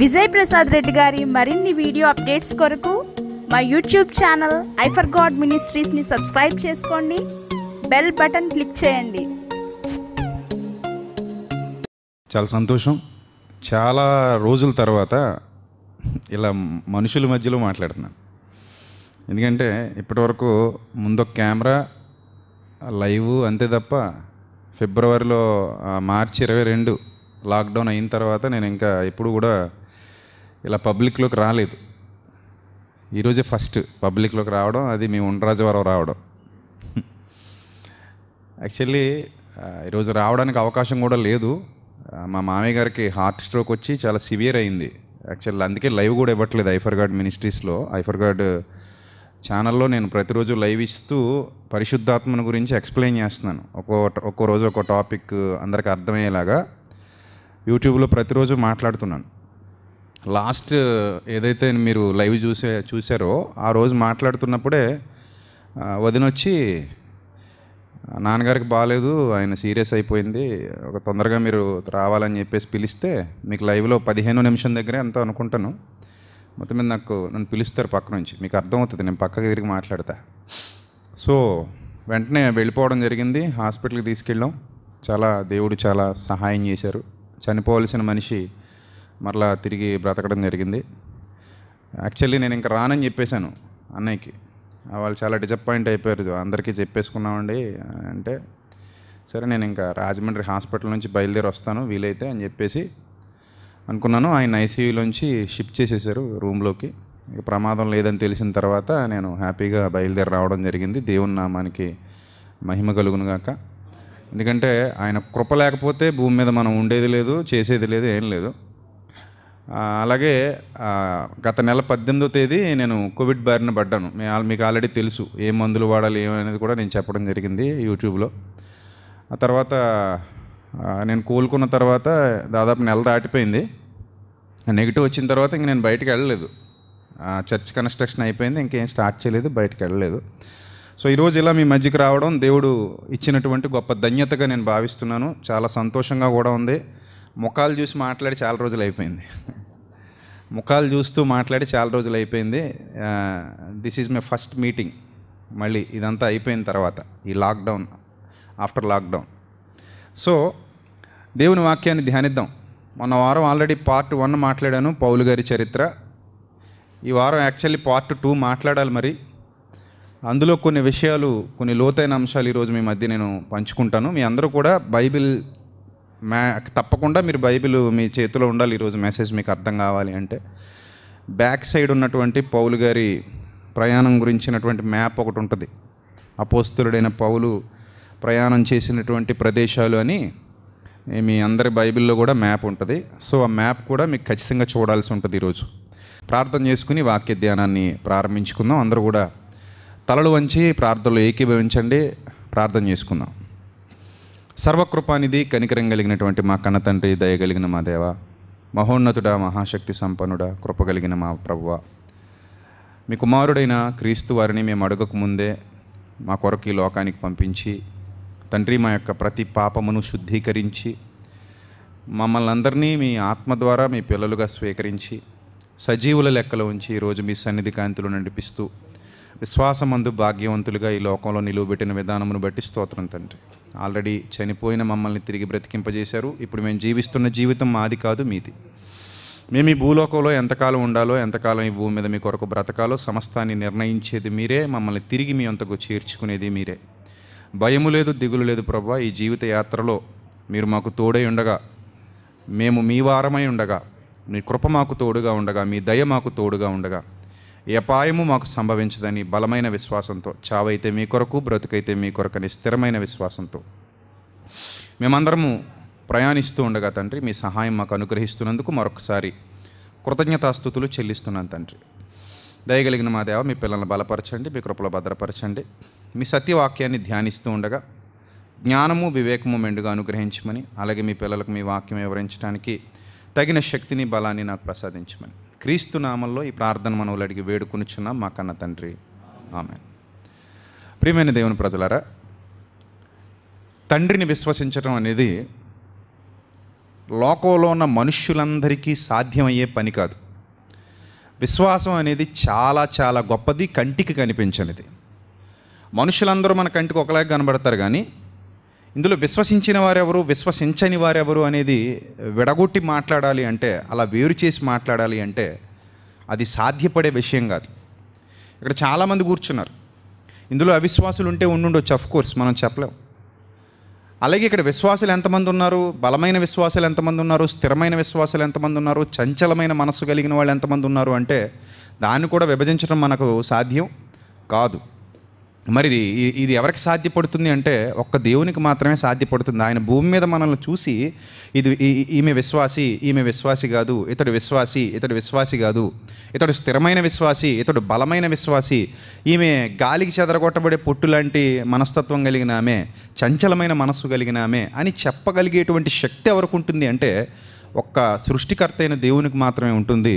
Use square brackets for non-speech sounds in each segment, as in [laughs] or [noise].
విజయ్ ప్రసాద్ రెడ్డి గారి మరిన్ని video updates కొరకు మా యూట్యూబ్ ఛానల్ ఐఫర్ గాడ్ మినిస్ట్రీస్ని సబ్స్క్రైబ్ చేసుకోండి బెల్ బటన్ క్లిక్ చేయండి చాలా సంతోషం చాలా రోజుల తర్వాత ఇలా మనుషుల మధ్యలో మాట్లాడుతున్నాను ఎందుకంటే ఇప్పటివరకు ముందొక కెమెరా లైవ్ అంతే తప్ప ఫిబ్రవరిలో మార్చి ఇరవై రెండు లాక్డౌన్ అయిన తర్వాత నేను ఇంకా ఎప్పుడు కూడా ఇలా పబ్లిక్లోకి రాలేదు ఈరోజే ఫస్ట్ పబ్లిక్లోకి రావడం అది మేము ఉండరాజవరం రావడం యాక్చువల్లీ ఈరోజు రావడానికి అవకాశం కూడా లేదు మా మామయ్య గారికి హార్ట్ స్ట్రోక్ వచ్చి చాలా సివియర్ అయింది యాక్చువల్ అందుకే లైవ్ కూడా ఇవ్వట్లేదు ఐఫర్గాడ్ మినిస్ట్రీస్లో ఐఫర్గాడ్ ఛానల్లో నేను ప్రతిరోజు లైవ్ ఇస్తూ పరిశుద్ధాత్మను గురించి ఎక్స్ప్లెయిన్ చేస్తున్నాను ఒక్కో ఒక్కో రోజు ఒక్కో టాపిక్ అందరికి అర్థమయ్యేలాగా యూట్యూబ్లో ప్రతిరోజు మాట్లాడుతున్నాను లాస్ట్ ఏదైతే మీరు లైవ్ చూసే చూసారో ఆ రోజు మాట్లాడుతున్నప్పుడే వదినొచ్చి నాన్నగారికి బాగాలేదు ఆయన సీరియస్ అయిపోయింది ఒక తొందరగా మీరు రావాలని చెప్పేసి పిలిస్తే మీకు లైవ్లో పదిహేను నిమిషం దగ్గరే అంత అనుకుంటాను మొత్తం మీద నాకు నన్ను పిలుస్తారు పక్క నుంచి మీకు అర్థమవుతుంది నేను పక్కకి తిరిగి మాట్లాడతా సో వెంటనే వెళ్ళిపోవడం జరిగింది హాస్పిటల్కి తీసుకెళ్ళాం చాలా దేవుడు చాలా సహాయం చేశారు చనిపోవలసిన మనిషి మరలా తిరిగి బ్రతకడం జరిగింది యాక్చువల్లీ నేను ఇంకా రానని చెప్పేశాను అన్నయ్యకి వాళ్ళు చాలా డిసప్పాయింట్ అయిపోయారు అందరికీ చెప్పేసుకున్నామండి అంటే సరే నేను ఇంకా రాజమండ్రి హాస్పిటల్ నుంచి బయలుదేరి వస్తాను వీలైతే అని చెప్పేసి అనుకున్నాను ఆయన ఐసీయూలోంచి షిఫ్ట్ చేసేసారు రూమ్లోకి ఇక ప్రమాదం లేదని తెలిసిన తర్వాత నేను హ్యాపీగా బయలుదేరి రావడం జరిగింది దేవుని నామానికి మహిమ కలుగునుగాక ఎందుకంటే ఆయన కృప లేకపోతే భూమి మీద మనం ఉండేది లేదు చేసేది లేదు ఏం లేదు అలాగే గత నెల పద్దెనిమిదో తేదీ నేను కోవిడ్ బారిన పడ్డాను మీకు ఆల్రెడీ తెలుసు ఏ మందులు వాడాలి ఏమనేది కూడా నేను చెప్పడం జరిగింది యూట్యూబ్లో ఆ తర్వాత నేను కోలుకున్న తర్వాత దాదాపు నెల దాటిపోయింది నెగిటివ్ వచ్చిన తర్వాత ఇంక నేను బయటకు వెళ్ళలేదు చర్చ్ కన్స్ట్రక్షన్ అయిపోయింది ఇంకేం స్టార్ట్ చేయలేదు బయటకు వెళ్ళలేదు సో ఈరోజు ఇలా మీ మధ్యకి రావడం దేవుడు ఇచ్చినటువంటి గొప్ప ధన్యతగా నేను భావిస్తున్నాను చాలా సంతోషంగా కూడా ఉంది ముఖాలు చూసి మాట్లాడి చాలా రోజులు అయిపోయింది ముఖాలు చూస్తూ మాట్లాడి చాలా రోజులు అయిపోయింది this is my first meeting మళ్ళీ ఇదంతా అయిపోయిన తర్వాత ఈ లాక్డౌన్ ఆఫ్టర్ లాక్డౌన్ సో దేవుని వాక్యాన్ని ధ్యానిద్దాం మొన్న వారం ఆల్రెడీ పార్ట్ వన్ మాట్లాడాను పౌలు గారి చరిత్ర ఈ వారం యాక్చువల్లీ పార్ట్ టూ మాట్లాడాలి మరి అందులో కొన్ని విషయాలు కొన్ని లోతైన అంశాలు ఈరోజు మీ మధ్య నేను పంచుకుంటాను మీ అందరూ కూడా బైబిల్ మ్యా తప్పకుండా మీరు బైబిల్ మీ చేతిలో ఉండాలి ఈరోజు మెసేజ్ మీకు అర్థం కావాలి అంటే బ్యాక్ సైడ్ ఉన్నటువంటి పౌలు గారి ప్రయాణం గురించినటువంటి మ్యాప్ ఒకటి ఉంటుంది అపోస్తులుడైన పౌలు ప్రయాణం చేసినటువంటి ప్రదేశాలు అని మీ అందరి బైబిల్లో కూడా మ్యాప్ ఉంటుంది సో ఆ మ్యాప్ కూడా మీకు ఖచ్చితంగా చూడాల్సి ఉంటుంది ఈరోజు ప్రార్థన చేసుకుని వాక్య ధ్యానాన్ని ప్రారంభించుకుందాం అందరూ కూడా తలలు వంచి ప్రార్థనలు ఏకీభవించండి ప్రార్థన చేసుకుందాం సర్వకృపానిధి కనికరం కలిగినటువంటి మా కన్నతండ్రి దయగలిగిన మా దేవ మహోన్నతుడా మహాశక్తి సంపన్నుడా కృపగలిగిన మా ప్రభువ మీ కుమారుడైన క్రీస్తు వారిని మేము అడగక ముందే మా కొరకు ఈ లోకానికి పంపించి తండ్రి మా యొక్క ప్రతి పాపమును శుద్ధీకరించి మమ్మల్ని అందరినీ మీ ఆత్మ ద్వారా మీ పిల్లలుగా స్వీకరించి సజీవుల లెక్కలో ఉంచి ఈరోజు మీ సన్నిధి కాంతులు నడిపిస్తూ విశ్వాసమందు భాగ్యవంతులుగా ఈ లోకంలో నిలువబెట్టిన విధానమును బట్టి స్తోత్రం తండ్రి ఆల్రెడీ చనిపోయిన మమ్మల్ని తిరిగి బ్రతికింపజేశారు ఇప్పుడు మేము జీవిస్తున్న జీవితం మాది కాదు మీది మేము ఈ భూలోకంలో ఎంతకాలం ఉండాలో ఎంతకాలం ఈ భూమి మీద మీ కొరకు బ్రతకాలో సమస్తాన్ని నిర్ణయించేది మీరే మమ్మల్ని తిరిగి మీ అంతకు చేర్చుకునేది మీరే భయము లేదు దిగులు లేదు ప్రభా ఈ జీవిత యాత్రలో మీరు మాకు తోడై ఉండగా మేము మీ వారమై ఉండగా మీ కృప మాకు తోడుగా ఉండగా మీ దయ మాకు తోడుగా ఉండగా అపాయము మాకు సంభవించదని బలమైన విశ్వాసంతో చావైతే మీ కొరకు బ్రతుకైతే మీ కొరకని స్థిరమైన విశ్వాసంతో మేమందరము ప్రయాణిస్తూ ఉండగా తండ్రి మీ సహాయం మాకు అనుగ్రహిస్తున్నందుకు మరొకసారి కృతజ్ఞతాస్థుతులు చెల్లిస్తున్నాను తండ్రి దయగలిగిన మా దేవ మీ పిల్లలను బలపరచండి మీ కృపలో భద్రపరచండి మీ సత్యవాక్యాన్ని ధ్యానిస్తూ ఉండగా జ్ఞానము వివేకము మెండుగా అనుగ్రహించమని అలాగే మీ పిల్లలకు మీ వాక్యం వివరించడానికి తగిన శక్తిని బలాన్ని నాకు ప్రసాదించమని క్రీస్తు నామంలో ఈ ప్రార్థన మనవులు అడిగి వేడుకొనిచున్నాం మా కన్న తండ్రి ఆమె ప్రియమైన దేవుని ప్రజలారా తండ్రిని విశ్వసించటం అనేది లోకంలో ఉన్న మనుష్యులందరికీ సాధ్యమయ్యే పని కాదు విశ్వాసం అనేది చాలా చాలా గొప్పది కంటికి కనిపించనిది మనుషులందరూ మన కంటికి ఒకలాగా కనబడతారు కానీ ఇందులో విశ్వసించిన వారెవరు విశ్వసించని వారెవరు అనేది విడగొట్టి మాట్లాడాలి అంటే అలా వేరు చేసి మాట్లాడాలి అంటే అది సాధ్యపడే విషయం కాదు ఇక్కడ చాలామంది కూర్చున్నారు ఇందులో అవిశ్వాసులు ఉంటే ఉండుండొచ్చు అఫ్ కోర్స్ మనం చెప్పలేం అలాగే ఇక్కడ విశ్వాసులు ఎంతమంది ఉన్నారు బలమైన విశ్వాసాలు ఎంతమంది ఉన్నారు స్థిరమైన విశ్వాసాలు ఎంతమంది ఉన్నారు చంచలమైన మనస్సు కలిగిన వాళ్ళు ఎంతమంది ఉన్నారు అంటే దాన్ని కూడా విభజించడం మనకు సాధ్యం కాదు మరి ఇది ఇది ఎవరికి సాధ్యపడుతుంది అంటే ఒక్క దేవునికి మాత్రమే సాధ్యపడుతుంది ఆయన భూమి మీద మనల్ని చూసి ఇది ఈమె విశ్వాసి ఈమె విశ్వాసి కాదు ఇతడు విశ్వాసి ఇతడు విశ్వాసి కాదు ఇతడు స్థిరమైన విశ్వాసి ఇతడు బలమైన విశ్వాసి ఈమె గాలికి చెదరగొట్టబడే పొట్టు లాంటి మనస్తత్వం కలిగిన ఆమె చంచలమైన మనస్సు కలిగిన ఆమె అని చెప్పగలిగేటువంటి శక్తి ఎవరికి ఉంటుంది అంటే ఒక్క సృష్టికర్త అయిన దేవునికి మాత్రమే ఉంటుంది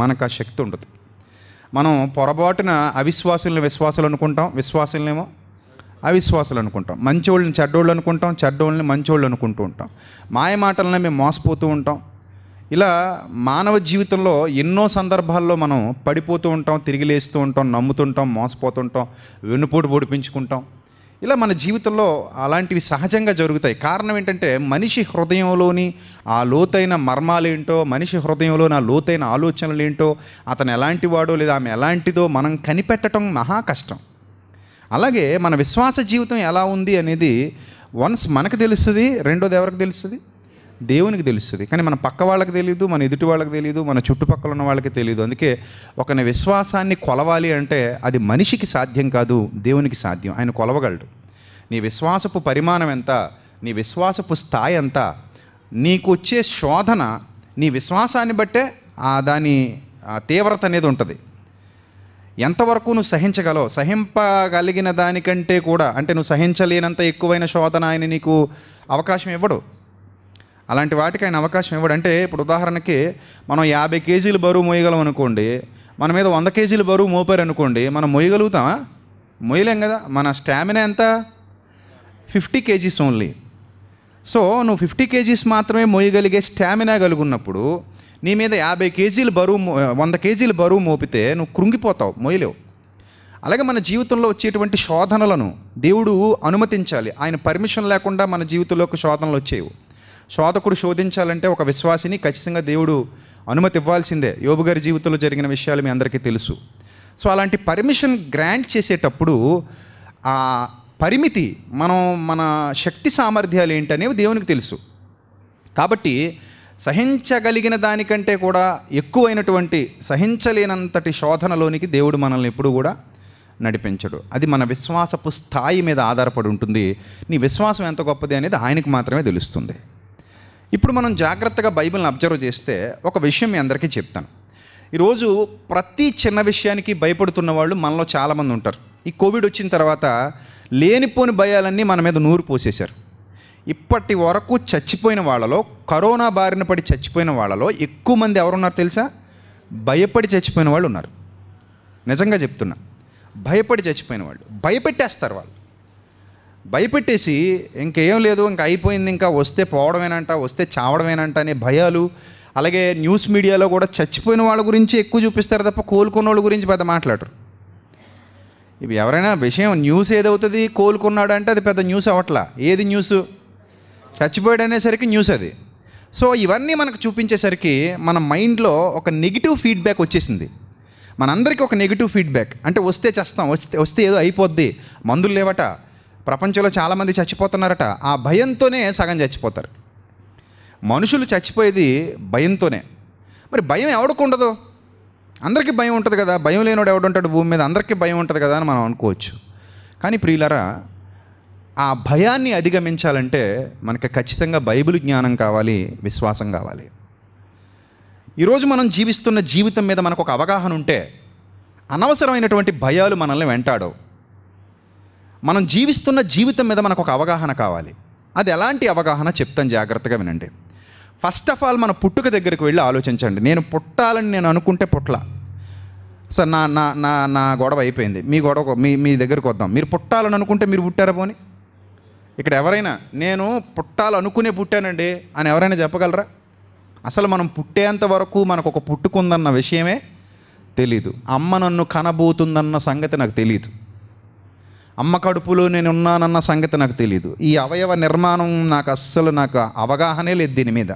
మనకు ఆ శక్తి ఉండదు మనం పొరపాటున అవిశ్వాసులను విశ్వాసాలు అనుకుంటాం విశ్వాసులనేమో అవిశ్వాసాలు అనుకుంటాం మంచోళ్ళని చెడ్డోళ్ళు అనుకుంటాం చెడ్డోళ్ళని మంచోళ్ళు అనుకుంటూ ఉంటాం మాయ మాటలనే మేము మోసపోతూ ఉంటాం ఇలా మానవ జీవితంలో ఎన్నో సందర్భాల్లో మనం పడిపోతూ ఉంటాం తిరిగి లేస్తూ ఉంటాం నమ్ముతుంటాం మోసపోతుంటాం వెన్నుపోటు పొడిపించుకుంటాం ఇలా మన జీవితంలో అలాంటివి సహజంగా జరుగుతాయి కారణం ఏంటంటే మనిషి హృదయంలోని ఆ లోతైన మర్మాలు ఏంటో మనిషి హృదయంలోని ఆ లోతైన ఆలోచనలు ఏంటో అతను ఎలాంటి వాడో లేదా ఆమె ఎలాంటిదో మనం కనిపెట్టడం మహా కష్టం అలాగే మన విశ్వాస జీవితం ఎలా ఉంది అనేది వన్స్ మనకు తెలుస్తుంది రెండోది ఎవరికి తెలుస్తుంది దేవునికి తెలుస్తుంది కానీ మన పక్క వాళ్ళకి తెలియదు మన ఎదుటి వాళ్ళకి తెలియదు మన చుట్టుపక్కల ఉన్న వాళ్ళకి తెలియదు అందుకే ఒకని విశ్వాసాన్ని కొలవాలి అంటే అది మనిషికి సాధ్యం కాదు దేవునికి సాధ్యం ఆయన కొలవగలడు నీ విశ్వాసపు పరిమాణం ఎంత నీ విశ్వాసపు స్థాయి ఎంత నీకు వచ్చే శోధన నీ విశ్వాసాన్ని బట్టే దాని తీవ్రత అనేది ఉంటుంది ఎంతవరకు నువ్వు సహించగలవు సహింపగలిగిన దానికంటే కూడా అంటే నువ్వు సహించలేనంత ఎక్కువైన శోధన ఆయన నీకు అవకాశం ఇవ్వడు అలాంటి వాటికి ఆయన అవకాశం ఇవ్వడు అంటే ఇప్పుడు ఉదాహరణకి మనం యాభై కేజీలు బరువు మోయగలం అనుకోండి మన మీద వంద కేజీలు బరువు మోపారు అనుకోండి మనం మోయగలుగుతామా మొయ్యలేం కదా మన స్టామినా ఎంత ఫిఫ్టీ కేజీస్ ఓన్లీ సో నువ్వు ఫిఫ్టీ కేజీస్ మాత్రమే మోయగలిగే స్టామినా కలుగున్నప్పుడు నీ మీద యాభై కేజీలు బరువు వంద కేజీలు బరువు మోపితే నువ్వు కృంగిపోతావు మొయ్యలేవు అలాగే మన జీవితంలో వచ్చేటువంటి శోధనలను దేవుడు అనుమతించాలి ఆయన పర్మిషన్ లేకుండా మన జీవితంలోకి శోధనలు వచ్చేవు శోధకుడు శోధించాలంటే ఒక విశ్వాసిని ఖచ్చితంగా దేవుడు అనుమతి ఇవ్వాల్సిందే యోబు గారి జీవితంలో జరిగిన విషయాలు మీ అందరికీ తెలుసు సో అలాంటి పర్మిషన్ గ్రాంట్ చేసేటప్పుడు ఆ పరిమితి మనం మన శక్తి సామర్థ్యాలు ఏంటనేవి దేవునికి తెలుసు కాబట్టి సహించగలిగిన దానికంటే కూడా ఎక్కువైనటువంటి సహించలేనంతటి శోధనలోనికి దేవుడు మనల్ని ఎప్పుడూ కూడా నడిపించడు అది మన విశ్వాసపు స్థాయి మీద ఆధారపడి ఉంటుంది నీ విశ్వాసం ఎంత గొప్పది అనేది ఆయనకు మాత్రమే తెలుస్తుంది ఇప్పుడు మనం జాగ్రత్తగా బైబిల్ని అబ్జర్వ్ చేస్తే ఒక విషయం మీ అందరికీ చెప్తాను ఈరోజు ప్రతి చిన్న విషయానికి భయపడుతున్న వాళ్ళు మనలో చాలామంది ఉంటారు ఈ కోవిడ్ వచ్చిన తర్వాత లేనిపోని భయాలన్నీ మన మీద నూరు పోసేశారు ఇప్పటి వరకు చచ్చిపోయిన వాళ్ళలో కరోనా బారిన పడి చచ్చిపోయిన వాళ్ళలో ఎక్కువ మంది ఎవరున్నారు తెలుసా భయపడి చచ్చిపోయిన వాళ్ళు ఉన్నారు నిజంగా చెప్తున్నా భయపడి చచ్చిపోయిన వాళ్ళు భయపెట్టేస్తారు వాళ్ళు భయపెట్టేసి ఇంకేం లేదు ఇంకా అయిపోయింది ఇంకా వస్తే పోవడమేనంట వస్తే చావడమేనంట అనే భయాలు అలాగే న్యూస్ మీడియాలో కూడా చచ్చిపోయిన వాళ్ళ గురించి ఎక్కువ చూపిస్తారు తప్ప కోలుకున్న వాళ్ళ గురించి పెద్ద మాట్లాడరు ఇవి ఎవరైనా విషయం న్యూస్ ఏదవుతుంది కోలుకున్నాడు అంటే అది పెద్ద న్యూస్ అవట్లా ఏది న్యూస్ చచ్చిపోయాడు అనేసరికి న్యూస్ అది సో ఇవన్నీ మనకు చూపించేసరికి మన మైండ్లో ఒక నెగిటివ్ ఫీడ్బ్యాక్ వచ్చేసింది మనందరికీ ఒక నెగిటివ్ ఫీడ్బ్యాక్ అంటే వస్తే చేస్తాం వస్తే వస్తే ఏదో అయిపోద్ది మందులు లేవట ప్రపంచంలో చాలామంది చచ్చిపోతున్నారట ఆ భయంతోనే సగం చచ్చిపోతారు మనుషులు చచ్చిపోయేది భయంతోనే మరి భయం ఎవరికి ఉండదు అందరికీ భయం ఉంటుంది కదా భయం లేనివాడు ఎవడుంటాడు భూమి మీద అందరికీ భయం ఉంటుంది కదా అని మనం అనుకోవచ్చు కానీ ప్రియులరా ఆ భయాన్ని అధిగమించాలంటే మనకి ఖచ్చితంగా బైబిల్ జ్ఞానం కావాలి విశ్వాసం కావాలి ఈరోజు మనం జీవిస్తున్న జీవితం మీద మనకు ఒక అవగాహన ఉంటే అనవసరమైనటువంటి భయాలు మనల్ని వెంటాడవు మనం జీవిస్తున్న జీవితం మీద మనకు ఒక అవగాహన కావాలి అది ఎలాంటి అవగాహన చెప్తాను జాగ్రత్తగా వినండి ఫస్ట్ ఆఫ్ ఆల్ మన పుట్టుక దగ్గరికి వెళ్ళి ఆలోచించండి నేను పుట్టాలని నేను అనుకుంటే పుట్ల సార్ నా నా నా నా గొడవ అయిపోయింది మీ గొడవ మీ మీ దగ్గరికి వద్దాం మీరు పుట్టాలని అనుకుంటే మీరు పుట్టారా పోని ఇక్కడ ఎవరైనా నేను పుట్టాలనుకునే పుట్టానండి అని ఎవరైనా చెప్పగలరా అసలు మనం పుట్టేంత వరకు మనకు ఒక పుట్టుకుందన్న విషయమే తెలీదు అమ్మ నన్ను కనబోతుందన్న సంగతి నాకు తెలియదు అమ్మ కడుపులో నేను ఉన్నానన్న సంగతి నాకు తెలియదు ఈ అవయవ నిర్మాణం నాకు అస్సలు నాకు అవగాహనే లేదు దీని మీద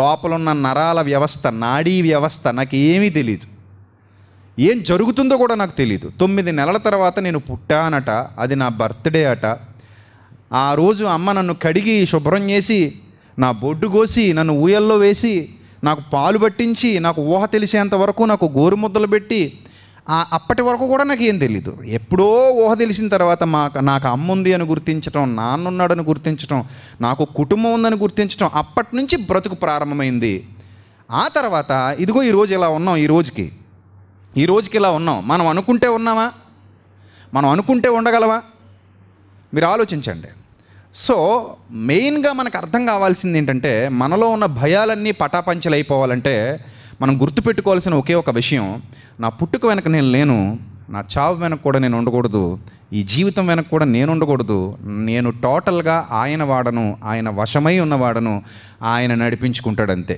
లోపలున్న నరాల వ్యవస్థ నాడీ వ్యవస్థ నాకు ఏమీ తెలియదు ఏం జరుగుతుందో కూడా నాకు తెలియదు తొమ్మిది నెలల తర్వాత నేను పుట్టానట అది నా బర్త్డే అట ఆ రోజు అమ్మ నన్ను కడిగి శుభ్రం చేసి నా బొడ్డు కోసి నన్ను ఊయల్లో వేసి నాకు పాలు పట్టించి నాకు ఊహ తెలిసేంత వరకు నాకు గోరుముద్దలు పెట్టి అప్పటి వరకు కూడా నాకు ఏం తెలీదు ఎప్పుడో ఊహ తెలిసిన తర్వాత మా నాకు అమ్మ ఉంది అని గుర్తించడం నాన్న ఉన్నాడని గుర్తించడం నాకు కుటుంబం ఉందని గుర్తించడం అప్పటి నుంచి బ్రతుకు ప్రారంభమైంది ఆ తర్వాత ఇదిగో ఈరోజు ఇలా ఉన్నాం ఈ రోజుకి ఈ రోజుకి ఇలా ఉన్నాం మనం అనుకుంటే ఉన్నామా మనం అనుకుంటే ఉండగలవా మీరు ఆలోచించండి సో మెయిన్గా మనకు అర్థం కావాల్సింది ఏంటంటే మనలో ఉన్న భయాలన్నీ పటాపంచలు అయిపోవాలంటే మనం గుర్తుపెట్టుకోవాల్సిన ఒకే ఒక విషయం నా పుట్టుక వెనక నేను లేను నా చావు వెనక కూడా నేను ఉండకూడదు ఈ జీవితం వెనక కూడా నేను ఉండకూడదు నేను టోటల్గా ఆయన వాడను ఆయన వశమై ఉన్నవాడను ఆయన నడిపించుకుంటాడంతే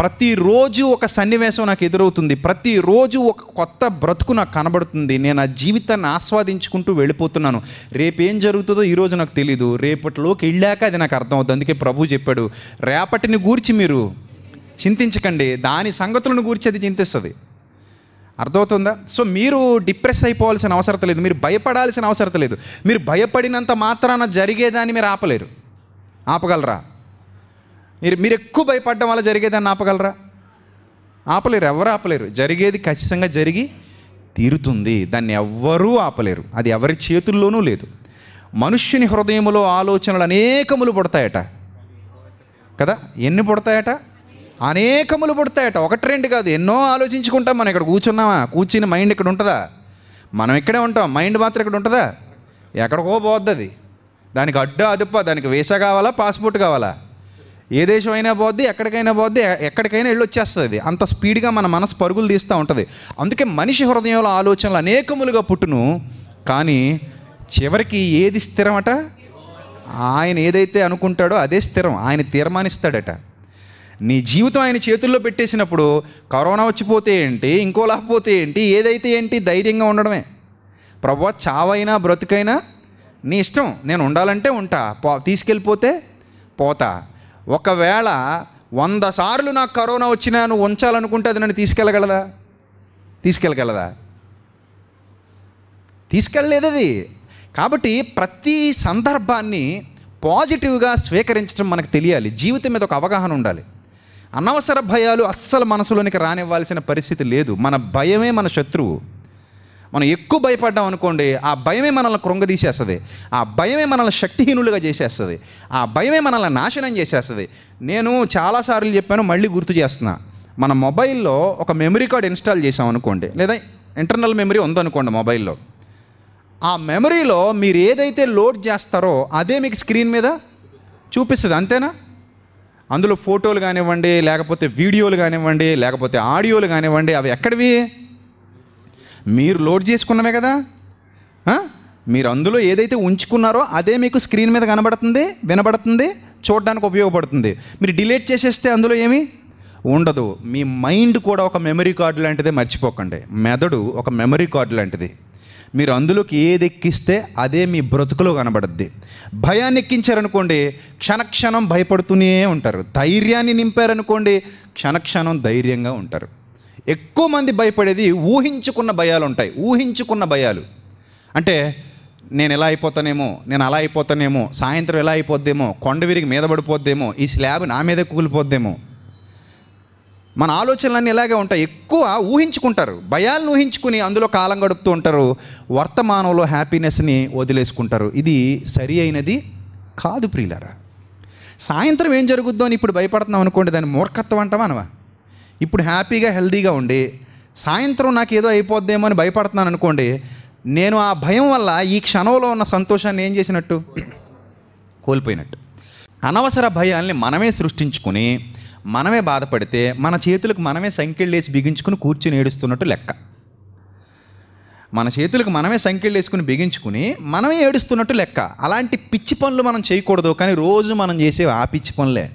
ప్రతిరోజు ఒక సన్నివేశం నాకు ఎదురవుతుంది ప్రతిరోజు ఒక కొత్త బ్రతుకు నాకు కనబడుతుంది నేను ఆ జీవితాన్ని ఆస్వాదించుకుంటూ వెళ్ళిపోతున్నాను రేపు ఏం జరుగుతుందో ఈరోజు నాకు తెలీదు రేపటిలోకి వెళ్ళాక అది నాకు అర్థమవుతుంది అందుకే ప్రభు చెప్పాడు రేపటిని గూర్చి మీరు చింతించకండి దాని సంగతులను గూర్చి అది చింతిస్తుంది అర్థమవుతుందా సో మీరు డిప్రెస్ అయిపోవాల్సిన అవసరం లేదు మీరు భయపడాల్సిన అవసరం లేదు మీరు భయపడినంత మాత్రాన జరిగేదాన్ని మీరు ఆపలేరు ఆపగలరా మీరు మీరు ఎక్కువ భయపడడం వల్ల జరిగేదాన్ని ఆపగలరా ఆపలేరు ఎవరు ఆపలేరు జరిగేది ఖచ్చితంగా జరిగి తీరుతుంది దాన్ని ఎవ్వరూ ఆపలేరు అది ఎవరి చేతుల్లోనూ లేదు మనుష్యుని హృదయంలో ఆలోచనలు అనేకములు పుడతాయట కదా ఎన్ని పుడతాయట అనేకములు పుడతాయట ఒకటి రెండు కాదు ఎన్నో ఆలోచించుకుంటాం మనం ఇక్కడ కూర్చున్నామా కూర్చుని మైండ్ ఇక్కడ ఉంటుందా మనం ఇక్కడే ఉంటాం మైండ్ మాత్రం ఇక్కడ ఉంటుందా ఎక్కడికో పోద్ది అది దానికి అడ్డు అదుప్ప దానికి వీసా కావాలా పాస్పోర్ట్ కావాలా ఏ దేశం అయినా పోద్ది ఎక్కడికైనా పోద్ది ఎక్కడికైనా వెళ్ళి వచ్చేస్తుంది అంత స్పీడ్గా మన మనసు పరుగులు తీస్తూ ఉంటుంది అందుకే మనిషి హృదయంలో ఆలోచనలు అనేకములుగా పుట్టును కానీ చివరికి ఏది స్థిరమట ఆయన ఏదైతే అనుకుంటాడో అదే స్థిరం ఆయన తీర్మానిస్తాడట నీ జీవితం ఆయన చేతుల్లో పెట్టేసినప్పుడు కరోనా వచ్చిపోతే ఏంటి ఇంకో లేకపోతే ఏంటి ఏదైతే ఏంటి ధైర్యంగా ఉండడమే ప్రభు చావైనా బ్రతుకైనా నీ ఇష్టం నేను ఉండాలంటే ఉంటా పో తీసుకెళ్ళిపోతే పోతా ఒకవేళ వంద సార్లు నాకు కరోనా వచ్చినా నువ్వు ఉంచాలనుకుంటే అది నన్ను తీసుకెళ్ళగలదా తీసుకెళ్ళగలదా తీసుకెళ్ళలేదు అది కాబట్టి ప్రతి సందర్భాన్ని పాజిటివ్గా స్వీకరించడం మనకు తెలియాలి జీవితం మీద ఒక అవగాహన ఉండాలి అనవసర భయాలు అస్సలు మనసులోనికి రానివ్వాల్సిన పరిస్థితి లేదు మన భయమే మన శత్రువు మనం ఎక్కువ భయపడ్డాం అనుకోండి ఆ భయమే మనల్ని కృంగదీసేస్తుంది ఆ భయమే మనల్ని శక్తిహీనులుగా చేసేస్తుంది ఆ భయమే మనల్ని నాశనం చేసేస్తుంది నేను చాలాసార్లు చెప్పాను మళ్ళీ గుర్తు చేస్తున్నా మన మొబైల్లో ఒక మెమరీ కార్డ్ ఇన్స్టాల్ చేసాం అనుకోండి లేదా ఇంటర్నల్ మెమరీ ఉందనుకోండి మొబైల్లో ఆ మెమరీలో మీరు ఏదైతే లోడ్ చేస్తారో అదే మీకు స్క్రీన్ మీద చూపిస్తుంది అంతేనా అందులో ఫోటోలు కానివ్వండి లేకపోతే వీడియోలు కానివ్వండి లేకపోతే ఆడియోలు కానివ్వండి అవి ఎక్కడివి మీరు లోడ్ చేసుకున్నవే కదా మీరు అందులో ఏదైతే ఉంచుకున్నారో అదే మీకు స్క్రీన్ మీద కనబడుతుంది వినబడుతుంది చూడడానికి ఉపయోగపడుతుంది మీరు డిలీట్ చేసేస్తే అందులో ఏమి ఉండదు మీ మైండ్ కూడా ఒక మెమరీ కార్డు లాంటిదే మర్చిపోకండి మెదడు ఒక మెమరీ కార్డు లాంటిది మీరు అందులోకి ఏది ఎక్కిస్తే అదే మీ బ్రతుకులో కనబడుద్ది భయాన్ని ఎక్కించారనుకోండి క్షణక్షణం భయపడుతూనే ఉంటారు ధైర్యాన్ని నింపారనుకోండి క్షణక్షణం ధైర్యంగా ఉంటారు ఎక్కువ మంది భయపడేది ఊహించుకున్న భయాలు ఉంటాయి ఊహించుకున్న భయాలు అంటే నేను ఎలా అయిపోతానేమో నేను అలా అయిపోతానేమో సాయంత్రం ఎలా అయిపోద్దేమో కొండ విరిగి మీద పడిపోద్దేమో ఈ స్లాబ్ నా మీద కూలిపోద్దేమో మన ఆలోచనలన్నీ ఇలాగే ఉంటాయి ఎక్కువ ఊహించుకుంటారు భయాలను ఊహించుకుని అందులో కాలం గడుపుతూ ఉంటారు వర్తమానంలో హ్యాపీనెస్ని వదిలేసుకుంటారు ఇది సరి అయినది కాదు ప్రియులరా సాయంత్రం ఏం జరుగుద్దో అని ఇప్పుడు భయపడుతున్నాం అనుకోండి దాన్ని మూర్ఖత్వం అంటావా అనవా ఇప్పుడు హ్యాపీగా హెల్దీగా ఉండి సాయంత్రం నాకు ఏదో అయిపోద్దేమో అని భయపడుతున్నాను అనుకోండి నేను ఆ భయం వల్ల ఈ క్షణంలో ఉన్న సంతోషాన్ని ఏం చేసినట్టు కోల్పోయినట్టు అనవసర భయాల్ని మనమే సృష్టించుకుని మనమే బాధపడితే మన చేతులకు మనమే సంఖ్యలు వేసి బిగించుకుని కూర్చుని ఏడుస్తున్నట్టు లెక్క మన చేతులకు మనమే సంఖ్యలు వేసుకుని బిగించుకుని మనమే ఏడుస్తున్నట్టు లెక్క అలాంటి పిచ్చి పనులు మనం చేయకూడదు కానీ రోజు మనం చేసే ఆ పిచ్చి పనులే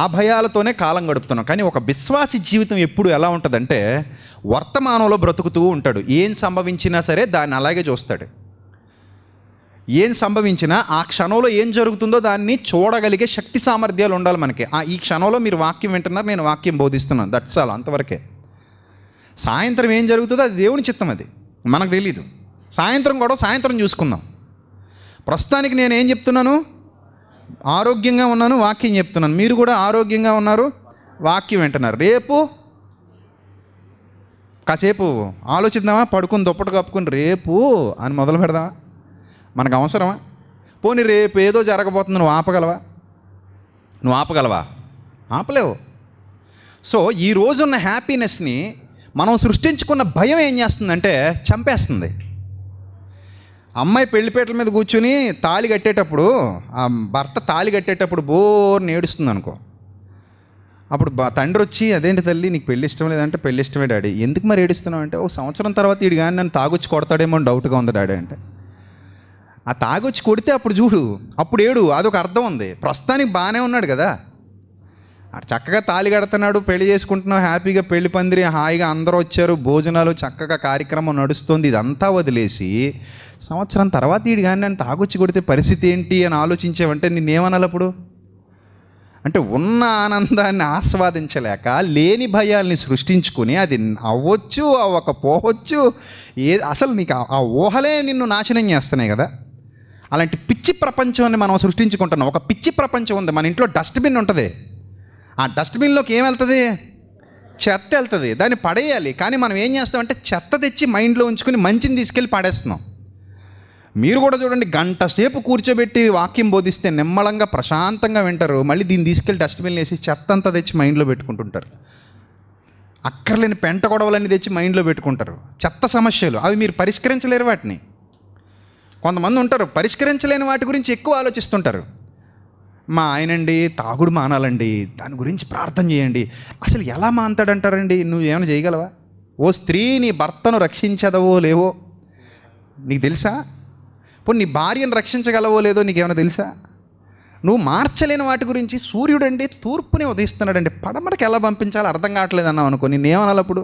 ఆ భయాలతోనే కాలం గడుపుతున్నాం కానీ ఒక విశ్వాసి జీవితం ఎప్పుడు ఎలా ఉంటుందంటే వర్తమానంలో బ్రతుకుతూ ఉంటాడు ఏం సంభవించినా సరే దాన్ని అలాగే చూస్తాడు ఏం సంభవించినా ఆ క్షణంలో ఏం జరుగుతుందో దాన్ని చూడగలిగే శక్తి సామర్థ్యాలు ఉండాలి మనకి ఆ ఈ క్షణంలో మీరు వాక్యం వింటున్నారు నేను వాక్యం బోధిస్తున్నాను దట్స్ ఆల్ అంతవరకే సాయంత్రం ఏం జరుగుతుందో అది దేవుని చిత్తం అది మనకు తెలీదు సాయంత్రం కూడా సాయంత్రం చూసుకుందాం ప్రస్తుతానికి నేను ఏం చెప్తున్నాను ఆరోగ్యంగా ఉన్నాను వాక్యం చెప్తున్నాను మీరు కూడా ఆరోగ్యంగా ఉన్నారు వాక్యం వింటున్నారు రేపు కాసేపు ఆలోచిద్దామా పడుకుని దుప్పటి కప్పుకుని రేపు అని మొదలు పెడదామా మనకు అవసరమా పోనీ రేపు ఏదో జరగబోతుంది నువ్వు ఆపగలవా నువ్వు ఆపగలవా ఆపలేవు సో ఈ రోజున్న హ్యాపీనెస్ని మనం సృష్టించుకున్న భయం ఏం చేస్తుందంటే చంపేస్తుంది అమ్మాయి పెళ్లిపేటల మీద కూర్చుని తాళి కట్టేటప్పుడు ఆ భర్త తాళి కట్టేటప్పుడు బోర్ని నేడుస్తుంది అనుకో అప్పుడు తండ్రి వచ్చి అదేంటి తల్లి నీకు పెళ్ళి ఇష్టం లేదంటే పెళ్ళి ఇష్టమే డాడీ ఎందుకు మరి ఏడుస్తున్నావు అంటే ఒక సంవత్సరం తర్వాత వీడు కానీ నన్ను తాగుచ్చి కొడతాడేమో డౌట్గా ఉంది డాడీ అంటే ఆ తాగొచ్చి కొడితే అప్పుడు చూడు అప్పుడు ఏడు అదొక అర్థం ఉంది ప్రస్తుతానికి బాగానే ఉన్నాడు కదా అటు చక్కగా తాళి కడుతున్నాడు పెళ్లి చేసుకుంటున్నావు హ్యాపీగా పెళ్లి పందిరి హాయిగా అందరూ వచ్చారు భోజనాలు చక్కగా కార్యక్రమం నడుస్తుంది ఇదంతా వదిలేసి సంవత్సరం తర్వాత ఈడు కానీ నన్ను తాగొచ్చి కొడితే పరిస్థితి ఏంటి అని ఆలోచించావంటే నేనేమనాలి అప్పుడు అంటే ఉన్న ఆనందాన్ని ఆస్వాదించలేక లేని భయాల్ని సృష్టించుకుని అది అవ్వచ్చు అవ్వకపోవచ్చు ఏ అసలు నీకు ఆ ఊహలే నిన్ను నాశనం చేస్తున్నాయి కదా అలాంటి పిచ్చి ప్రపంచాన్ని మనం సృష్టించుకుంటున్నాం ఒక పిచ్చి ప్రపంచం ఉంది మన ఇంట్లో డస్ట్బిన్ ఉంటుంది ఆ డస్ట్బిన్లోకి ఏం వెళ్తుంది చెత్త వెళ్తుంది దాన్ని పడేయాలి కానీ మనం ఏం చేస్తామంటే చెత్త తెచ్చి మైండ్లో ఉంచుకుని మంచిని తీసుకెళ్ళి పాడేస్తున్నాం మీరు కూడా చూడండి గంట సేపు కూర్చోబెట్టి వాక్యం బోధిస్తే నిమ్మలంగా ప్రశాంతంగా వింటారు మళ్ళీ దీన్ని తీసుకెళ్ళి డస్ట్బిన్ వేసి చెత్త అంతా తెచ్చి మైండ్లో పెట్టుకుంటుంటారు అక్కర్లేని పెంట గొడవలన్నీ తెచ్చి మైండ్లో పెట్టుకుంటారు చెత్త సమస్యలు అవి మీరు పరిష్కరించలేరు వాటిని కొంతమంది ఉంటారు పరిష్కరించలేని వాటి గురించి ఎక్కువ ఆలోచిస్తుంటారు మా ఆయనండి తాగుడు మానాలండి దాని గురించి ప్రార్థన చేయండి అసలు ఎలా మాంతాడంటారండి నువ్వు ఏమైనా చేయగలవా ఓ స్త్రీ నీ భర్తను రక్షించదవో లేవో నీకు తెలుసా పో నీ భార్యను రక్షించగలవో లేదో నీకేమైనా తెలుసా నువ్వు మార్చలేని వాటి గురించి సూర్యుడండి తూర్పుని ఉదయిస్తున్నాడండి పడమరకి ఎలా పంపించాలో అర్థం కావట్లేదు అన్నావు అనుకో నేనేమనాలి అప్పుడు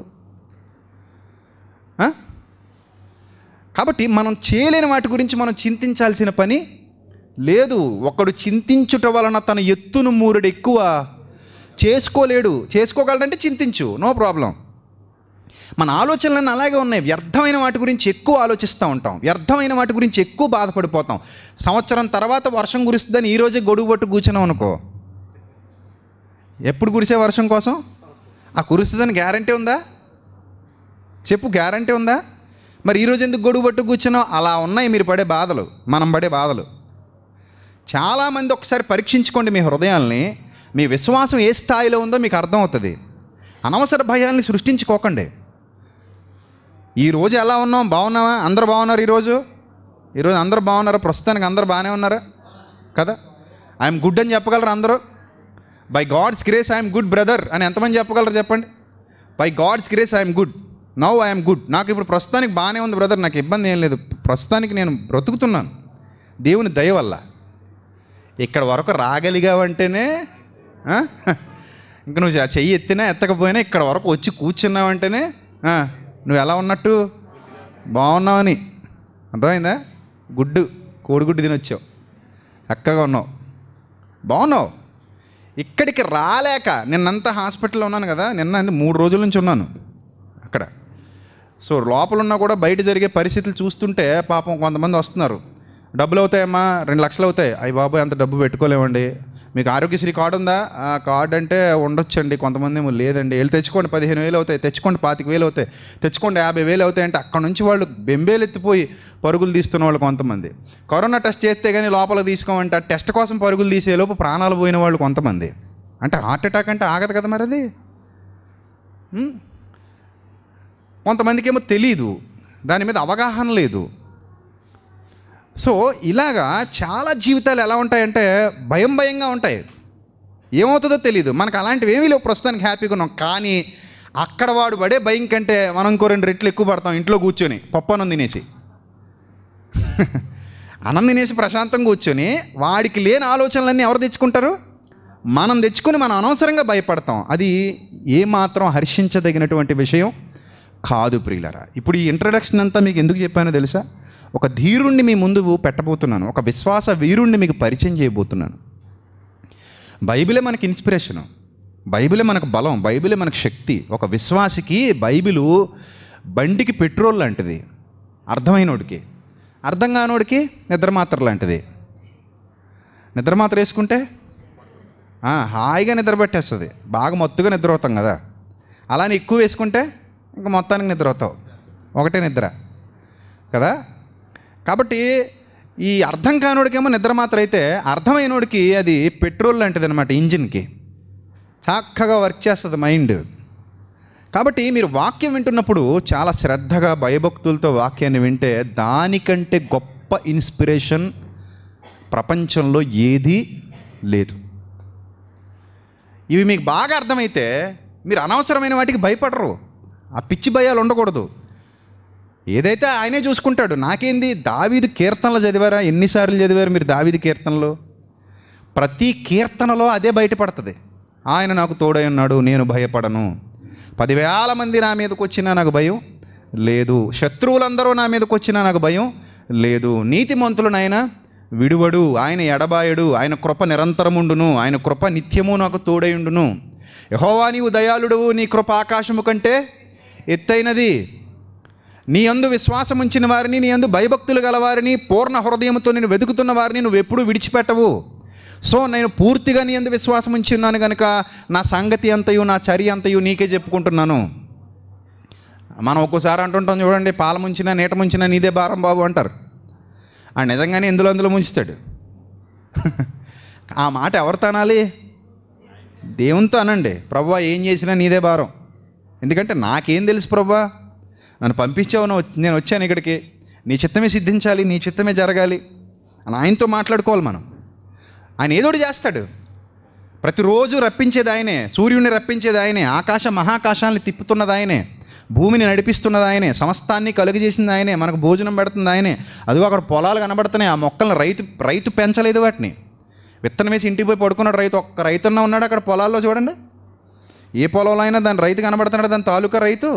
కాబట్టి మనం చేయలేని వాటి గురించి మనం చింతించాల్సిన పని లేదు ఒకడు చింతించుట వలన తన ఎత్తును మూరుడు ఎక్కువ చేసుకోలేడు చేసుకోగలడంటే చింతించు నో ప్రాబ్లం మన ఆలోచనలన్నీ అలాగే ఉన్నాయి వ్యర్థమైన వాటి గురించి ఎక్కువ ఆలోచిస్తూ ఉంటాం వ్యర్థమైన వాటి గురించి ఎక్కువ బాధపడిపోతాం సంవత్సరం తర్వాత వర్షం కురుస్తుందని ఈరోజే గొడుగు పట్టు కూర్చున్నాం అనుకో ఎప్పుడు కురిసే వర్షం కోసం ఆ కురుస్తుందని గ్యారంటీ ఉందా చెప్పు గ్యారంటీ ఉందా మరి ఈరోజు ఎందుకు గొడుగు పట్టు కూర్చున్నావు అలా ఉన్నాయి మీరు పడే బాధలు మనం పడే బాధలు చాలామంది ఒకసారి పరీక్షించుకోండి మీ హృదయాల్ని మీ విశ్వాసం ఏ స్థాయిలో ఉందో మీకు అర్థమవుతుంది అనవసర భయాల్ని సృష్టించుకోకండి ఈరోజు ఎలా ఉన్నాం బాగున్నావా అందరు బాగున్నారు ఈరోజు ఈరోజు అందరు బాగున్నారు ప్రస్తుతానికి అందరు బాగానే ఉన్నారు కదా ఐఎమ్ గుడ్ అని చెప్పగలరు అందరూ by God's grace I'm good brother అని ఎంతమంది చెప్పగలరు చెప్పండి by God's grace I'm good now I'm good నాకు ఇప్పుడు ప్రస్తుతానికి బాగానే ఉంది బ్రదర్ నాకు ఇబ్బంది ఏం లేదు ప్రస్తుతానికి నేను బ్రతుకుతున్నాను దేవుని దయ వల్ల ఇక్కడ వరకు రాగలిగావంటేనే ఇంకా నువ్వు చెయ్యి ఎత్తినా ఎత్తకపోయినా ఇక్కడ వరకు వచ్చి కూర్చున్నావంటేనే నువ్వు ఎలా ఉన్నట్టు బాగున్నావని అర్థమైందా గుడ్డు కోడిగుడ్డు తినొచ్చావు చక్కగా ఉన్నావు బాగున్నావు ఇక్కడికి రాలేక నిన్నంతా హాస్పిటల్లో ఉన్నాను కదా నిన్న మూడు రోజుల నుంచి ఉన్నాను అక్కడ సో లోపలున్నా కూడా బయట జరిగే పరిస్థితులు చూస్తుంటే పాపం కొంతమంది వస్తున్నారు డబ్బులు అవుతాయమ్మా రెండు లక్షలు అవుతాయి అయ్యి బాబు అంత డబ్బు పెట్టుకోలేమండి మీకు ఆరోగ్యశ్రీ కార్డు ఉందా ఆ కార్డు అంటే ఉండొచ్చండి కొంతమంది ఏమో లేదండి వెళ్ళి తెచ్చుకోండి పదిహేను వేలు అవుతాయి తెచ్చుకోండి పాతిక వేలు అవుతాయి తెచ్చుకోండి యాభై వేలు అవుతాయి అంటే అక్కడ నుంచి వాళ్ళు బెంబేలెత్తిపోయి పరుగులు తీస్తున్న వాళ్ళు కొంతమంది కరోనా టెస్ట్ చేస్తే కానీ లోపల తీసుకోమంటే టెస్ట్ కోసం పరుగులు తీసేలోపు ప్రాణాలు పోయిన వాళ్ళు కొంతమంది అంటే హార్ట్ అటాక్ అంటే ఆగదు కదా మరి అది కొంతమందికి ఏమో తెలీదు దాని మీద అవగాహన లేదు సో ఇలాగా చాలా జీవితాలు ఎలా ఉంటాయంటే భయం భయంగా ఉంటాయి ఏమవుతుందో తెలియదు మనకు అలాంటివి ఏమీ లేవు ప్రస్తుతానికి హ్యాపీగా ఉన్నాం కానీ అక్కడ వాడు పడే భయం కంటే మనం ఇంకో రెండు రెట్లు ఎక్కువ పడతాం ఇంట్లో కూర్చొని పప్పు తినేసి [laughs] అన్నం తినేసి ప్రశాంతంగా కూర్చొని వాడికి లేని ఆలోచనలన్నీ ఎవరు తెచ్చుకుంటారు మనం తెచ్చుకొని మనం అనవసరంగా భయపడతాం అది ఏమాత్రం హర్షించదగినటువంటి విషయం కాదు ప్రియులరా ఇప్పుడు ఈ ఇంట్రడక్షన్ అంతా మీకు ఎందుకు చెప్పానో తెలుసా ఒక ధీరుణ్ణి మీ ముందు పెట్టబోతున్నాను ఒక విశ్వాస వీరుణ్ణి మీకు పరిచయం చేయబోతున్నాను బైబిలే మనకి ఇన్స్పిరేషను బైబిలే మనకు బలం బైబిలే మనకు శక్తి ఒక విశ్వాసికి బైబిలు బండికి పెట్రోల్ లాంటిది అర్థమైనోడికి అర్థం కానోడికి నిద్రమాత్ర లాంటిది నిద్రమాత్ర వేసుకుంటే హాయిగా నిద్రపెట్టేస్తుంది బాగా మత్తుగా నిద్ర అవుతాం కదా అలానే ఎక్కువ వేసుకుంటే ఇంకా మొత్తానికి నిద్ర అవుతావు ఒకటే నిద్ర కదా కాబట్టి ఈ అర్థం కానోడికేమో నిద్ర మాత్రం అయితే అర్థమైనోడికి అది పెట్రోల్ లాంటిది అనమాట ఇంజిన్కి చక్కగా వర్క్ చేస్తుంది మైండ్ కాబట్టి మీరు వాక్యం వింటున్నప్పుడు చాలా శ్రద్ధగా భయభక్తులతో వాక్యాన్ని వింటే దానికంటే గొప్ప ఇన్స్పిరేషన్ ప్రపంచంలో ఏదీ లేదు ఇవి మీకు బాగా అర్థమైతే మీరు అనవసరమైన వాటికి భయపడరు ఆ పిచ్చి భయాలు ఉండకూడదు ఏదైతే ఆయనే చూసుకుంటాడు నాకేంది దావీదు కీర్తనలు చదివారా ఎన్నిసార్లు చదివారు మీరు దావీదు కీర్తనలు ప్రతి కీర్తనలో అదే బయటపడుతుంది ఆయన నాకు తోడై ఉన్నాడు నేను భయపడను పదివేల మంది నా మీదకి వచ్చినా నాకు భయం లేదు శత్రువులందరూ నా మీదకి వచ్చినా నాకు భయం లేదు నాయన విడువడు ఆయన ఎడబాయడు ఆయన కృప నిరంతరముండును ఆయన కృప నిత్యము నాకు తోడైండును యహోవా నీవు దయాళుడు నీ కృప ఆకాశము కంటే ఎత్తైనది నీ అందు విశ్వాసం ఉంచిన వారిని నీ అందు భయభక్తులు గలవారిని పూర్ణ హృదయంతో నేను వెతుకుతున్న వారిని నువ్వు ఎప్పుడూ విడిచిపెట్టవు సో నేను పూర్తిగా నీ అందు విశ్వాసం ఉంచున్నాను కనుక నా సంగతి అంతయు నా చర్య అంతయు నీకే చెప్పుకుంటున్నాను మనం ఒక్కోసారి అంటుంటాం చూడండి పాల ముంచినా నీట ముంచినా నీదే భారం బాబు అంటారు ఆ నిజంగానే ఎందులో అందులో ముంచుతాడు [laughs] ఆ మాట ఎవరితో అనాలి దేవునితో అనండి ప్రభు ఏం చేసినా నీదే భారం ఎందుకంటే నాకేం తెలుసు ప్రభా నన్ను పంపించావు నేను వచ్చాను ఇక్కడికి నీ చిత్తమే సిద్ధించాలి నీ చిత్తమే జరగాలి అని ఆయనతో మాట్లాడుకోవాలి మనం ఆయన ఏదోటి చేస్తాడు ప్రతిరోజు రప్పించేది ఆయనే సూర్యుడిని రప్పించేది ఆయనే ఆకాశ మహాకాశాన్ని తిప్పుతున్నది ఆయనే భూమిని నడిపిస్తున్నది ఆయనే సమస్తాన్ని కలుగజేసింది ఆయనే మనకు భోజనం పెడుతుంది ఆయనే అదిగో అక్కడ పొలాలు కనబడుతున్నాయి ఆ మొక్కలను రైతు రైతు పెంచలేదు వాటిని విత్తనం వేసి ఇంటికి పోయి పడుకున్నాడు రైతు ఒక్క రైతున్న ఉన్నాడు అక్కడ పొలాల్లో చూడండి ఏ పొలంలో అయినా దాని రైతు కనబడుతున్నాడు దాని తాలూకా రైతు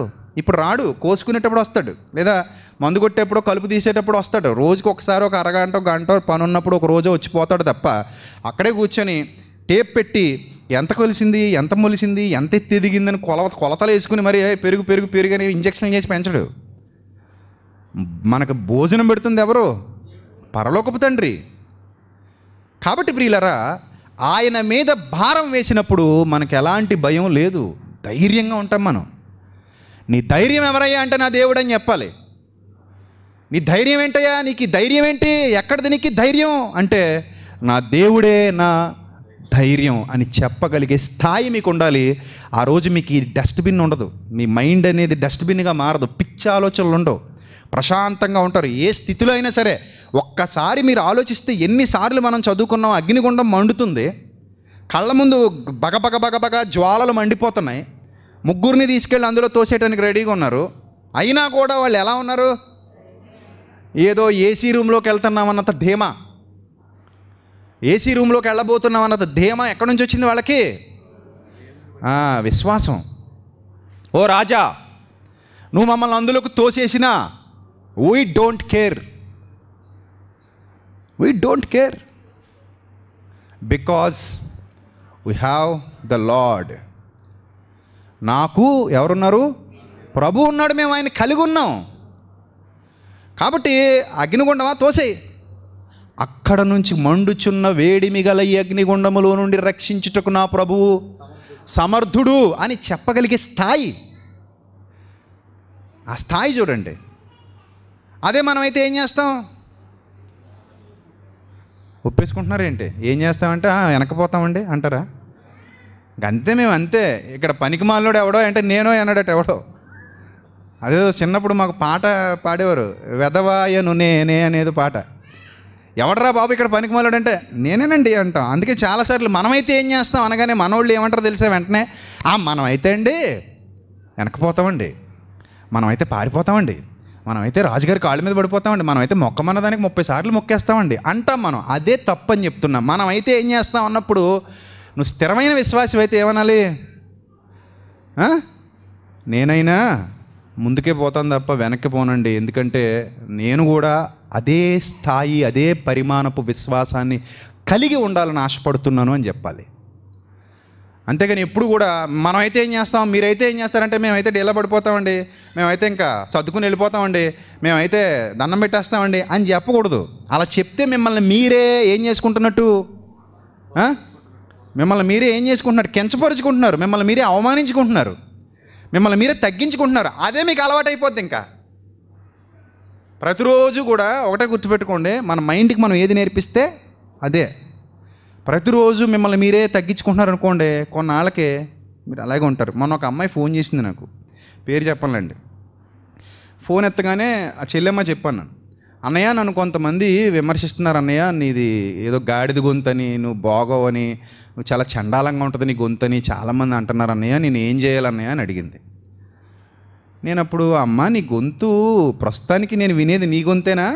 ఇప్పుడు రాడు కోసుకునేటప్పుడు వస్తాడు లేదా మందు కొట్టేప్పుడు కలుపు తీసేటప్పుడు వస్తాడు రోజుకి ఒకసారి ఒక అరగంట గంట పని ఉన్నప్పుడు ఒక రోజు వచ్చిపోతాడు తప్ప అక్కడే కూర్చొని టేప్ పెట్టి ఎంత కొలిసింది ఎంత మొలిసింది ఎంత ఎత్తి ఎదిగిందని కొల కొలతలు వేసుకుని మరి పెరుగు పెరుగు పెరుగు అని ఇంజక్షన్ చేసి పెంచడు మనకు భోజనం పెడుతుంది ఎవరు పరలోకపు తండ్రి కాబట్టి ప్రియులరా ఆయన మీద భారం వేసినప్పుడు మనకు ఎలాంటి భయం లేదు ధైర్యంగా ఉంటాం మనం నీ ధైర్యం ఎవరయ్యా అంటే నా దేవుడని చెప్పాలి నీ ధైర్యం ఏంటయ్యా నీకు ధైర్యం ఏంటి ఎక్కడిది నీకు ధైర్యం అంటే నా దేవుడే నా ధైర్యం అని చెప్పగలిగే స్థాయి మీకు ఉండాలి ఆ రోజు మీకు ఈ డస్ట్బిన్ ఉండదు మీ మైండ్ అనేది డస్ట్బిన్గా మారదు పిచ్చి ఆలోచనలు ఉండవు ప్రశాంతంగా ఉంటారు ఏ స్థితిలో అయినా సరే ఒక్కసారి మీరు ఆలోచిస్తే ఎన్నిసార్లు మనం చదువుకున్నాం అగ్నిగుండం మండుతుంది కళ్ళ ముందు బగబగ బగబగ జ్వాలలు మండిపోతున్నాయి ముగ్గురిని తీసుకెళ్ళి అందులో తోసేయడానికి రెడీగా ఉన్నారు అయినా కూడా వాళ్ళు ఎలా ఉన్నారు ఏదో ఏసీ రూమ్లోకి వెళ్తున్నామన్నంత ధీమా ఏసీ రూమ్లోకి వెళ్ళబోతున్నామన్నంత ధీమా ఎక్కడి నుంచి వచ్చింది వాళ్ళకి విశ్వాసం ఓ రాజా నువ్వు మమ్మల్ని అందులోకి తోసేసినా we don't care we don't care because we have the lord నాకు ఎవరున్నారు ప్రభు ఉన్నాడు మేము ఆయన కలిగి ఉన్నాం కాబట్టి అగ్నిగుండమా తోసే అక్కడ నుంచి మండుచున్న వేడిమి గల ఈ అగ్నిగుండములో నుండి రక్షించుటకు నా ప్రభువు సమర్థుడు అని చెప్పగలిగే స్థాయి ఆ స్థాయి చూడండి అదే మనమైతే ఏం చేస్తాం ఏంటి ఏం చేస్తామంటే వెనకపోతామండి అంటారా అంతే మేము అంతే ఇక్కడ పనికి మాలినోడు ఎవడో అంటే నేనో అన్నాడట ఎవడో అదే చిన్నప్పుడు మాకు పాట పాడేవారు వెదవాయను నేనే అనేది పాట ఎవడరా బాబు ఇక్కడ పనికి మాలోడు అంటే నేనేనండి అంటాం అందుకే చాలాసార్లు మనమైతే ఏం చేస్తాం అనగానే మనోళ్ళు ఏమంటారు తెలిసే వెంటనే ఆ మనం అయితే అండి వెనకపోతామండి మనమైతే పారిపోతామండి మనమైతే రాజుగారి కాళ్ళ మీద పడిపోతామండి మనమైతే మొక్కమన్న దానికి ముప్పై సార్లు మొక్కేస్తామండి అంటాం మనం అదే తప్పని చెప్తున్నాం మనమైతే ఏం చేస్తాం అన్నప్పుడు నువ్వు స్థిరమైన విశ్వాసం అయితే ఏమనాలి నేనైనా ముందుకే పోతాను తప్ప వెనక్కి పోనండి ఎందుకంటే నేను కూడా అదే స్థాయి అదే పరిమాణపు విశ్వాసాన్ని కలిగి ఉండాలని ఆశపడుతున్నాను అని చెప్పాలి అంతేగాని ఎప్పుడు కూడా మనమైతే ఏం చేస్తాం మీరైతే ఏం చేస్తారంటే మేమైతే డీలా పడిపోతామండి మేమైతే ఇంకా సర్దుకుని వెళ్ళిపోతామండి మేమైతే దండం పెట్టేస్తామండి అని చెప్పకూడదు అలా చెప్తే మిమ్మల్ని మీరే ఏం చేసుకుంటున్నట్టు మిమ్మల్ని మీరే ఏం చేసుకుంటున్నారు కించపరుచుకుంటున్నారు మిమ్మల్ని మీరే అవమానించుకుంటున్నారు మిమ్మల్ని మీరే తగ్గించుకుంటున్నారు అదే మీకు అలవాటు అయిపోద్ది ఇంకా ప్రతిరోజు కూడా ఒకటే గుర్తుపెట్టుకోండి మన మైండ్కి మనం ఏది నేర్పిస్తే అదే ప్రతిరోజు మిమ్మల్ని మీరే తగ్గించుకుంటున్నారు అనుకోండి కొన్నాళ్ళకే మీరు అలాగే ఉంటారు మొన్న ఒక అమ్మాయి ఫోన్ చేసింది నాకు పేరు చెప్పాలండి ఫోన్ ఎత్తగానే ఆ చెల్లెమ్మ చెప్పాను అన్నయ్య నన్ను కొంతమంది విమర్శిస్తున్నారు అన్నయ్య నీది ఏదో గాడిద గొంతని నువ్వు బాగోవని నువ్వు చాలా చండాలంగా ఉంటుంది నీ గొంతని చాలామంది అంటున్నారు అన్నయ్య నేను ఏం చేయాలన్నయ్య అని అడిగింది నేను అప్పుడు అమ్మ నీ గొంతు ప్రస్తుతానికి నేను వినేది నీ గొంతేనా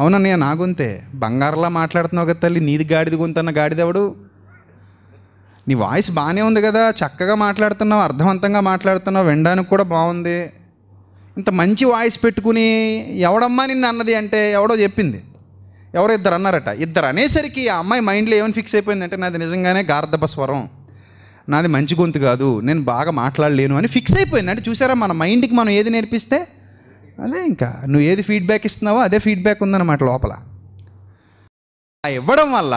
అవునన్నయ్య నా గొంతే బంగారంలా మాట్లాడుతున్నావు కదా తల్లి నీది గాడిది గొంతన్న గాడిదెవడు నీ వాయిస్ బాగానే ఉంది కదా చక్కగా మాట్లాడుతున్నావు అర్థవంతంగా మాట్లాడుతున్నావు వినడానికి కూడా బాగుంది ఇంత మంచి వాయిస్ పెట్టుకుని ఎవడమ్మా నిన్ను అన్నది అంటే ఎవడో చెప్పింది ఎవరో ఇద్దరు అన్నారట ఇద్దరు అనేసరికి ఆ అమ్మాయి మైండ్లో ఏమని ఫిక్స్ అయిపోయిందంటే నాది నిజంగానే గార్ధప స్వరం నాది మంచి గొంతు కాదు నేను బాగా మాట్లాడలేను అని ఫిక్స్ అయిపోయింది అంటే చూసారా మన మైండ్కి మనం ఏది నేర్పిస్తే అదే ఇంకా నువ్వు ఏది ఫీడ్బ్యాక్ ఇస్తున్నావో అదే ఫీడ్బ్యాక్ ఉందన్నమాట లోపల ఆ ఇవ్వడం వల్ల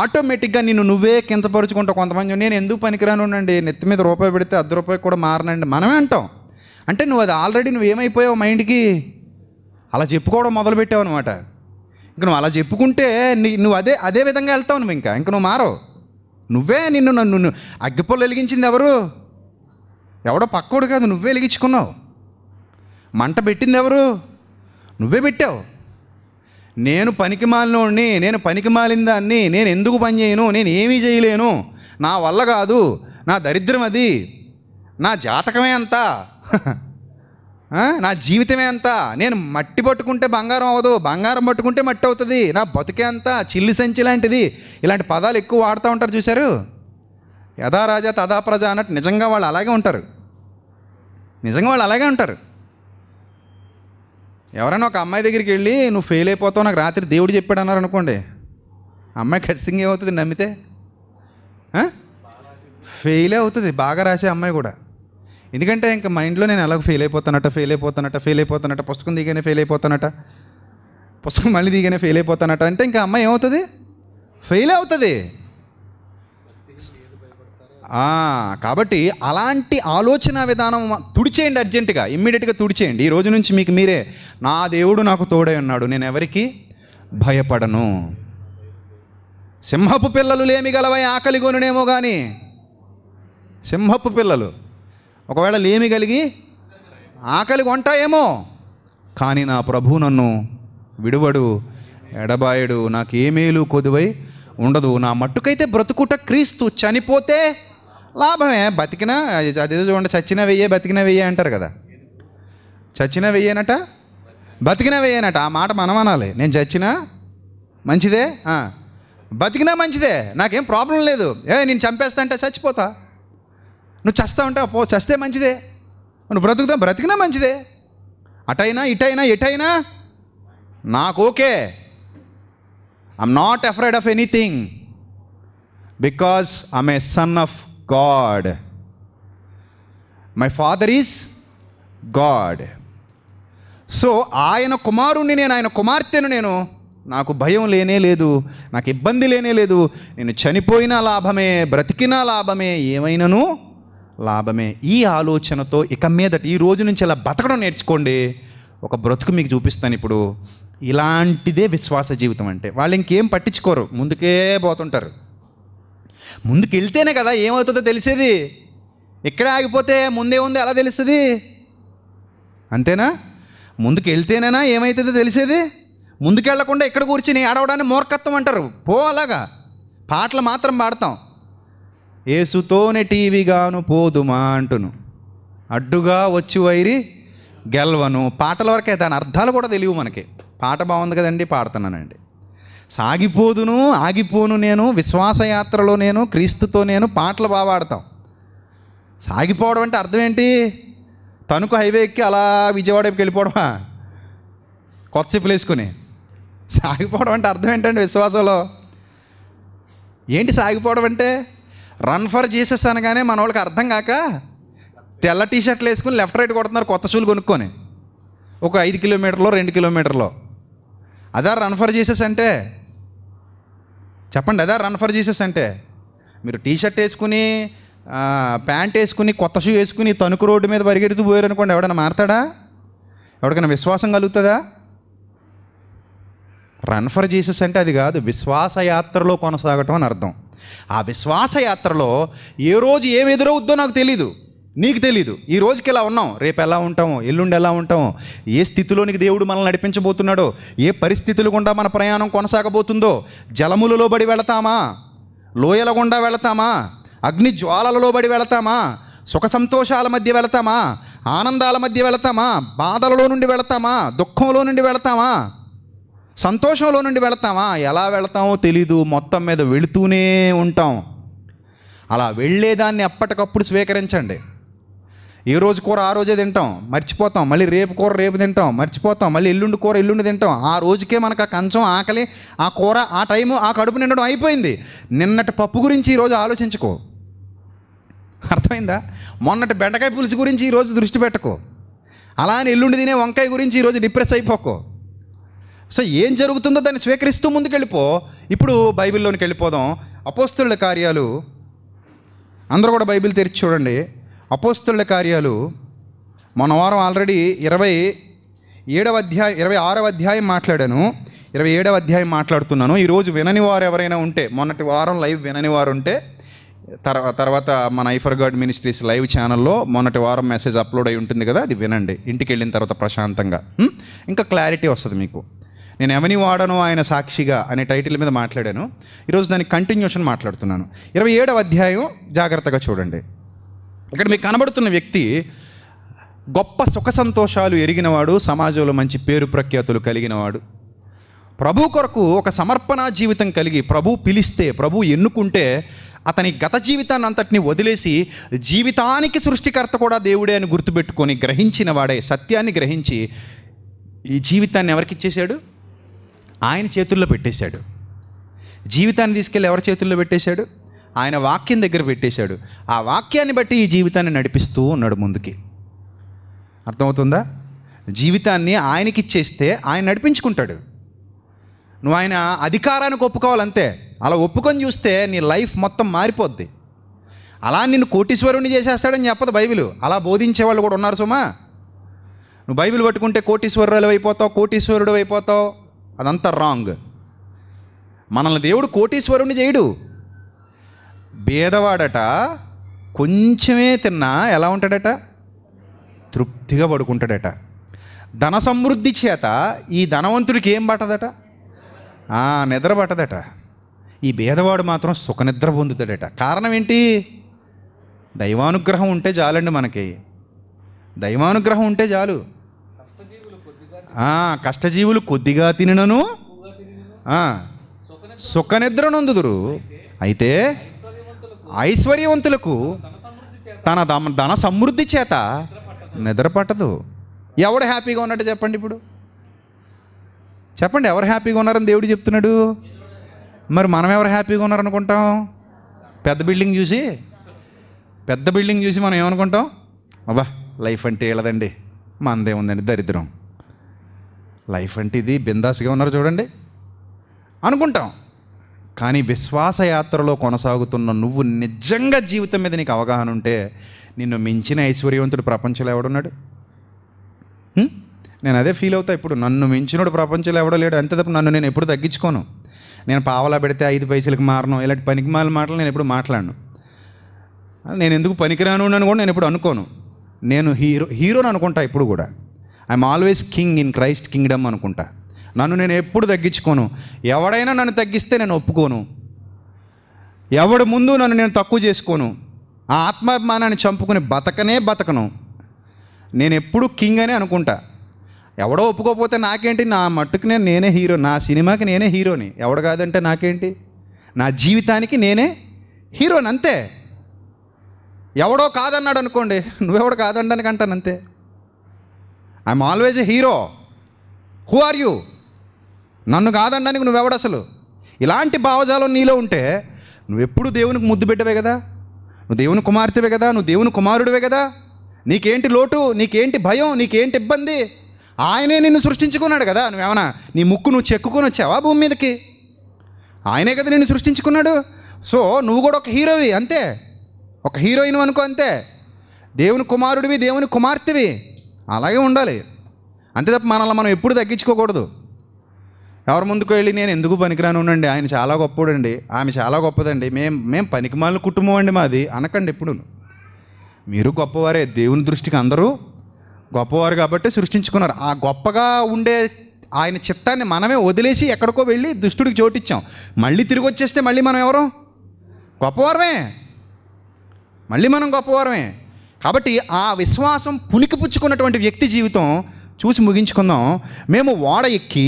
ఆటోమేటిక్గా నిన్ను నువ్వే కింతపరుచుకుంటావు కొంతమంది నేను ఎందుకు పనికిరాను అండి నెత్తి మీద రూపాయి పెడితే అర్ధ రూపాయి కూడా మారనండి మనమే అంటాం అంటే నువ్వు అది ఆల్రెడీ నువ్వు ఏమైపోయావు మైండ్కి అలా చెప్పుకోవడం మొదలుపెట్టావు అనమాట ఇంక నువ్వు అలా చెప్పుకుంటే నువ్వు అదే అదే విధంగా వెళ్తావు నువ్వు ఇంకా ఇంక నువ్వు మారో నువ్వే నిన్ను నన్ను అగ్గిపొల్లు వెలిగించింది ఎవరు ఎవడో పక్కోడు కాదు నువ్వే వెలిగించుకున్నావు మంట పెట్టింది ఎవరు నువ్వే పెట్టావు నేను పనికి మాలినోడిని నేను పనికి మాలిందాన్ని నేను ఎందుకు పని చేయను నేను ఏమీ చేయలేను నా వల్ల కాదు నా దరిద్రం అది నా జాతకమే అంత నా జీవితమే అంత నేను మట్టి పట్టుకుంటే బంగారం అవ్వదు బంగారం పట్టుకుంటే మట్టి అవుతుంది నా బతుకే అంత చిల్లి సంచి లాంటిది ఇలాంటి పదాలు ఎక్కువ వాడుతూ ఉంటారు చూశారు యథా రాజా తదా ప్రజ అన్నట్టు నిజంగా వాళ్ళు అలాగే ఉంటారు నిజంగా వాళ్ళు అలాగే ఉంటారు ఎవరైనా ఒక అమ్మాయి దగ్గరికి వెళ్ళి నువ్వు ఫెయిల్ అయిపోతావు నాకు రాత్రి దేవుడు చెప్పాడు అన్నారు అనుకోండి అమ్మాయి ఖచ్చితంగా ఏమవుతుంది నమ్మితే ఫెయిలే అవుతుంది బాగా రాసే అమ్మాయి కూడా ఎందుకంటే ఇంకా మైండ్లో నేను ఎలాగో ఫెయిల్ అయిపోతానట ఫెయిల్ అయిపోతానట ఫెయిల్ అయిపోతానట పుస్తకం దిగానే ఫెయిల్ అయిపోతానట పుస్తకం మళ్ళీ దిగానే ఫెయిల్ అయిపోతానట అంటే ఇంకా అమ్మాయి ఏమవుతుంది ఫెయిల్ అవుతుంది కాబట్టి అలాంటి ఆలోచన విధానం తుడిచేయండి అర్జెంటుగా ఇమ్మీడియట్గా తుడిచేయండి ఈ రోజు నుంచి మీకు మీరే నా దేవుడు నాకు తోడై ఉన్నాడు నేను ఎవరికి భయపడను సింహపు పిల్లలు లేమి గలవై ఆకలి కొనునేమో కానీ సింహపు పిల్లలు ఒకవేళ లేమి కలిగి ఆకలి కొంటాయేమో కానీ నా ప్రభు నన్ను విడువడు ఎడబాయడు నాకు ఏమేలు కొదువై ఉండదు నా మట్టుకైతే బ్రతుకుట క్రీస్తు చనిపోతే లాభమే బతికినా అదేదో చూడండి చచ్చిన వెయ్యే బతికిన వెయ్యి అంటారు కదా చచ్చిన వెయ్యనట బతికిన వెయ్యనట ఆ మాట మనం అనాలి నేను చచ్చినా మంచిదే బతికినా మంచిదే నాకేం ప్రాబ్లం లేదు ఏ నేను చంపేస్తా అంటే చచ్చిపోతా నువ్వు చస్తా ఉంటావు పో చస్తే మంచిదే నువ్వు బ్రతుకుతా బ్రతికినా మంచిదే అటైనా ఇటైనా ఎటైనా నాకు okay I'm not afraid of anything because I'm a son of God my father is God so ఆయన కుమారుణ్ణి నేను ఆయన కుమార్తెను నేను నాకు భయం లేనే లేదు నాకు ఇబ్బంది లేనే లేదు నేను చనిపోయినా లాభమే బ్రతికినా లాభమే ఏమైనాను లాభమే ఈ ఆలోచనతో ఇక మీదటి ఈ రోజు నుంచి ఇలా బతకడం నేర్చుకోండి ఒక బ్రతుకు మీకు చూపిస్తాను ఇప్పుడు ఇలాంటిదే విశ్వాస జీవితం అంటే వాళ్ళు ఇంకేం పట్టించుకోరు ముందుకే పోతుంటారు ముందుకెళ్తేనే కదా ఏమవుతుందో తెలిసేది ఎక్కడ ఆగిపోతే ముందే ఉంది ఎలా తెలుస్తుంది అంతేనా ముందుకు వెళ్తేనేనా ఏమవుతుందో తెలిసేది ముందుకెళ్లకుండా ఇక్కడ కూర్చుని ఆడవడాన్ని మూర్ఖత్వం అంటారు పో అలాగా పాటలు మాత్రం పాడతాం ఏసుతోనే టీవీగాను పోదుమా అంటును అడ్డుగా వచ్చి వైరి గెలవను పాటల వరకే దాని అర్థాలు కూడా తెలియవు మనకి పాట బాగుంది కదండి పాడుతున్నానండి సాగిపోదును ఆగిపోను నేను విశ్వాసయాత్రలో నేను క్రీస్తుతో నేను పాటలు బాగా పాడతాం సాగిపోవడం అంటే అర్థం ఏంటి తణుకు హైవే ఎక్కి అలా విజయవాడకి వెళ్ళిపోవడమా కొత్త చెప్పులు వేసుకుని సాగిపోవడం అంటే అర్థం ఏంటండి విశ్వాసంలో ఏంటి సాగిపోవడం అంటే రన్ ఫర్ జీసస్ అనగానే మన వాళ్ళకి అర్థం కాక తెల్ల టీ షర్ట్లు వేసుకుని లెఫ్ట్ రైట్ కొడుతున్నారు కొత్త షూలు కొనుక్కొని ఒక ఐదు కిలోమీటర్లో రెండు కిలోమీటర్లో అదా రన్ ఫర్ జీసస్ అంటే చెప్పండి అదా రన్ ఫర్ జీసస్ అంటే మీరు టీ షర్ట్ వేసుకుని ప్యాంట్ వేసుకుని కొత్త షూ వేసుకుని తణుకు రోడ్డు మీద పరిగెడుతూ పోయారు అనుకోండి ఎవడైనా మారుతాడా ఎవరికైనా విశ్వాసం కలుగుతుందా రన్ ఫర్ జీసస్ అంటే అది కాదు విశ్వాసయాత్రలో కొనసాగటం అని అర్థం ఆ విశ్వాసయాత్రలో ఏ రోజు ఏమి ఎదురవుద్దో నాకు తెలీదు నీకు తెలీదు ఈ రోజుకి ఎలా ఉన్నాం రేపు ఎలా ఉంటామో ఎల్లుండి ఎలా ఉంటామో ఏ స్థితిలోనికి దేవుడు మనల్ని నడిపించబోతున్నాడో ఏ పరిస్థితులు గుండా మన ప్రయాణం కొనసాగబోతుందో జలములలో బడి వెళతామా లోయల గుండా వెళతామా అగ్ని జ్వాలలలో బడి వెళతామా సుఖ సంతోషాల మధ్య వెళతామా ఆనందాల మధ్య వెళతామా బాధలలో నుండి వెళతామా దుఃఖంలో నుండి వెళతామా సంతోషంలో నుండి వెళతామా ఎలా వెళతామో తెలీదు మొత్తం మీద వెళుతూనే ఉంటాం అలా వెళ్ళేదాన్ని అప్పటికప్పుడు స్వీకరించండి ఏ రోజు కూర ఆ రోజే తింటాం మర్చిపోతాం మళ్ళీ రేపు కూర రేపు తింటాం మర్చిపోతాం మళ్ళీ ఎల్లుండి కూర ఎల్లుండి తింటాం ఆ రోజుకే మనకు ఆ కంచం ఆకలి ఆ కూర ఆ టైము ఆ కడుపు నిండడం అయిపోయింది నిన్నటి పప్పు గురించి ఈరోజు ఆలోచించుకో అర్థమైందా మొన్నటి బెండకాయ పులుసు గురించి ఈరోజు దృష్టి పెట్టుకో అలా అని ఎల్లుండి తినే వంకాయ గురించి ఈరోజు డిప్రెస్ అయిపోకో సో ఏం జరుగుతుందో దాన్ని స్వీకరిస్తూ ముందుకెళ్ళిపో ఇప్పుడు బైబిల్లోనికి వెళ్ళిపోదాం అపోస్తుల కార్యాలు అందరూ కూడా బైబిల్ తెరిచి చూడండి అపోస్తుల కార్యాలు మన వారం ఆల్రెడీ ఇరవై ఏడవ అధ్యాయం ఇరవై ఆరవ అధ్యాయం మాట్లాడాను ఇరవై ఏడవ అధ్యాయం మాట్లాడుతున్నాను ఈరోజు వినని వారు ఎవరైనా ఉంటే మొన్నటి వారం లైవ్ వినని వారు ఉంటే తర్వాత తర్వాత మన ఐఫర్ గాడ్ మినిస్ట్రీస్ లైవ్ ఛానల్లో మొన్నటి వారం మెసేజ్ అప్లోడ్ అయి ఉంటుంది కదా అది వినండి ఇంటికి వెళ్ళిన తర్వాత ప్రశాంతంగా ఇంకా క్లారిటీ వస్తుంది మీకు నేను ఎవని వాడను ఆయన సాక్షిగా అనే టైటిల్ మీద మాట్లాడాను ఈరోజు దాని కంటిన్యూషన్ మాట్లాడుతున్నాను ఇరవై ఏడవ అధ్యాయం జాగ్రత్తగా చూడండి ఇక్కడ మీకు కనబడుతున్న వ్యక్తి గొప్ప సుఖ సంతోషాలు ఎరిగినవాడు సమాజంలో మంచి పేరు ప్రఖ్యాతులు కలిగినవాడు ప్రభు కొరకు ఒక సమర్పణ జీవితం కలిగి ప్రభు పిలిస్తే ప్రభు ఎన్నుకుంటే అతని గత జీవితాన్ని అంతటిని వదిలేసి జీవితానికి సృష్టికర్త కూడా దేవుడే అని గుర్తుపెట్టుకొని గ్రహించిన వాడే సత్యాన్ని గ్రహించి ఈ జీవితాన్ని ఎవరికి ఇచ్చేశాడు ఆయన చేతుల్లో పెట్టేశాడు జీవితాన్ని తీసుకెళ్ళి ఎవరి చేతుల్లో పెట్టేశాడు ఆయన వాక్యం దగ్గర పెట్టేశాడు ఆ వాక్యాన్ని బట్టి ఈ జీవితాన్ని నడిపిస్తూ ఉన్నాడు ముందుకి అర్థమవుతుందా జీవితాన్ని ఆయనకి ఇచ్చేస్తే ఆయన నడిపించుకుంటాడు నువ్వు ఆయన అధికారానికి ఒప్పుకోవాలంతే అలా ఒప్పుకొని చూస్తే నీ లైఫ్ మొత్తం మారిపోద్ది అలా నిన్ను కోటీశ్వరుణ్ణి చేసేస్తాడని చెప్పదు బైబిల్ అలా బోధించే వాళ్ళు కూడా ఉన్నారు సుమా నువ్వు బైబిల్ పట్టుకుంటే కోటీశ్వరులు అయిపోతావు కోటీశ్వరుడు అయిపోతావు అదంతా రాంగ్ మనల్ని దేవుడు కోటీశ్వరుని చేయడు బేదవాడట కొంచెమే తిన్నా ఎలా ఉంటాడట తృప్తిగా పడుకుంటాడట ధన సమృద్ధి చేత ఈ ధనవంతుడికి ఏం పట్టదట నిద్ర పట్టదట ఈ భేదవాడు మాత్రం సుఖనిద్ర పొందుతాడట కారణం ఏంటి దైవానుగ్రహం ఉంటే చాలండి మనకి దైవానుగ్రహం ఉంటే చాలు కష్టజీవులు కొద్దిగా తినను సుఖనిద్ర నొందుదురు అయితే ఐశ్వర్యవంతులకు తన ధన సమృద్ధి చేత నిద్ర పట్టదు ఎవడు హ్యాపీగా ఉన్నట్టు చెప్పండి ఇప్పుడు చెప్పండి ఎవరు హ్యాపీగా ఉన్నారని దేవుడు చెప్తున్నాడు మరి మనం ఎవరు హ్యాపీగా ఉన్నారనుకుంటాం పెద్ద బిల్డింగ్ చూసి పెద్ద బిల్డింగ్ చూసి మనం ఏమనుకుంటాం అబ్బా లైఫ్ అంటే ఇలాదండి మనదే దరిద్రం లైఫ్ అంటే ఇది బిందాస్గా ఉన్నారు చూడండి అనుకుంటాం కానీ విశ్వాస యాత్రలో కొనసాగుతున్న నువ్వు నిజంగా జీవితం మీద నీకు అవగాహన ఉంటే నిన్ను మించిన ఐశ్వర్యవంతుడు ప్రపంచంలో ఎవడున్నాడు నేను అదే ఫీల్ అవుతా ఇప్పుడు నన్ను మించినోడు ప్రపంచంలో ఎవడో లేడు అంతే తప్ప నన్ను నేను ఎప్పుడు తగ్గించుకోను నేను పావలా పెడితే ఐదు పైసలకు మారను ఇలాంటి పనికిమాల మాటలు నేను ఎప్పుడు మాట్లాడను నేను ఎందుకు పనికిరాను అని కూడా నేను ఎప్పుడు అనుకోను నేను హీరో హీరోని అనుకుంటా ఇప్పుడు కూడా I'm always king in Christ kingdom అనుకుంటా నన్ను నేను ఎప్పుడు తగ్గించుకోను ఎవడైనా నన్ను తగ్గిస్తే నేను ఒప్పుకోను ఎవడు ముందు నన్ను నేను తక్కువ చేసుకోను ఆ ఆత్మాభిమానాన్ని చంపుకుని బతకనే బతకను నేను ఎప్పుడు కింగ్ అని అనుకుంటా ఎవడో ఒప్పుకోకపోతే నాకేంటి నా మట్టుకు నేను నేనే హీరో నా సినిమాకి నేనే హీరోని ఎవడు కాదంటే నాకేంటి నా జీవితానికి నేనే హీరోని అంతే ఎవడో కాదన్నాడు అనుకోండి నువ్వెవడు కాదనడానికి అంటాను అంతే I'm always a hero who are you నన్ను కాదనడానికి నువ్వెవడు అసలు ఇలాంటి భావజాలం నీలో ఉంటే నువ్వు ఎప్పుడు దేవునికి ముద్దు పెట్టవే కదా నువ్వు దేవుని కుమార్తెవే కదా నువ్వు దేవుని కుమారుడివే కదా నీకేంటి లోటు నీకేంటి భయం నీకేంటి ఇబ్బంది ఆయనే నిన్ను సృష్టించుకున్నాడు కదా నువ్వేమన్నా నీ ముక్కు నువ్వు చెక్కుకొని వచ్చావా భూమి మీదకి ఆయనే కదా నిన్ను సృష్టించుకున్నాడు సో నువ్వు కూడా ఒక హీరోవి అంతే ఒక హీరోయిన్ అనుకో అంతే దేవుని కుమారుడివి దేవుని కుమార్తెవి అలాగే ఉండాలి అంతే తప్ప మనల్ని మనం ఎప్పుడు తగ్గించుకోకూడదు ఎవరి ముందుకు వెళ్ళి నేను ఎందుకు పనికిరాను ఉండండి ఆయన చాలా గొప్పడండి ఆమె చాలా గొప్పదండి మేము మేము పనికిమాలిన కుటుంబం అండి మాది అనకండి ఎప్పుడు మీరు గొప్పవారే దేవుని దృష్టికి అందరూ గొప్పవారు కాబట్టి సృష్టించుకున్నారు ఆ గొప్పగా ఉండే ఆయన చిత్తాన్ని మనమే వదిలేసి ఎక్కడికో వెళ్ళి దుష్టుడికి చోటిచ్చాం మళ్ళీ తిరిగి వచ్చేస్తే మళ్ళీ మనం ఎవరు గొప్పవారమే మళ్ళీ మనం గొప్పవారమే కాబట్టి ఆ విశ్వాసం పుణికిపుచ్చుకున్నటువంటి వ్యక్తి జీవితం చూసి ముగించుకుందాం మేము ఓడ ఎక్కి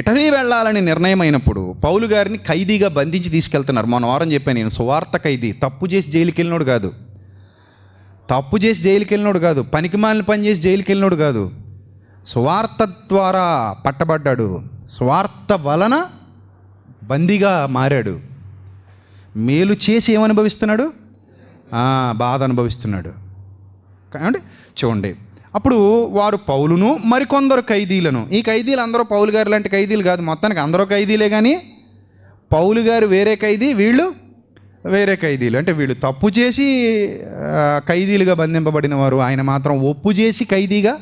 ఇటలీ వెళ్ళాలని నిర్ణయమైనప్పుడు పౌలు గారిని ఖైదీగా బంధించి తీసుకెళ్తున్నారు మొన్న వారం చెప్పాను నేను సువార్త ఖైదీ తప్పు చేసి జైలుకి వెళ్ళినోడు కాదు తప్పు చేసి జైలుకి వెళ్ళినోడు కాదు పనికిమాలిన పని చేసి జైలుకి వెళ్ళినోడు కాదు సువార్త ద్వారా పట్టబడ్డాడు స్వార్థ వలన బందీగా మారాడు మేలు చేసి ఏమనుభవిస్తున్నాడు బాధ అనుభవిస్తున్నాడు అంటే చూడండి అప్పుడు వారు పౌలును మరికొందరు ఖైదీలను ఈ ఖైదీలు అందరూ పౌలు గారు లాంటి ఖైదీలు కాదు మొత్తానికి అందరూ ఖైదీలే కానీ పౌలు గారు వేరే ఖైదీ వీళ్ళు వేరే ఖైదీలు అంటే వీళ్ళు తప్పు చేసి ఖైదీలుగా బంధింపబడిన వారు ఆయన మాత్రం ఒప్పు చేసి ఖైదీగా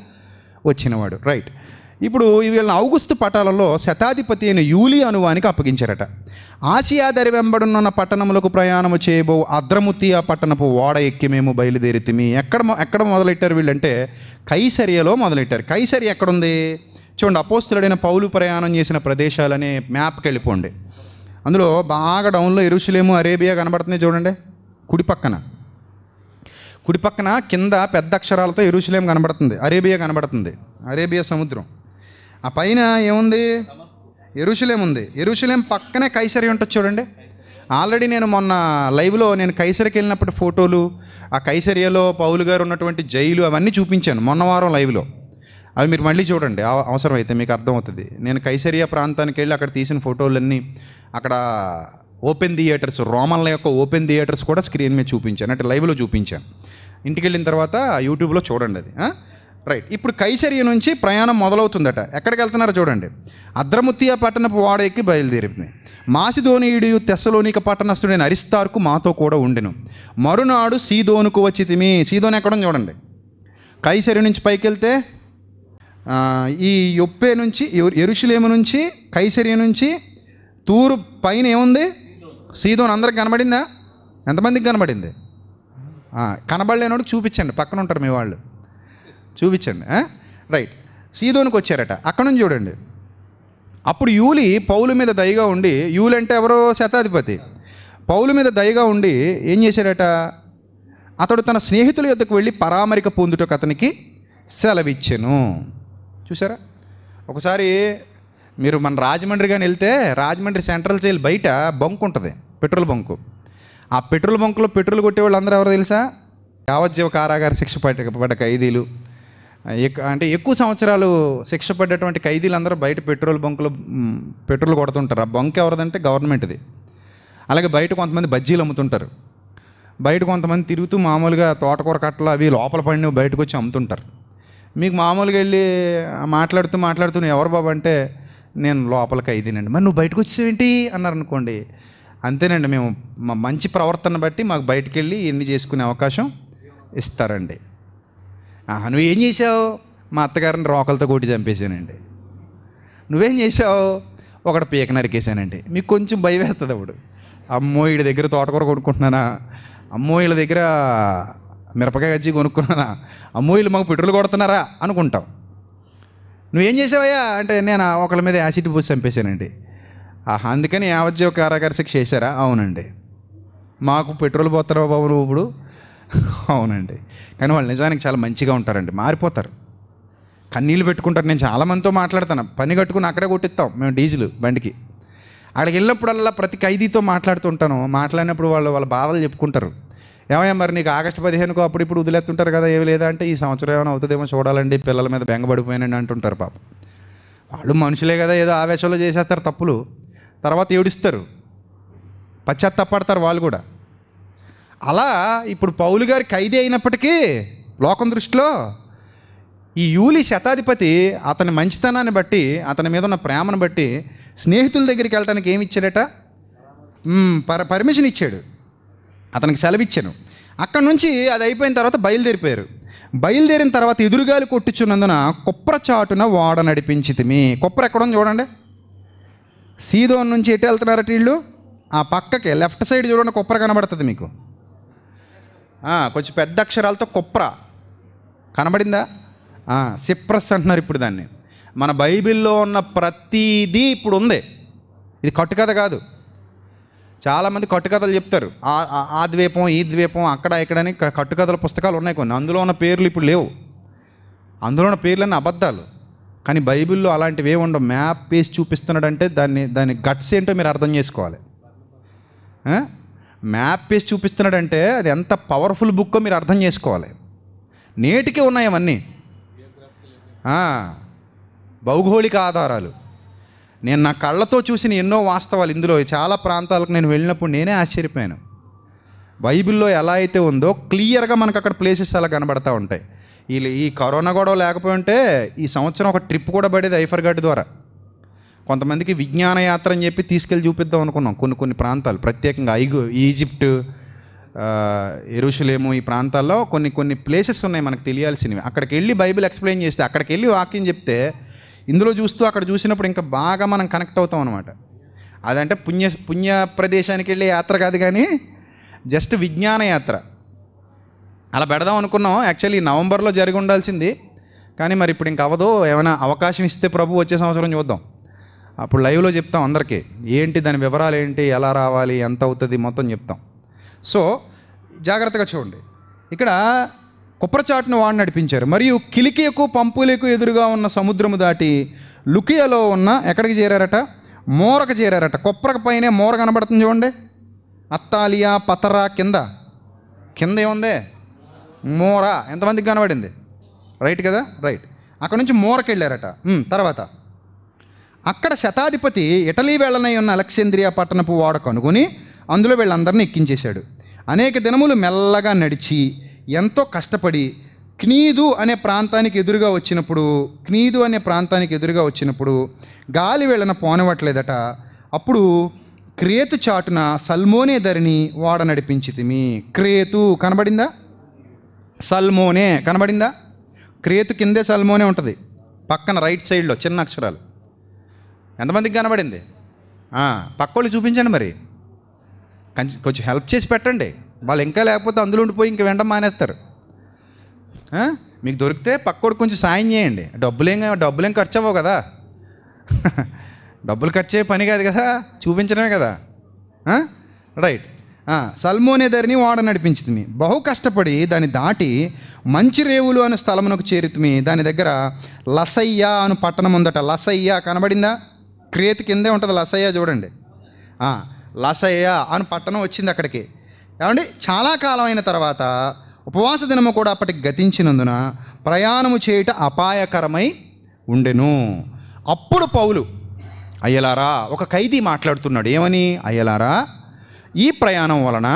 వచ్చినవాడు రైట్ ఇప్పుడు వీళ్ళని ఔగుస్తు పటాలలో శతాధిపతి అయిన యూలి అనువానికి అప్పగించారట ఆసియా దరి వెంబడున్న పట్టణములకు ప్రయాణము చేయబో అద్రముతి ఆ పట్టణపు ఓడ ఎక్కి మేము బయలుదేరితిమి ఎక్కడ ఎక్కడ మొదలెట్టారు వీళ్ళంటే కైసరియాలో మొదలెట్టారు కైసరి ఎక్కడుంది చూడండి అపోస్తులడైన పౌలు ప్రయాణం చేసిన ప్రదేశాలనే మ్యాప్కి వెళ్ళిపోండి అందులో బాగా డౌన్లో ఎరుసలేము అరేబియా కనబడుతుంది చూడండి కుడి పక్కన కుడి పక్కన కింద పెద్ద అక్షరాలతో ఇరుషులేం కనబడుతుంది అరేబియా కనబడుతుంది అరేబియా సముద్రం ఆ పైన ఏముంది ఎరుషులేం ఉంది ఎరుషులేం పక్కనే కైసరి ఉంటుంది చూడండి ఆల్రెడీ నేను మొన్న లైవ్లో నేను కైసరికి వెళ్ళినప్పుడు ఫోటోలు ఆ కైసరియాలో పౌలు గారు ఉన్నటువంటి జైలు అవన్నీ చూపించాను మొన్న వారం లైవ్లో అవి మీరు మళ్ళీ చూడండి అవసరమైతే మీకు అర్థమవుతుంది నేను కైసరియా ప్రాంతానికి వెళ్ళి అక్కడ తీసిన ఫోటోలన్నీ అక్కడ ఓపెన్ థియేటర్స్ రోమన్ల యొక్క ఓపెన్ థియేటర్స్ కూడా స్క్రీన్ మీద చూపించాను అంటే లైవ్లో చూపించాను ఇంటికి వెళ్ళిన తర్వాత యూట్యూబ్లో చూడండి అది రైట్ ఇప్పుడు కైసరియ నుంచి ప్రయాణం మొదలవుతుందట ఎక్కడికి వెళ్తున్నారో చూడండి అద్రముత్తియా పట్టణపు వాడ బయలుదేరింది మాసిధోనీయుడు తెస్సలోనిక పట్టణస్థుడైన అరిస్తార్కు మాతో కూడా ఉండెను మరునాడు సీదోనుకు వచ్చి తిమి సీదోని ఎక్కడం చూడండి కైసరి నుంచి పైకి వెళ్తే ఈ యొప్పే నుంచి ఎరుషులేము నుంచి కైసరి నుంచి తూరు పైన ఏముంది సీదోని అందరికి కనబడిందా ఎంతమందికి కనబడింది కనబడలేనోడు చూపించండి పక్కన ఉంటారు మీ వాళ్ళు చూపించండి రైట్ సీదోనికి వచ్చారట అక్కడ నుంచి చూడండి అప్పుడు యూలి పౌలు మీద దయగా ఉండి యూలి అంటే ఎవరో శతాధిపతి పౌలు మీద దయగా ఉండి ఏం చేశాడట అతడు తన స్నేహితుల యొక్కకు వెళ్ళి పరామరిక పొందుటకు అతనికి సెలవిచ్చాను చూసారా ఒకసారి మీరు మన రాజమండ్రి కానీ వెళ్తే రాజమండ్రి సెంట్రల్ జైల్ బయట బంక్ ఉంటుంది పెట్రోల్ బంకు ఆ పెట్రోల్ బంకులో పెట్రోల్ కొట్టే వాళ్ళు అందరూ ఎవరో తెలుసా యావజ్జీవ కారాగార శిక్ష పడ్డ ఖైదీలు అంటే ఎక్కువ సంవత్సరాలు శిక్ష పడ్డటువంటి ఖైదీలందరూ బయట పెట్రోల్ బంకులు పెట్రోల్ కొడుతుంటారు ఆ బంక్ ఎవరిదంటే గవర్నమెంట్ది అలాగే బయట కొంతమంది బజ్జీలు అమ్ముతుంటారు బయట కొంతమంది తిరుగుతూ మామూలుగా తోటకూర కట్టలు అవి లోపల పడినవి బయటకు వచ్చి అమ్ముతుంటారు మీకు మామూలుగా వెళ్ళి మాట్లాడుతూ మాట్లాడుతూ ఎవరు బాబు అంటే నేను లోపల ఖైదీనండి మరి నువ్వు బయటకు వచ్చేవేంటి అన్నారు అనుకోండి అంతేనండి మేము మా మంచి ప్రవర్తన బట్టి మాకు బయటకు వెళ్ళి ఇన్ని చేసుకునే అవకాశం ఇస్తారండి నువ్వు ఏం చేసావు మా అత్తగారిని రోకలతో కొట్టి చంపేశానండి నువ్వేం చేసావు ఒకటి పీక నరికేశానండి మీకు కొంచెం భయం వేస్తుంది అప్పుడు అమ్మో వీడి దగ్గర తోటకూర కొనుక్కుంటున్నానా అమ్మో వీళ్ళ దగ్గర మిరపకాయ గజ్జి కొనుక్కున్నానా అమ్మో వీళ్ళు మాకు పెట్రోల్ కొడుతున్నారా అనుకుంటావు నువ్వేం చేసావయ్యా అంటే నేను ఒకళ్ళ మీద యాసిడ్ పోసి చంపేశానండి అందుకని యావజ్జీవ కారాగారి శిక్ష చేశారా అవునండి మాకు పెట్రోల్ పోతారా బాబు నువ్వు ఇప్పుడు అవునండి కానీ వాళ్ళు నిజానికి చాలా మంచిగా ఉంటారండి మారిపోతారు కన్నీళ్ళు పెట్టుకుంటారు నేను చాలామందితో మాట్లాడతాను పని కట్టుకుని అక్కడే కొట్టిస్తాం మేము డీజిల్ బండికి అక్కడికి వెళ్ళినప్పుడల్లా ప్రతి ఖైదీతో మాట్లాడుతుంటాను మాట్లాడినప్పుడు వాళ్ళు వాళ్ళ బాధలు చెప్పుకుంటారు ఏమయ్యా మరి నీకు ఆగస్టు పదిహేనుకో అప్పుడు ఇప్పుడు వదిలేస్తుంటారు కదా ఏమి లేదా అంటే ఈ సంవత్సరం ఏమైనా అవుతుందేమో చూడాలండి పిల్లల మీద బెంగపడిపోయానండి అంటుంటారు పాప వాళ్ళు మనుషులే కదా ఏదో ఆవేశంలో చేసేస్తారు తప్పులు తర్వాత ఏడుస్తారు పశ్చాత్తాపడతారు వాళ్ళు కూడా అలా ఇప్పుడు పౌలు గారి ఖైదీ అయినప్పటికీ లోకం దృష్టిలో ఈ యూలి శతాధిపతి అతని మంచితనాన్ని బట్టి అతని మీద ఉన్న ప్రేమను బట్టి స్నేహితుల దగ్గరికి వెళ్ళటానికి ఏమి ఇచ్చాడట పర్ పర్మిషన్ ఇచ్చాడు అతనికి సెలవిచ్చాను అక్కడి నుంచి అది అయిపోయిన తర్వాత బయలుదేరిపోయారు బయలుదేరిన తర్వాత ఎదురుగాలి కొట్టుచున్నందున కుప్ర చాటున వాడ మీ కుప్ర ఎక్కడుంది చూడండి సీదోన్ నుంచి ఎటు వెళ్తున్నారట వీళ్ళు ఆ పక్కకి లెఫ్ట్ సైడ్ చూడండి కుప్పర కనబడుతుంది మీకు కొంచెం పెద్ద అక్షరాలతో కుప్ర కనబడిందా సిప్రస్ అంటున్నారు ఇప్పుడు దాన్ని మన బైబిల్లో ఉన్న ప్రతీదీ ఇప్పుడు ఉంది ఇది కట్టుకథ కాదు చాలామంది కట్టుకథలు చెప్తారు ఆ ద్వీపం ఈ ద్వీపం అక్కడ ఇక్కడని కట్టుకథల పుస్తకాలు ఉన్నాయి కొన్ని అందులో ఉన్న పేర్లు ఇప్పుడు లేవు అందులో ఉన్న పేర్లన్నీ అబద్ధాలు కానీ బైబిల్లో అలాంటివి ఏమి ఉండవు మ్యాప్ వేసి చూపిస్తున్నాడంటే దాన్ని దాని గట్స్ ఏంటో మీరు అర్థం చేసుకోవాలి మ్యాప్ వేసి చూపిస్తున్నాడంటే అది ఎంత పవర్ఫుల్ బుక్కో మీరు అర్థం చేసుకోవాలి నేటికి ఉన్నాయి అవన్నీ భౌగోళిక ఆధారాలు నేను నా కళ్ళతో చూసిన ఎన్నో వాస్తవాలు ఇందులో చాలా ప్రాంతాలకు నేను వెళ్ళినప్పుడు నేనే ఆశ్చర్యపోయాను బైబిల్లో ఎలా అయితే ఉందో క్లియర్గా మనకు అక్కడ ప్లేసెస్ అలా కనబడతా ఉంటాయి ఈ కరోనా గొడవ లేకపోయి ఉంటే ఈ సంవత్సరం ఒక ట్రిప్ కూడా పడేది ఐఫర్ఘాట్ ద్వారా కొంతమందికి విజ్ఞాన యాత్ర అని చెప్పి తీసుకెళ్ళి చూపిద్దాం అనుకున్నాం కొన్ని కొన్ని ప్రాంతాలు ప్రత్యేకంగా ఐగు ఈజిప్ట్ ఎరుషులేము ఈ ప్రాంతాల్లో కొన్ని కొన్ని ప్లేసెస్ ఉన్నాయి మనకు తెలియాల్సినవి అక్కడికి వెళ్ళి బైబిల్ ఎక్స్ప్లెయిన్ చేస్తే అక్కడికి వెళ్ళి వాక్యం చెప్తే ఇందులో చూస్తూ అక్కడ చూసినప్పుడు ఇంకా బాగా మనం కనెక్ట్ అవుతాం అనమాట అదంటే పుణ్య పుణ్య ప్రదేశానికి వెళ్ళే యాత్ర కాదు కానీ జస్ట్ విజ్ఞాన యాత్ర అలా పెడదాం అనుకున్నాం యాక్చువల్లీ నవంబర్లో జరిగి ఉండాల్సింది కానీ మరి ఇప్పుడు ఇంక అవ్వదు ఏమైనా అవకాశం ఇస్తే ప్రభు వచ్చే సంవత్సరం చూద్దాం అప్పుడు లైవ్లో చెప్తాం అందరికీ ఏంటి దాని వివరాలు ఏంటి ఎలా రావాలి ఎంత అవుతుంది మొత్తం చెప్తాం సో జాగ్రత్తగా చూడండి ఇక్కడ కుప్రచాట్ను వాడు నడిపించారు మరియు కిలికేకు పంపులకు ఎదురుగా ఉన్న సముద్రము దాటి లుకియలో ఉన్న ఎక్కడికి చేరారట మోరకు చేరారట కుప్రక పైనే మోర కనబడుతుంది చూడండి అత్తాలియా పతరా కింద కింద ఏముంది మోర ఎంతమందికి కనబడింది రైట్ కదా రైట్ అక్కడ నుంచి మోరకి వెళ్ళారట తర్వాత అక్కడ శతాధిపతి ఇటలీ వెళ్ళనై ఉన్న అలెక్సేంద్రియా పట్టణపు ఓడ కనుగొని అందులో వీళ్ళందరినీ ఎక్కించేశాడు అనేక దినములు మెల్లగా నడిచి ఎంతో కష్టపడి క్నీదు అనే ప్రాంతానికి ఎదురుగా వచ్చినప్పుడు క్నీదు అనే ప్రాంతానికి ఎదురుగా వచ్చినప్పుడు గాలి వెళ్ళన పోనివ్వట్లేదట అప్పుడు క్రేతు చాటున సల్మోనే ధరిని వాడ తిమి క్రేతు కనబడిందా సల్మోనే కనబడిందా క్రేతు కిందే సల్మోనే ఉంటుంది పక్కన రైట్ సైడ్లో చిన్న అక్షరాలు ఎంతమందికి కనబడింది పక్కోళ్ళు చూపించండి మరి కొంచెం హెల్ప్ చేసి పెట్టండి వాళ్ళు ఇంకా లేకపోతే అందులో ఉండిపోయి ఇంక వెంట మానేస్తారు మీకు దొరికితే పక్కోడు కొంచెం సాయం చేయండి డబ్బులేం డబ్బులేం ఖర్చు అవ్వవు కదా [laughs] డబ్బులు ఖర్చు అయ్యే పని కాదు కదా చూపించడమే కదా రైట్ సల్మోనే ధరిని వాడ నడిపించింది బహు కష్టపడి దాన్ని దాటి మంచి రేవులు అనే స్థలమునకు చేరుతుమి దాని దగ్గర లసయ్య అను పట్టణం ఉందట లసయ్య కనబడిందా క్రియతి కిందే ఉంటుంది లసయ్య చూడండి లసయ్య అని పట్టణం వచ్చింది అక్కడికి కాబట్టి చాలా కాలం అయిన తర్వాత ఉపవాస దినము కూడా అప్పటికి గతించినందున ప్రయాణము చేయుట అపాయకరమై ఉండెను అప్పుడు పౌలు అయ్యలారా ఒక ఖైదీ మాట్లాడుతున్నాడు ఏమని అయ్యలారా ఈ ప్రయాణం వలన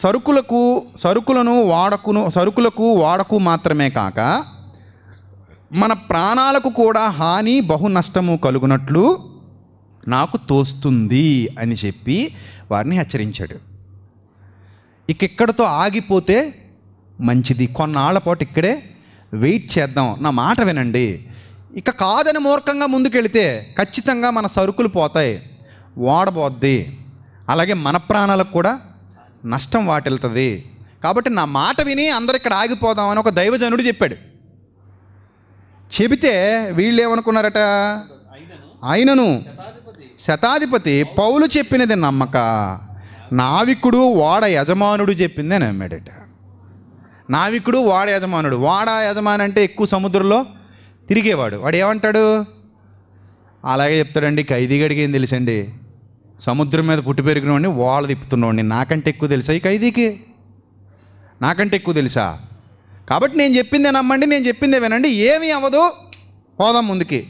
సరుకులకు సరుకులను వాడకును సరుకులకు వాడకు మాత్రమే కాక మన ప్రాణాలకు కూడా హాని బహు నష్టము కలుగునట్లు నాకు తోస్తుంది అని చెప్పి వారిని హెచ్చరించాడు ఇక ఇక్కడతో ఆగిపోతే మంచిది కొన్నాళ్ల పాటు ఇక్కడే వెయిట్ చేద్దాం నా మాట వినండి ఇక కాదని మూర్ఖంగా ముందుకెళితే ఖచ్చితంగా మన సరుకులు పోతాయి ఓడబోద్ది అలాగే మన ప్రాణాలకు కూడా నష్టం వాటిల్తుంది కాబట్టి నా మాట విని అందరు ఇక్కడ ఆగిపోదామని ఒక దైవజనుడు చెప్పాడు చెబితే వీళ్ళు ఏమనుకున్నారట ఆయనను శతాధిపతి పౌలు చెప్పినది నమ్మక నావికుడు వాడ యజమానుడు చెప్పిందే నమ్మాడట నావికుడు వాడ యజమానుడు వాడ యజమాని అంటే ఎక్కువ సముద్రంలో తిరిగేవాడు వాడు ఏమంటాడు అలాగే చెప్తాడండి ఖైదీగడికి ఏం తెలుసండి సముద్రం మీద పుట్టి పెరిగినవాడిని వాళ్ళ తిప్పుతున్నవాడిని నాకంటే ఎక్కువ తెలుసా ఈ ఖైదీకి నాకంటే ఎక్కువ తెలుసా కాబట్టి నేను చెప్పిందే నమ్మండి నేను చెప్పిందే వినండి ఏమీ అవ్వదు పోదాం ముందుకి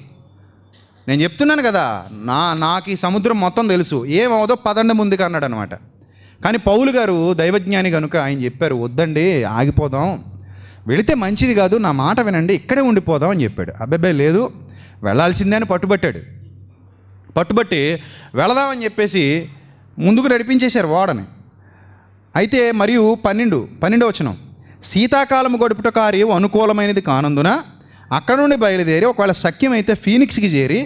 నేను చెప్తున్నాను కదా నా నాకు ఈ సముద్రం మొత్తం తెలుసు ఏమవుదో పదండి ముందుకు అన్నాడు అనమాట కానీ పౌలు గారు దైవజ్ఞాని కనుక ఆయన చెప్పారు వద్దండి ఆగిపోదాం వెళితే మంచిది కాదు నా మాట వినండి ఇక్కడే ఉండిపోదాం అని చెప్పాడు అబ్బాయి లేదు వెళ్ళాల్సిందే అని పట్టుబట్టాడు పట్టుబట్టి వెళదామని చెప్పేసి ముందుకు నడిపించేశారు ఓడని అయితే మరియు పన్నెండు పన్నెండు వచ్చినాం శీతాకాలం గడుపుట కార్యం అనుకూలమైనది కానందున అక్కడ నుండి బయలుదేరి ఒకవేళ సఖ్యం అయితే ఫీనిక్స్కి చేరి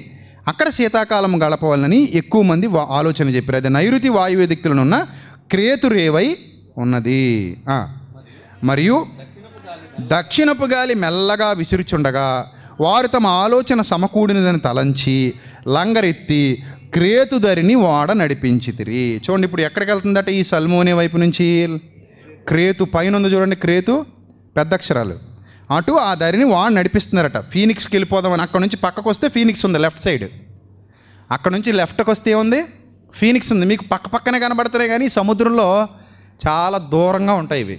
అక్కడ శీతాకాలం గడపవాలని ఎక్కువ మంది ఆలోచన చెప్పారు అది నైరుతి వాయువ్య దిక్కులనున్న క్రేతు రేవై ఉన్నది మరియు దక్షిణపు గాలి మెల్లగా విసురుచుండగా వారు తమ ఆలోచన సమకూడినదని తలంచి లంగరెత్తి క్రేతుదరిని వాడ నడిపించితిరి చూడండి ఇప్పుడు ఎక్కడికి వెళ్తుందట ఈ సల్మోనే వైపు నుంచి క్రేతు పైన ఉంది చూడండి క్రేతు పెద్ద అక్షరాలు అటు ఆ దారిని వాడు నడిపిస్తున్నారట ఫీనిక్స్కి వెళ్ళిపోదామని అక్కడ నుంచి పక్కకు వస్తే ఫీనిక్స్ ఉంది లెఫ్ట్ సైడ్ అక్కడ నుంచి లెఫ్ట్కి వస్తే ఉంది ఫీనిక్స్ ఉంది మీకు పక్క పక్కనే కనబడుతున్నాయి కానీ సముద్రంలో చాలా దూరంగా ఉంటాయి ఇవి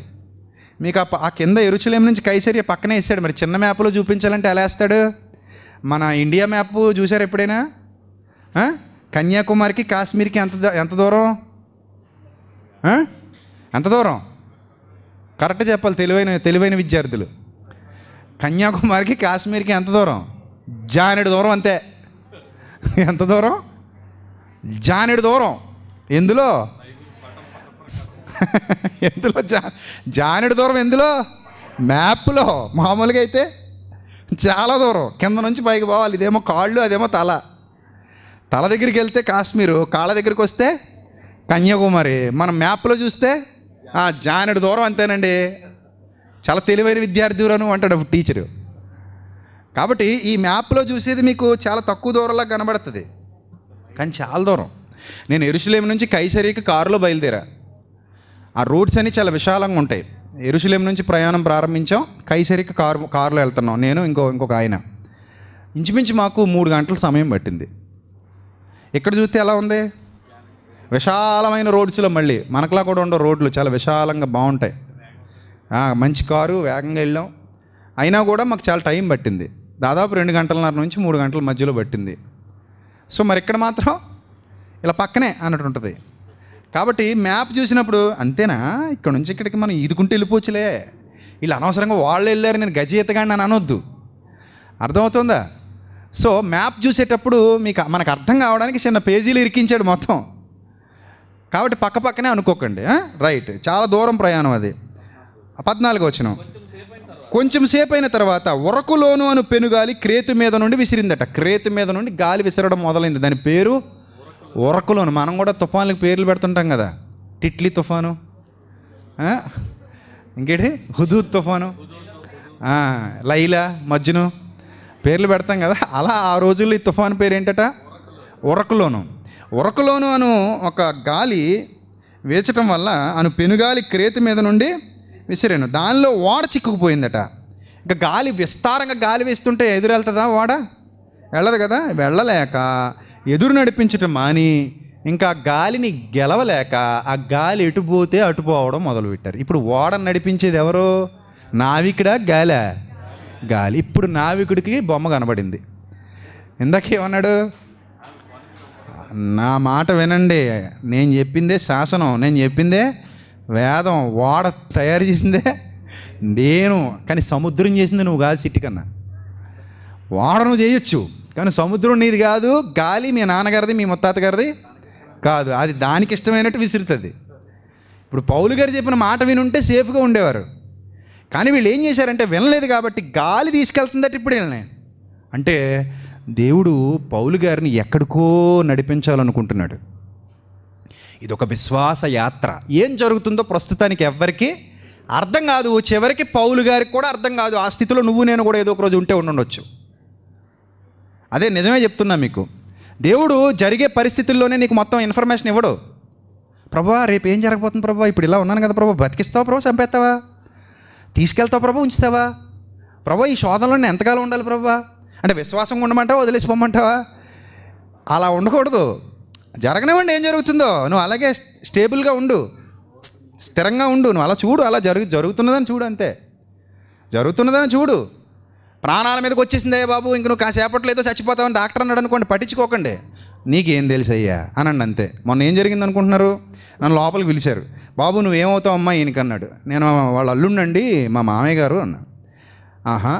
మీకు ఆ కింద ఎరుచులేం నుంచి కైసరి పక్కనే వేసాడు మరి చిన్న మ్యాప్లో చూపించాలంటే ఎలా వేస్తాడు మన ఇండియా మ్యాప్ చూసారు ఎప్పుడైనా కన్యాకుమారికి కాశ్మీర్కి ఎంత ఎంత దూరం ఎంత దూరం కరెక్ట్ చెప్పాలి తెలివైన తెలివైన విద్యార్థులు కన్యాకుమారికి కాశ్మీర్కి ఎంత దూరం జానెడు దూరం అంతే ఎంత దూరం జానెడు దూరం ఎందులో ఎందులో జా జానెడు దూరం ఎందులో మ్యాప్లో మామూలుగా అయితే చాలా దూరం కింద నుంచి పైకి పోవాలి ఇదేమో కాళ్ళు అదేమో తల తల దగ్గరికి వెళ్తే కాశ్మీరు కాళ్ళ దగ్గరికి వస్తే కన్యాకుమారి మనం మ్యాప్లో చూస్తే జానెడు దూరం అంతేనండి చాలా తెలివైన విద్యార్థివులను అంటాడు టీచరు కాబట్టి ఈ మ్యాప్లో చూసేది మీకు చాలా తక్కువ దూరంలో కనబడుతుంది కానీ చాలా దూరం నేను ఎరుసలేం నుంచి కైసరికి కారులో బయలుదేరా ఆ రోడ్స్ అన్నీ చాలా విశాలంగా ఉంటాయి ఎరుసలేం నుంచి ప్రయాణం ప్రారంభించాం కైసరికి కారు కారులో వెళ్తున్నాం నేను ఇంకో ఇంకొక ఆయన ఇంచుమించు మాకు మూడు గంటల సమయం పట్టింది ఇక్కడ చూస్తే ఎలా ఉంది విశాలమైన రోడ్స్లో మళ్ళీ మనకులా కూడా ఉండే రోడ్లు చాలా విశాలంగా బాగుంటాయి మంచి కారు వేగంగా వెళ్ళాం అయినా కూడా మాకు చాలా టైం పట్టింది దాదాపు రెండు గంటలన్నర నుంచి మూడు గంటల మధ్యలో పట్టింది సో మరి ఇక్కడ మాత్రం ఇలా పక్కనే అన్నట్టు ఉంటుంది కాబట్టి మ్యాప్ చూసినప్పుడు అంతేనా ఇక్కడ నుంచి ఇక్కడికి మనం ఈదుకుంటూ వెళ్ళిపోవచ్చులే వీళ్ళు అనవసరంగా వాళ్ళు వెళ్ళారు నేను గజ ఎత్తగాని అని అనొద్దు అర్థమవుతుందా సో మ్యాప్ చూసేటప్పుడు మీకు మనకు అర్థం కావడానికి చిన్న పేజీలు ఇరికించాడు మొత్తం కాబట్టి పక్క పక్కనే అనుకోకండి రైట్ చాలా దూరం ప్రయాణం అది పద్నాలుగు వచ్చిన కొంచెం సేపు అయిన తర్వాత ఉరకులోను అను పెనుగాలి క్రేతు మీద నుండి విసిరిందట క్రేతు మీద నుండి గాలి విసరడం మొదలైంది దాని పేరు ఉరకులోను మనం కూడా తుఫాన్లకు పేర్లు పెడుతుంటాం కదా టిట్లీ తుఫాను ఇంకేంటి హుదూద్ తుఫాను లైలా మజ్జును పేర్లు పెడతాం కదా అలా ఆ రోజుల్లో ఈ తుఫాను పేరు ఏంటట ఉరకులోను ఉరకులోను అను ఒక గాలి వేచటం వల్ల అను పెనుగాలి క్రేతి మీద నుండి విసిరాను దానిలో ఓడ చిక్కుకుపోయిందట ఇంకా గాలి విస్తారంగా గాలి వేస్తుంటే ఎదురు వెళ్తుందా ఓడ వెళ్ళదు కదా వెళ్ళలేక ఎదురు నడిపించటం మాని ఇంకా గాలిని గెలవలేక ఆ గాలి ఎటు పోతే అటు పోవడం మొదలుపెట్టారు ఇప్పుడు ఓడ నడిపించేది ఎవరు నావికుడా గాలే గాలి ఇప్పుడు నావికుడికి బొమ్మ కనబడింది ఇందాక ఏమన్నాడు నా మాట వినండి నేను చెప్పిందే శాసనం నేను చెప్పిందే వేదం ఓడ తయారు చేసిందే నేను కానీ సముద్రం చేసింది నువ్వు కాదు సిట్టి కన్నా వాడ నువ్వు చేయొచ్చు కానీ సముద్రం నీది కాదు గాలి మీ నాన్నగారిది మీ ముత్తాత గారిది కాదు అది దానికి ఇష్టమైనట్టు విసురుతుంది ఇప్పుడు పౌలు గారు చెప్పిన మాట వినుంటే సేఫ్గా ఉండేవారు కానీ వీళ్ళు ఏం చేశారంటే వినలేదు కాబట్టి గాలి తీసుకెళ్తుందట ఇప్పుడు వీళ్ళని అంటే దేవుడు పౌలు గారిని ఎక్కడికో నడిపించాలనుకుంటున్నాడు ఇది ఒక విశ్వాస యాత్ర ఏం జరుగుతుందో ప్రస్తుతానికి ఎవ్వరికి అర్థం కాదు చివరికి పౌలు గారికి కూడా అర్థం కాదు ఆ స్థితిలో నువ్వు నేను కూడా ఏదో ఒక రోజు ఉంటే ఉండొచ్చు అదే నిజమే చెప్తున్నా మీకు దేవుడు జరిగే పరిస్థితుల్లోనే నీకు మొత్తం ఇన్ఫర్మేషన్ ఇవ్వడు ప్రభా రేపు ఏం జరగబోతుంది ప్రభు ఇప్పుడు ఇలా ఉన్నాను కదా ప్రభు బతికిస్తావా ప్రభు చంపేస్తావా తీసుకెళ్తావు ప్రభు ఉంచుతావా ప్రభు ఈ శోధనలో ఎంతకాలం ఉండాలి ప్రభా అంటే విశ్వాసంగా ఉండమంటావా వదిలేసిపోమంటావా అలా ఉండకూడదు జరగనివ్వండి ఏం జరుగుతుందో నువ్వు అలాగే స్టేబుల్గా ఉండు స్థిరంగా ఉండు నువ్వు అలా చూడు అలా జరుగు జరుగుతున్నదని చూడు అంతే జరుగుతున్నదని చూడు ప్రాణాల మీదకి వచ్చేసిందే బాబు ఇంక నువ్వు కాసేపట్లో ఏదో చచ్చిపోతావని డాక్టర్ అన్నాడు అనుకోండి పట్టించుకోకండి నీకేం తెలుసు అయ్యా అనండి అంతే మొన్న ఏం జరిగింది అనుకుంటున్నారు నన్ను లోపలికి పిలిచారు బాబు నువ్వేమవుతావు అమ్మా ఈయనకన్నాడు నేను వాళ్ళ అల్లుండండి మా మామయ్య గారు అన్నా ఆహా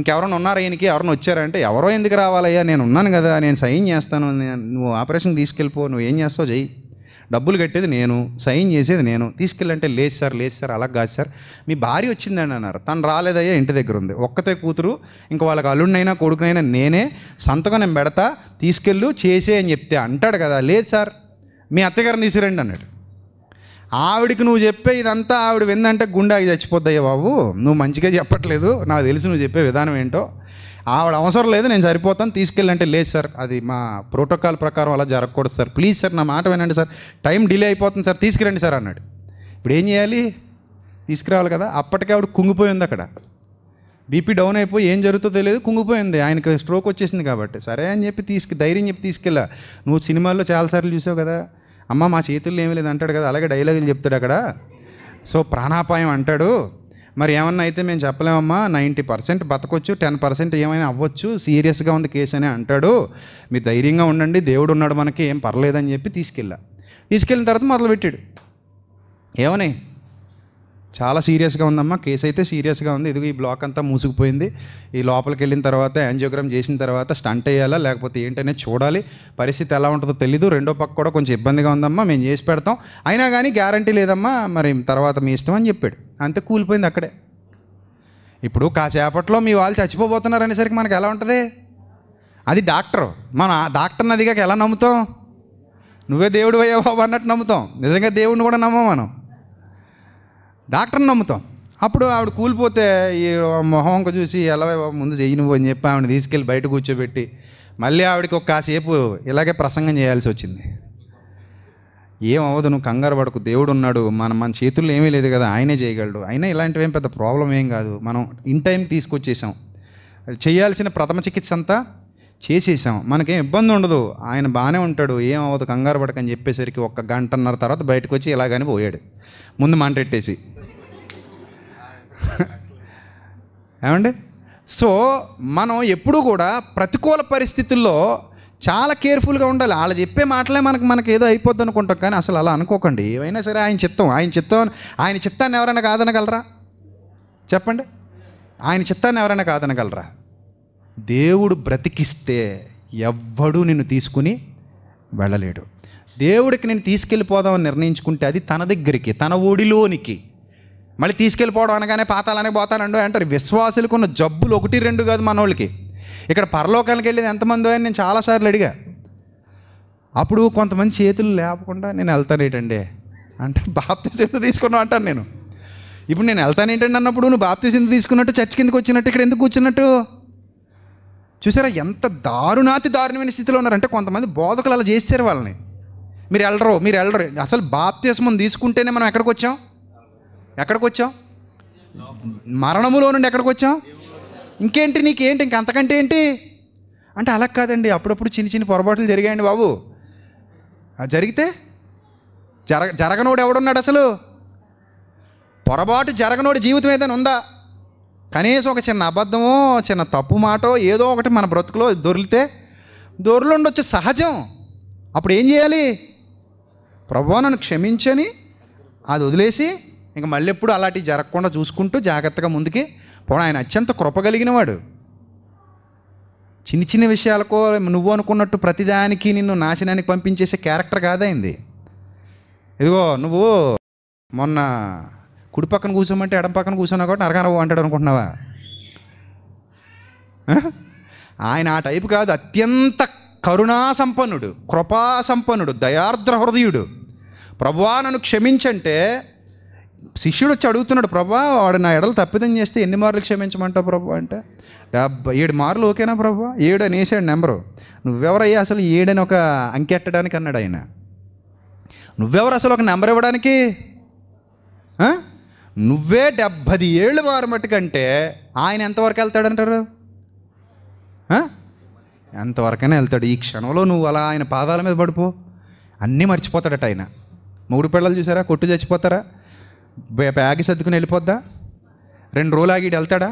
ఇంకెవరన్నా ఉన్నారు ఈయనకి ఎవరైనా వచ్చారంటే ఎవరో ఎందుకు రావాలయ్యా నేను ఉన్నాను కదా నేను సైన్ చేస్తాను నువ్వు ఆపరేషన్కి తీసుకెళ్ళిపో నువ్వు ఏం చేస్తావు చెయ్యి డబ్బులు కట్టేది నేను సైన్ చేసేది నేను తీసుకెళ్ళంటే లేదు సార్ లేదు సార్ అలా కాదు సార్ మీ భార్య వచ్చిందండి అన్నారు తను రాలేదయ్యా ఇంటి దగ్గర ఉంది ఒక్కతే కూతురు ఇంక వాళ్ళకి అల్లుడినైనా కొడుకునైనా నేనే సంతకం నేను పెడతా తీసుకెళ్ళు చేసే అని చెప్తే అంటాడు కదా లేదు సార్ మీ అత్తగారిని తీసుకురండి అన్నాడు ఆవిడికి నువ్వు చెప్పే ఇదంతా ఆవిడ విందంటే గుండాకి చచ్చిపోద్దయ్యా బాబు నువ్వు మంచిగా చెప్పట్లేదు నాకు తెలిసి నువ్వు చెప్పే విధానం ఏంటో ఆవిడ అవసరం లేదు నేను సరిపోతాను తీసుకెళ్ళంటే లేదు సార్ అది మా ప్రోటోకాల్ ప్రకారం అలా జరగకూడదు సార్ ప్లీజ్ సార్ నా మాట వినండి సార్ టైం డిలే అయిపోతుంది సార్ తీసుకురండి సార్ అన్నాడు ఇప్పుడు ఏం చేయాలి తీసుకురావాలి కదా అప్పటికే ఆవిడ కుంగిపోయింది అక్కడ బీపీ డౌన్ అయిపోయి ఏం జరుగుతుందో తెలియదు కుంగిపోయింది ఆయనకు స్ట్రోక్ వచ్చేసింది కాబట్టి సరే అని చెప్పి తీసుకు ధైర్యం చెప్పి తీసుకెళ్ళా నువ్వు సినిమాల్లో చాలాసార్లు చూసావు కదా అమ్మ మా చేతుల్లో ఏమీ లేదు అంటాడు కదా అలాగే డైలాగులు చెప్తాడు అక్కడ సో ప్రాణాపాయం అంటాడు మరి ఏమన్నా అయితే మేము చెప్పలేమమ్మా నైంటీ పర్సెంట్ బతకొచ్చు టెన్ పర్సెంట్ ఏమైనా అవ్వచ్చు సీరియస్గా ఉంది కేసు అని అంటాడు మీరు ధైర్యంగా ఉండండి దేవుడు ఉన్నాడు మనకి ఏం పర్లేదని చెప్పి తీసుకెళ్ళా తీసుకెళ్ళిన తర్వాత మొదలుపెట్టాడు ఏమని చాలా సీరియస్గా ఉందమ్మా కేసు అయితే సీరియస్గా ఉంది ఇదిగో ఈ బ్లాక్ అంతా మూసుకుపోయింది ఈ లోపలికి వెళ్ళిన తర్వాత యాంజియోగ్రామ్ చేసిన తర్వాత స్టంట్ అయ్యాలా లేకపోతే ఏంటనేది చూడాలి పరిస్థితి ఎలా ఉంటుందో తెలీదు రెండో పక్క కూడా కొంచెం ఇబ్బందిగా ఉందమ్మా మేము చేసి పెడతాం అయినా కానీ గ్యారంటీ లేదమ్మా మరి తర్వాత మీ ఇష్టం అని చెప్పాడు అంతే కూలిపోయింది అక్కడే ఇప్పుడు కాసేపట్లో మీ వాళ్ళు చచ్చిపోబోతున్నారు అనేసరికి మనకు ఎలా ఉంటుంది అది డాక్టర్ మనం ఆ డాక్టర్ని అదిగాక ఎలా నమ్ముతాం నువ్వే దేవుడు అయ్యా బాబు అన్నట్టు నమ్ముతాం నిజంగా దేవుడిని కూడా నమ్మం మనం డాక్టర్ని నమ్ముతాం అప్పుడు ఆవిడ కూలిపోతే ఈ మొహంక చూసి ఎలా ముందు చెయ్యి నువ్వు అని చెప్పి ఆవిడ తీసుకెళ్ళి బయట కూర్చోబెట్టి మళ్ళీ ఆవిడకి ఒక కాసేపు ఇలాగే ప్రసంగం చేయాల్సి వచ్చింది ఏమవ్వదు నువ్వు కంగారు పడకు దేవుడు ఉన్నాడు మన మన చేతుల్లో ఏమీ లేదు కదా ఆయనే చేయగలడు అయినా ఇలాంటివి ఏం పెద్ద ప్రాబ్లం ఏం కాదు మనం ఇన్ టైం తీసుకొచ్చేసాం చేయాల్సిన ప్రథమ చికిత్స అంతా చేసేసాం మనకేం ఇబ్బంది ఉండదు ఆయన బాగానే ఉంటాడు ఏం అవ్వదు కంగారు పడకని చెప్పేసరికి ఒక్క గంటన్నర తర్వాత బయటకు వచ్చి ఇలాగని పోయాడు ముందు మంటెట్టేసి [laughs] ఏమండి సో మనం ఎప్పుడూ కూడా ప్రతికూల పరిస్థితుల్లో చాలా కేర్ఫుల్గా ఉండాలి వాళ్ళు చెప్పే మాటలే మనకు మనకు ఏదో అయిపోద్ది అనుకుంటాం కానీ అసలు అలా అనుకోకండి ఏమైనా సరే ఆయన చిత్తం ఆయన చిత్తం ఆయన చిత్తాన్ని ఎవరైనా కాదనగలరా చెప్పండి ఆయన చిత్తాన్ని ఎవరైనా కాదనగలరా దేవుడు బ్రతికిస్తే ఎవ్వడూ నిన్ను తీసుకుని వెళ్ళలేడు దేవుడికి నేను తీసుకెళ్ళిపోదామని నిర్ణయించుకుంటే అది తన దగ్గరికి తన ఒడిలోనికి మళ్ళీ తీసుకెళ్ళిపోవడం అనగానే పాతాలనే పోతానండు అంటారు విశ్వాసులకు ఉన్న జబ్బులు ఒకటి రెండు కాదు మన వాళ్ళకి ఇక్కడ పరలోకానికి వెళ్ళేది ఎంతమందో అని నేను చాలాసార్లు అడిగా అప్పుడు కొంతమంది చేతులు లేపకుండా నేను వెళ్తాను ఏంటండి అంటే బాప్తి ఎంత తీసుకున్నావు అంటాను నేను ఇప్పుడు నేను ఏంటండి అన్నప్పుడు నువ్వు బాప్తిజం తీసుకున్నట్టు చర్చ్ కిందకి వచ్చినట్టు ఇక్కడ ఎందుకు కూర్చున్నట్టు చూసారా ఎంత దారుణాతి దారుణమైన స్థితిలో ఉన్నారంటే కొంతమంది బోధకులు అలా చేశారు వాళ్ళని మీరు వెళ్ళరు మీరు వెళ్ళరు అసలు బాప్తిజం తీసుకుంటేనే మనం ఎక్కడికి వచ్చాం ఎక్కడికి వచ్చావు మరణములో నుండి ఎక్కడికి వచ్చాం ఇంకేంటి నీకేంటి ఇంక అంతకంటే ఏంటి అంటే అలా కాదండి అప్పుడప్పుడు చిన్న చిన్న పొరపాట్లు జరిగాయండి బాబు అది జరిగితే జరగ జరగనోడు ఎవడున్నాడు అసలు పొరపాటు జరగనోడు జీవితం ఏదైనా ఉందా కనీసం ఒక చిన్న అబద్ధమో చిన్న తప్పు మాటో ఏదో ఒకటి మన బ్రతుకులో దొరికితే దొరలుండొచ్చు సహజం అప్పుడు ఏం చేయాలి ప్రభు నన్ను క్షమించని అది వదిలేసి ఇంక మళ్ళీ ఎప్పుడు అలాంటివి జరగకుండా చూసుకుంటూ జాగ్రత్తగా ముందుకి పోవడం ఆయన అత్యంత కృప కలిగినవాడు వాడు చిన్న చిన్న విషయాలకో నువ్వు అనుకున్నట్టు ప్రతిదానికి నిన్ను నాశనానికి పంపించేసే క్యారెక్టర్ కాదైంది ఇదిగో నువ్వు మొన్న కుడి పక్కన కూర్చోమంటే ఎడం పక్కన కూర్చున్నా కాబట్టి నరకారావు అంటాడు అనుకుంటున్నావా ఆయన ఆ టైపు కాదు అత్యంత కరుణా సంపన్నుడు కృపా సంపన్నుడు దయార్ద్ర హృదయుడు ప్రభువా నన్ను క్షమించంటే శిష్యుడు వచ్చి అడుగుతున్నాడు ప్రభా వాడు నా ఎడలు తప్పిదం చేస్తే ఎన్ని మార్లు క్షమించమంటావు ప్రభు అంటే డెబ్బై ఏడు మార్లు ఓకేనా ప్రభు ఏడు అని వేసాడు నెంబరు నువ్వెవరయ్యా అసలు ఏడని ఒక అంకెట్టడానికి అన్నాడు ఆయన నువ్వెవరు అసలు ఒక నెంబర్ ఇవ్వడానికి నువ్వే డెబ్బది ఏళ్ళు వారు మట్టుకంటే ఆయన ఎంతవరకు వెళ్తాడంటారు ఎంతవరకైనా వెళ్తాడు ఈ క్షణంలో నువ్వు అలా ఆయన పాదాల మీద పడిపో అన్నీ మర్చిపోతాడట ఆయన మూడు పిల్లలు చూసారా కొట్టు చచ్చిపోతారా బ్యాగ్ సర్దుకుని వెళ్ళిపోద్దా రెండు రోజులు ఆగి వెళ్తాడా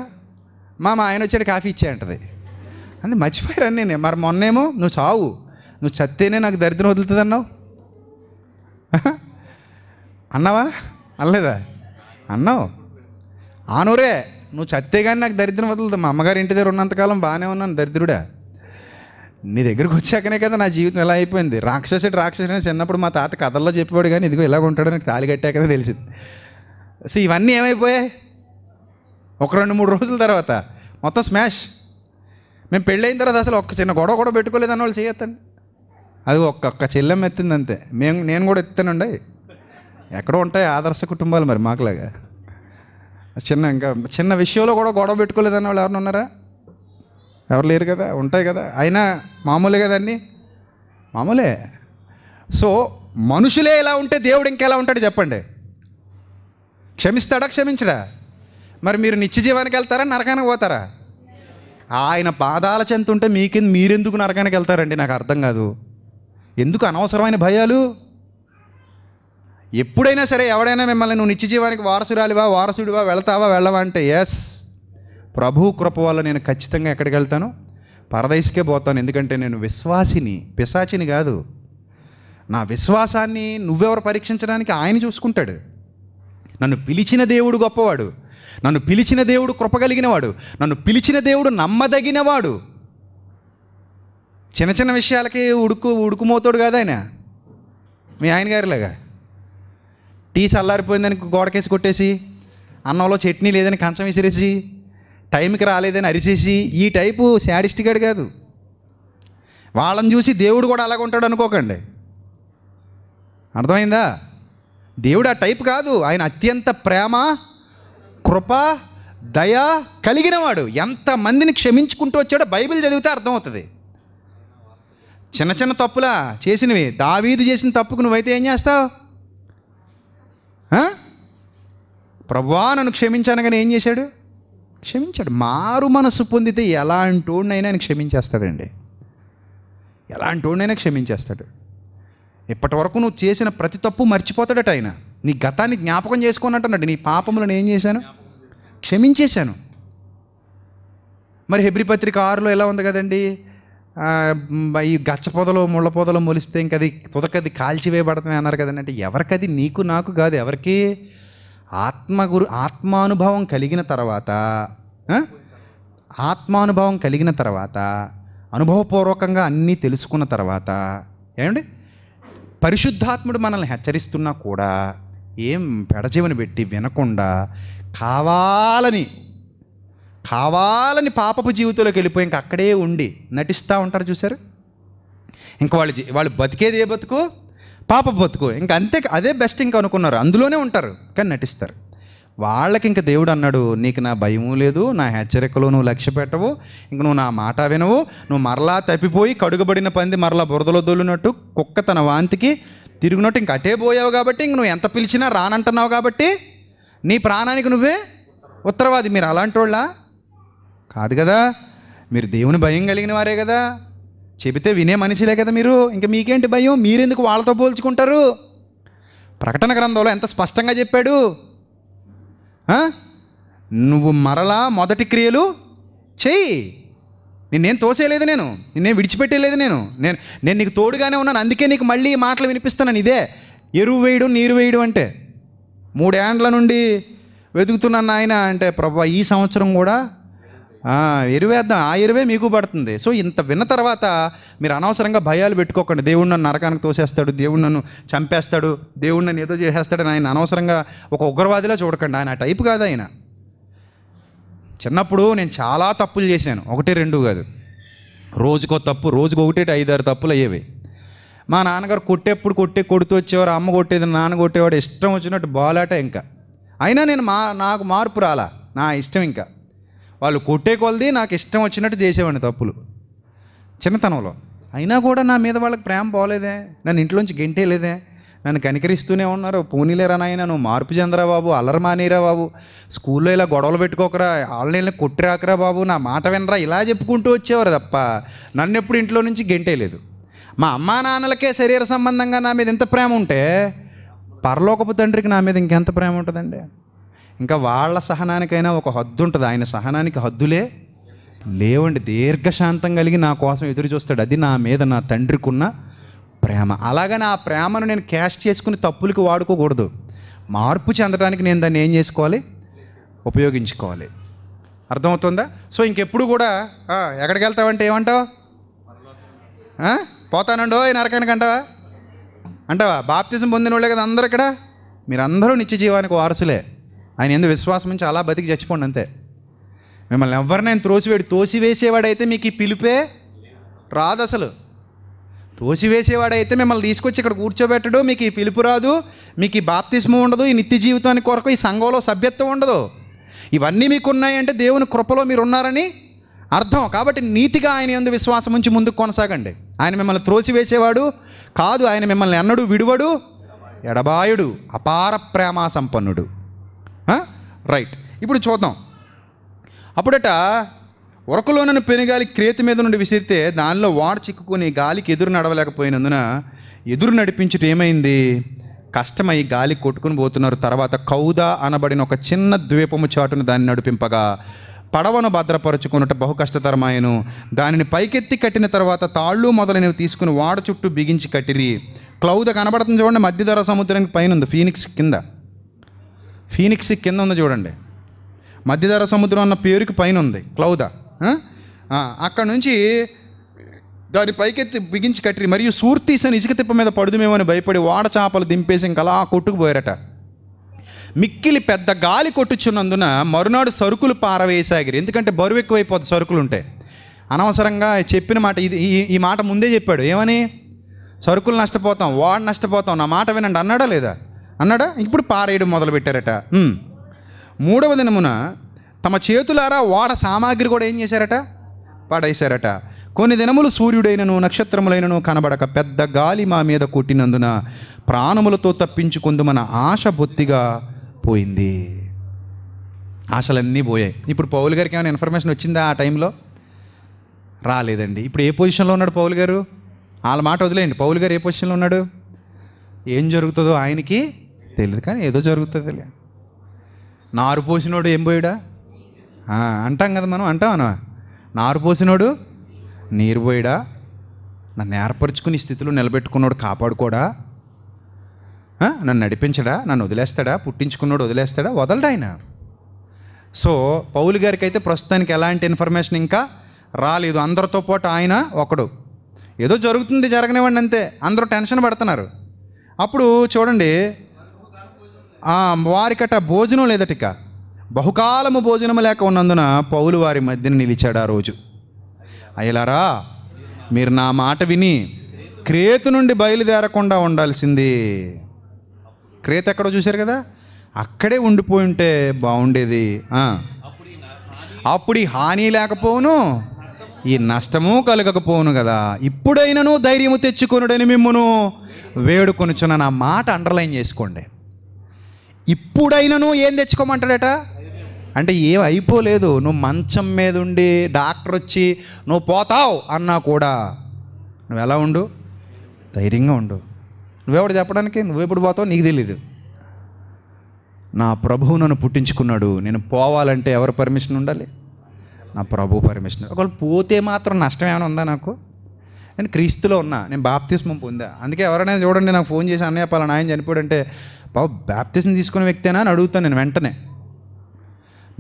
మా మా ఆయన వచ్చాడు కాఫీ ఇచ్చే అంటది అంది మర్చిపోయారని నేను మరి మొన్నేమో నువ్వు చావు నువ్వు చత్తేనే నాకు దరిద్రం వదులుతుంది అన్నావు అన్నావా అనలేదా అన్నావు ఆనూరే నువ్వు చత్తే కానీ నాకు దరిద్రం వదలదు మా అమ్మగారి ఇంటి దగ్గర ఉన్నంతకాలం బాగానే ఉన్నాను దరిద్రుడా నీ దగ్గరకు వచ్చాకనే కదా నా జీవితం ఎలా అయిపోయింది రాక్షసుడు రాక్షసుడు చిన్నప్పుడు మా తాత కథల్లో చెప్పేవాడు కానీ ఇదిగో ఎలా ఉంటాడో నాకు తాలి కట్టాకనే తెలిసింది సో ఇవన్నీ ఏమైపోయాయి ఒక రెండు మూడు రోజుల తర్వాత మొత్తం స్మాష్ మేము పెళ్ళైన తర్వాత అసలు ఒక్క చిన్న గొడవ కూడా పెట్టుకోలేదని వాళ్ళు చేయొద్దండి అది ఒక్కొక్క చెల్లెమ్మ ఎత్తింది అంతే మేము నేను కూడా ఎత్తానండి ఎక్కడో ఉంటాయి ఆదర్శ కుటుంబాలు మరి మాకులాగా చిన్న ఇంకా చిన్న విషయంలో కూడా గొడవ పెట్టుకోలేదు అన్న వాళ్ళు ఎవరిని ఉన్నారా ఎవరు లేరు కదా ఉంటాయి కదా అయినా మామూలే కదండి మామూలే సో మనుషులే ఇలా ఉంటే దేవుడు ఇంకెలా ఉంటాడు చెప్పండి క్షమిస్తాడా క్షమించడా మరి మీరు నిత్య జీవానికి వెళ్తారా నరకానికి పోతారా ఆయన పాదాల చెంతుంటే మీకెందు మీరెందుకు నరకానికి వెళ్తారండి నాకు అర్థం కాదు ఎందుకు అనవసరమైన భయాలు ఎప్పుడైనా సరే ఎవడైనా మిమ్మల్ని నువ్వు నిత్య జీవానికి వారసురాలివా వారసుడివా వెళ్తావా వెళ్ళవా అంటే ఎస్ ప్రభు కృప వల్ల నేను ఖచ్చితంగా ఎక్కడికి వెళ్తాను పరదేశకే పోతాను ఎందుకంటే నేను విశ్వాసిని పిశాచిని కాదు నా విశ్వాసాన్ని నువ్వెవరు పరీక్షించడానికి ఆయన చూసుకుంటాడు నన్ను పిలిచిన దేవుడు గొప్పవాడు నన్ను పిలిచిన దేవుడు కృపగలిగినవాడు నన్ను పిలిచిన దేవుడు నమ్మదగినవాడు చిన్న చిన్న విషయాలకి ఉడుకు ఉడుకుమోతాడు కదా ఆయన మీ ఆయన గారిలాగా టీ చల్లారిపోయిందని గోడకేసి కొట్టేసి అన్నంలో చట్నీ లేదని కంచం విసిరేసి టైంకి రాలేదని అరిసేసి ఈ టైపు శాడిస్టికాడు కాదు వాళ్ళని చూసి దేవుడు కూడా అలాగ ఉంటాడు అనుకోకండి అర్థమైందా దేవుడు ఆ టైప్ కాదు ఆయన అత్యంత ప్రేమ కృప దయ కలిగినవాడు ఎంతమందిని క్షమించుకుంటూ వచ్చాడో బైబిల్ చదివితే అర్థమవుతుంది చిన్న చిన్న తప్పులా చేసినవి దావీదు చేసిన తప్పుకు నువ్వైతే ఏం చేస్తావు ప్రభా నన్ను క్షమించాను కానీ ఏం చేశాడు క్షమించాడు మారు మనసు పొందితే ఎలాంటి వాడినైనా ఆయన క్షమించేస్తాడండి ఎలాంటి వాడినైనా క్షమించేస్తాడు ఇప్పటి వరకు నువ్వు చేసిన ప్రతి తప్పు మర్చిపోతాడట ఆయన నీ గతాన్ని జ్ఞాపకం చేసుకొని అంటున్నాడు నీ పాపములను ఏం చేశాను క్షమించేశాను మరి హెబ్రి పత్రిక ఆరులో ఎలా ఉంది కదండి ఈ గచ్చ పొదలు ముళ్ళ పొదలు మొలిస్తే ఇంకది తుదకది కాల్చివేయబడతామే అన్నారు కదండి అంటే ఎవరికది నీకు నాకు కాదు ఎవరికి ఆత్మ గురు ఆత్మానుభవం కలిగిన తర్వాత ఆత్మానుభవం కలిగిన తర్వాత అనుభవపూర్వకంగా అన్నీ తెలుసుకున్న తర్వాత ఏమండి పరిశుద్ధాత్ముడు మనల్ని హెచ్చరిస్తున్నా కూడా ఏం పెడజీవని పెట్టి వినకుండా కావాలని కావాలని పాపపు జీవితంలోకి వెళ్ళిపోయి ఇంక అక్కడే ఉండి నటిస్తూ ఉంటారు చూసారు ఇంక వాళ్ళు వాళ్ళు బతికేది ఏ బతుకు పాప బతుకు ఇంక అంతే అదే బెస్ట్ ఇంక అనుకున్నారు అందులోనే ఉంటారు కానీ నటిస్తారు వాళ్ళకి ఇంక దేవుడు అన్నాడు నీకు నా భయము లేదు నా హెచ్చరికలు నువ్వు లక్ష్య పెట్టవు ఇంక నువ్వు నా మాట వినవు నువ్వు మరలా తప్పిపోయి కడుగుబడిన పంది మరలా బురదలో దొల్లినట్టు కుక్క తన వాంతికి తిరిగినట్టు ఇంక అటే పోయావు కాబట్టి ఇంక నువ్వు ఎంత పిలిచినా రానంటున్నావు కాబట్టి నీ ప్రాణానికి నువ్వే ఉత్తరవాది మీరు అలాంటి కాదు కదా మీరు దేవుని భయం కలిగిన వారే కదా చెబితే వినే మనిషిలే కదా మీరు ఇంకా మీకేంటి భయం మీరెందుకు వాళ్ళతో పోల్చుకుంటారు ప్రకటన గ్రంథంలో ఎంత స్పష్టంగా చెప్పాడు నువ్వు మరలా మొదటి క్రియలు చెయ్యి నిన్నేం తోసేయలేదు నేను నిన్నేం విడిచిపెట్టేయలేదు నేను నేను నేను నీకు తోడుగానే ఉన్నాను అందుకే నీకు మళ్ళీ మాటలు వినిపిస్తున్నాను ఇదే ఎరువు వేయడం నీరు వేయడం అంటే మూడేండ్ల నుండి వెతుకుతున్నాను ఆయన అంటే ప్రభా ఈ సంవత్సరం కూడా ఎరువేద్దాం ఆ ఎరువే మీకు పడుతుంది సో ఇంత విన్న తర్వాత మీరు అనవసరంగా భయాలు పెట్టుకోకండి దేవుడు నన్ను నరకానికి తోసేస్తాడు దేవుడు నన్ను చంపేస్తాడు దేవుడు నన్ను ఏదో చేసేస్తాడు ఆయన అనవసరంగా ఒక ఉగ్రవాదిలా చూడకండి ఆయన టైప్ కాదు ఆయన చిన్నప్పుడు నేను చాలా తప్పులు చేశాను ఒకటి రెండు కాదు రోజుకో తప్పు రోజుకు ఒకటి ఐదారు తప్పులు అయ్యేవి మా నాన్నగారు కొట్టేప్పుడు కొట్టే కొడుతూ వచ్చేవారు అమ్మ కొట్టేది నాన్న కొట్టేవాడు ఇష్టం వచ్చినట్టు బాలాట ఇంకా అయినా నేను మా నాకు మార్పు రాలా నా ఇష్టం ఇంకా వాళ్ళు కొట్టే కొలది నాకు ఇష్టం వచ్చినట్టు చేసేవాడిని తప్పులు చిన్నతనంలో అయినా కూడా నా మీద వాళ్ళకి ప్రేమ పోలేదే నన్ను ఇంట్లోంచి గెంటేలేదే నన్ను కనికరిస్తూనే ఉన్నారు పోనీలేరా నాయన నువ్వు మార్పు చెందరా బాబు అల్లరి మానేరా బాబు స్కూల్లో ఇలా గొడవలు పెట్టుకోకరా ఆన్లైన్లో కొట్టిరాకరా బాబు నా మాట వినరా ఇలా చెప్పుకుంటూ వచ్చేవారు తప్ప నన్ను ఎప్పుడు ఇంట్లో నుంచి గెంటేయలేదు మా అమ్మా నాన్నలకే శరీర సంబంధంగా నా మీద ఎంత ప్రేమ ఉంటే పరలోకపు తండ్రికి నా మీద ఇంకెంత ప్రేమ ఉంటుందండి ఇంకా వాళ్ళ సహనానికైనా ఒక హద్దు ఉంటుంది ఆయన సహనానికి హద్దులే లేవండి దీర్ఘశాంతం కలిగి నా కోసం ఎదురు చూస్తాడు అది నా మీద నా తండ్రికున్న ప్రేమ అలాగే నా ప్రేమను నేను క్యాష్ చేసుకుని తప్పులకి వాడుకోకూడదు మార్పు చెందడానికి నేను దాన్ని ఏం చేసుకోవాలి ఉపయోగించుకోవాలి అర్థమవుతుందా సో ఇంకెప్పుడు కూడా ఎక్కడికి వెళ్తావంటే ఏమంటావు పోతానండో ఈ నరకానికి అంటావా అంటావా బాప్తిజం పొందిన వాళ్ళే కదా అందరూ ఇక్కడ మీరందరూ నిత్య జీవానికి వారసులే ఆయన ఎందుకు విశ్వాసం నుంచి అలా బతికి చచ్చిపోండి అంతే మిమ్మల్ని ఎవరినైనా త్రోసివేడు తోసివేసేవాడైతే మీకు ఈ పిలిపే రాదు అసలు తోసివేసేవాడైతే మిమ్మల్ని తీసుకొచ్చి ఇక్కడ కూర్చోబెట్టడు మీకు ఈ పిలుపు రాదు మీకు ఈ బాప్తిస్మం ఉండదు ఈ నిత్య జీవితానికి కొరకు ఈ సంఘంలో సభ్యత్వం ఉండదు ఇవన్నీ మీకు ఉన్నాయంటే దేవుని కృపలో మీరు ఉన్నారని అర్థం కాబట్టి నీతిగా ఆయన ఎందు విశ్వాసం ఉంచి ముందుకు కొనసాగండి ఆయన మిమ్మల్ని త్రోసివేసేవాడు కాదు ఆయన మిమ్మల్ని అన్నడు విడువడు ఎడబాయుడు అపార ప్రేమా సంపన్నుడు రైట్ ఇప్పుడు చూద్దాం అప్పుడట ఉరకలోనని పెనుగాలి క్రేతి మీద నుండి విసిరితే దానిలో వాడ చిక్కుకొని గాలికి ఎదురు నడవలేకపోయినందున ఎదురు నడిపించటం ఏమైంది కష్టమై గాలి కొట్టుకుని పోతున్నారు తర్వాత కౌదా అనబడిన ఒక చిన్న ద్వీపము చాటును దాన్ని నడిపింపగా పడవను భద్రపరుచుకున్నట్టు బహు కష్టతరమాయను దానిని పైకెత్తి కట్టిన తర్వాత తాళ్ళు మొదలైనవి తీసుకుని వాడ చుట్టూ బిగించి కట్టిరి క్లౌద కనబడుతుంది చూడండి మధ్యధర సముద్రానికి పైన ఉంది ఫీనిక్స్ కింద ఫీనిక్స్ కింద ఉంది చూడండి మధ్యధర సముద్రం అన్న పేరుకి పైన ఉంది క్లౌద అక్కడ నుంచి దాని పైకెత్తి బిగించి కట్టి మరియు అని ఇసుక తిప్ప మీద పడుదుమేమని భయపడి వాడ చేపలు దింపేసి ఇంకా అలా కొట్టుకుపోయారట మిక్కిలి పెద్ద గాలి కొట్టుచున్నందున మరునాడు సరుకులు పారవేసాగిరి ఎందుకంటే బరువు ఎక్కువైపోతుంది సరుకులు ఉంటే అనవసరంగా చెప్పిన మాట ఇది ఈ మాట ముందే చెప్పాడు ఏమని సరుకులు నష్టపోతాం వాడు నష్టపోతాం నా మాట వినండి అన్నాడా లేదా అన్నాడా ఇప్పుడు పారేయడం మొదలుపెట్టారట మూడవ దినమున తమ చేతులారా వాడ సామాగ్రి కూడా ఏం చేశారట పడేశారట కొన్ని దినములు సూర్యుడైనను నక్షత్రములైనను కనబడక పెద్ద గాలి మా మీద కొట్టినందున ప్రాణములతో మన ఆశ బొత్తిగా పోయింది ఆశలన్నీ పోయాయి ఇప్పుడు పౌల్ గారికి ఏమైనా ఇన్ఫర్మేషన్ వచ్చిందా ఆ టైంలో రాలేదండి ఇప్పుడు ఏ పొజిషన్లో ఉన్నాడు పౌల్ గారు వాళ్ళ మాట వదిలేయండి పౌల్ గారు ఏ పొజిషన్లో ఉన్నాడు ఏం జరుగుతుందో ఆయనకి తెలియదు కానీ ఏదో తెలియ నారు పోసినోడు ఏం పోయాడా అంటాం కదా మనం అంటాం నారు పోసినోడు నీరు పోయాడా నన్ను ఏర్పరచుకుని స్థితిలో నిలబెట్టుకున్నాడు కాపాడుకోడా నన్ను నడిపించడా నన్ను వదిలేస్తాడా పుట్టించుకున్నాడు వదిలేస్తాడా వదలడా ఆయన సో పౌలు గారికి అయితే ప్రస్తుతానికి ఎలాంటి ఇన్ఫర్మేషన్ ఇంకా రాలేదు అందరితో పాటు ఆయన ఒకడు ఏదో జరుగుతుంది జరగనివ్వండి అంతే అందరూ టెన్షన్ పడుతున్నారు అప్పుడు చూడండి వారికట భోజనం లేదటిక బహుకాలము భోజనం లేక ఉన్నందున పౌలు వారి మధ్యన నిలిచాడు ఆ రోజు అయ్యలారా మీరు నా మాట విని క్రేతు నుండి బయలుదేరకుండా ఉండాల్సింది క్రేత ఎక్కడో చూశారు కదా అక్కడే ఉండిపోయి ఉంటే బాగుండేది అప్పుడు ఈ హాని లేకపోవును ఈ నష్టము కలగకపోవును కదా ఇప్పుడైనను ధైర్యము తెచ్చుకొనుడని మిమ్మును వేడుకొనుచున్న నా మాట అండర్లైన్ చేసుకోండి ఇప్పుడైనా నువ్వు ఏం తెచ్చుకోమంటాడట అంటే ఏం అయిపోలేదు నువ్వు మంచం మీద ఉండి డాక్టర్ వచ్చి నువ్వు పోతావు అన్నా కూడా నువ్వు ఎలా ఉండు ధైర్యంగా ఉండు నువ్వెవడు చెప్పడానికి నువ్వెప్పుడు పోతావు నీకు తెలీదు నా ప్రభువు నన్ను పుట్టించుకున్నాడు నేను పోవాలంటే ఎవరు పర్మిషన్ ఉండాలి నా ప్రభు పర్మిషన్ ఒకవేళ పోతే మాత్రం నష్టం ఏమైనా ఉందా నాకు నేను క్రీస్తులో ఉన్నా నేను బాప్తిస్మం పొందా అందుకే ఎవరైనా చూడండి నాకు ఫోన్ చేసి అన్నయ్య పలానా ఆయన చనిపోడంటే బాబు బ్యాప్తిజం తీసుకున్న వ్యక్తేనా అని అడుగుతాను నేను వెంటనే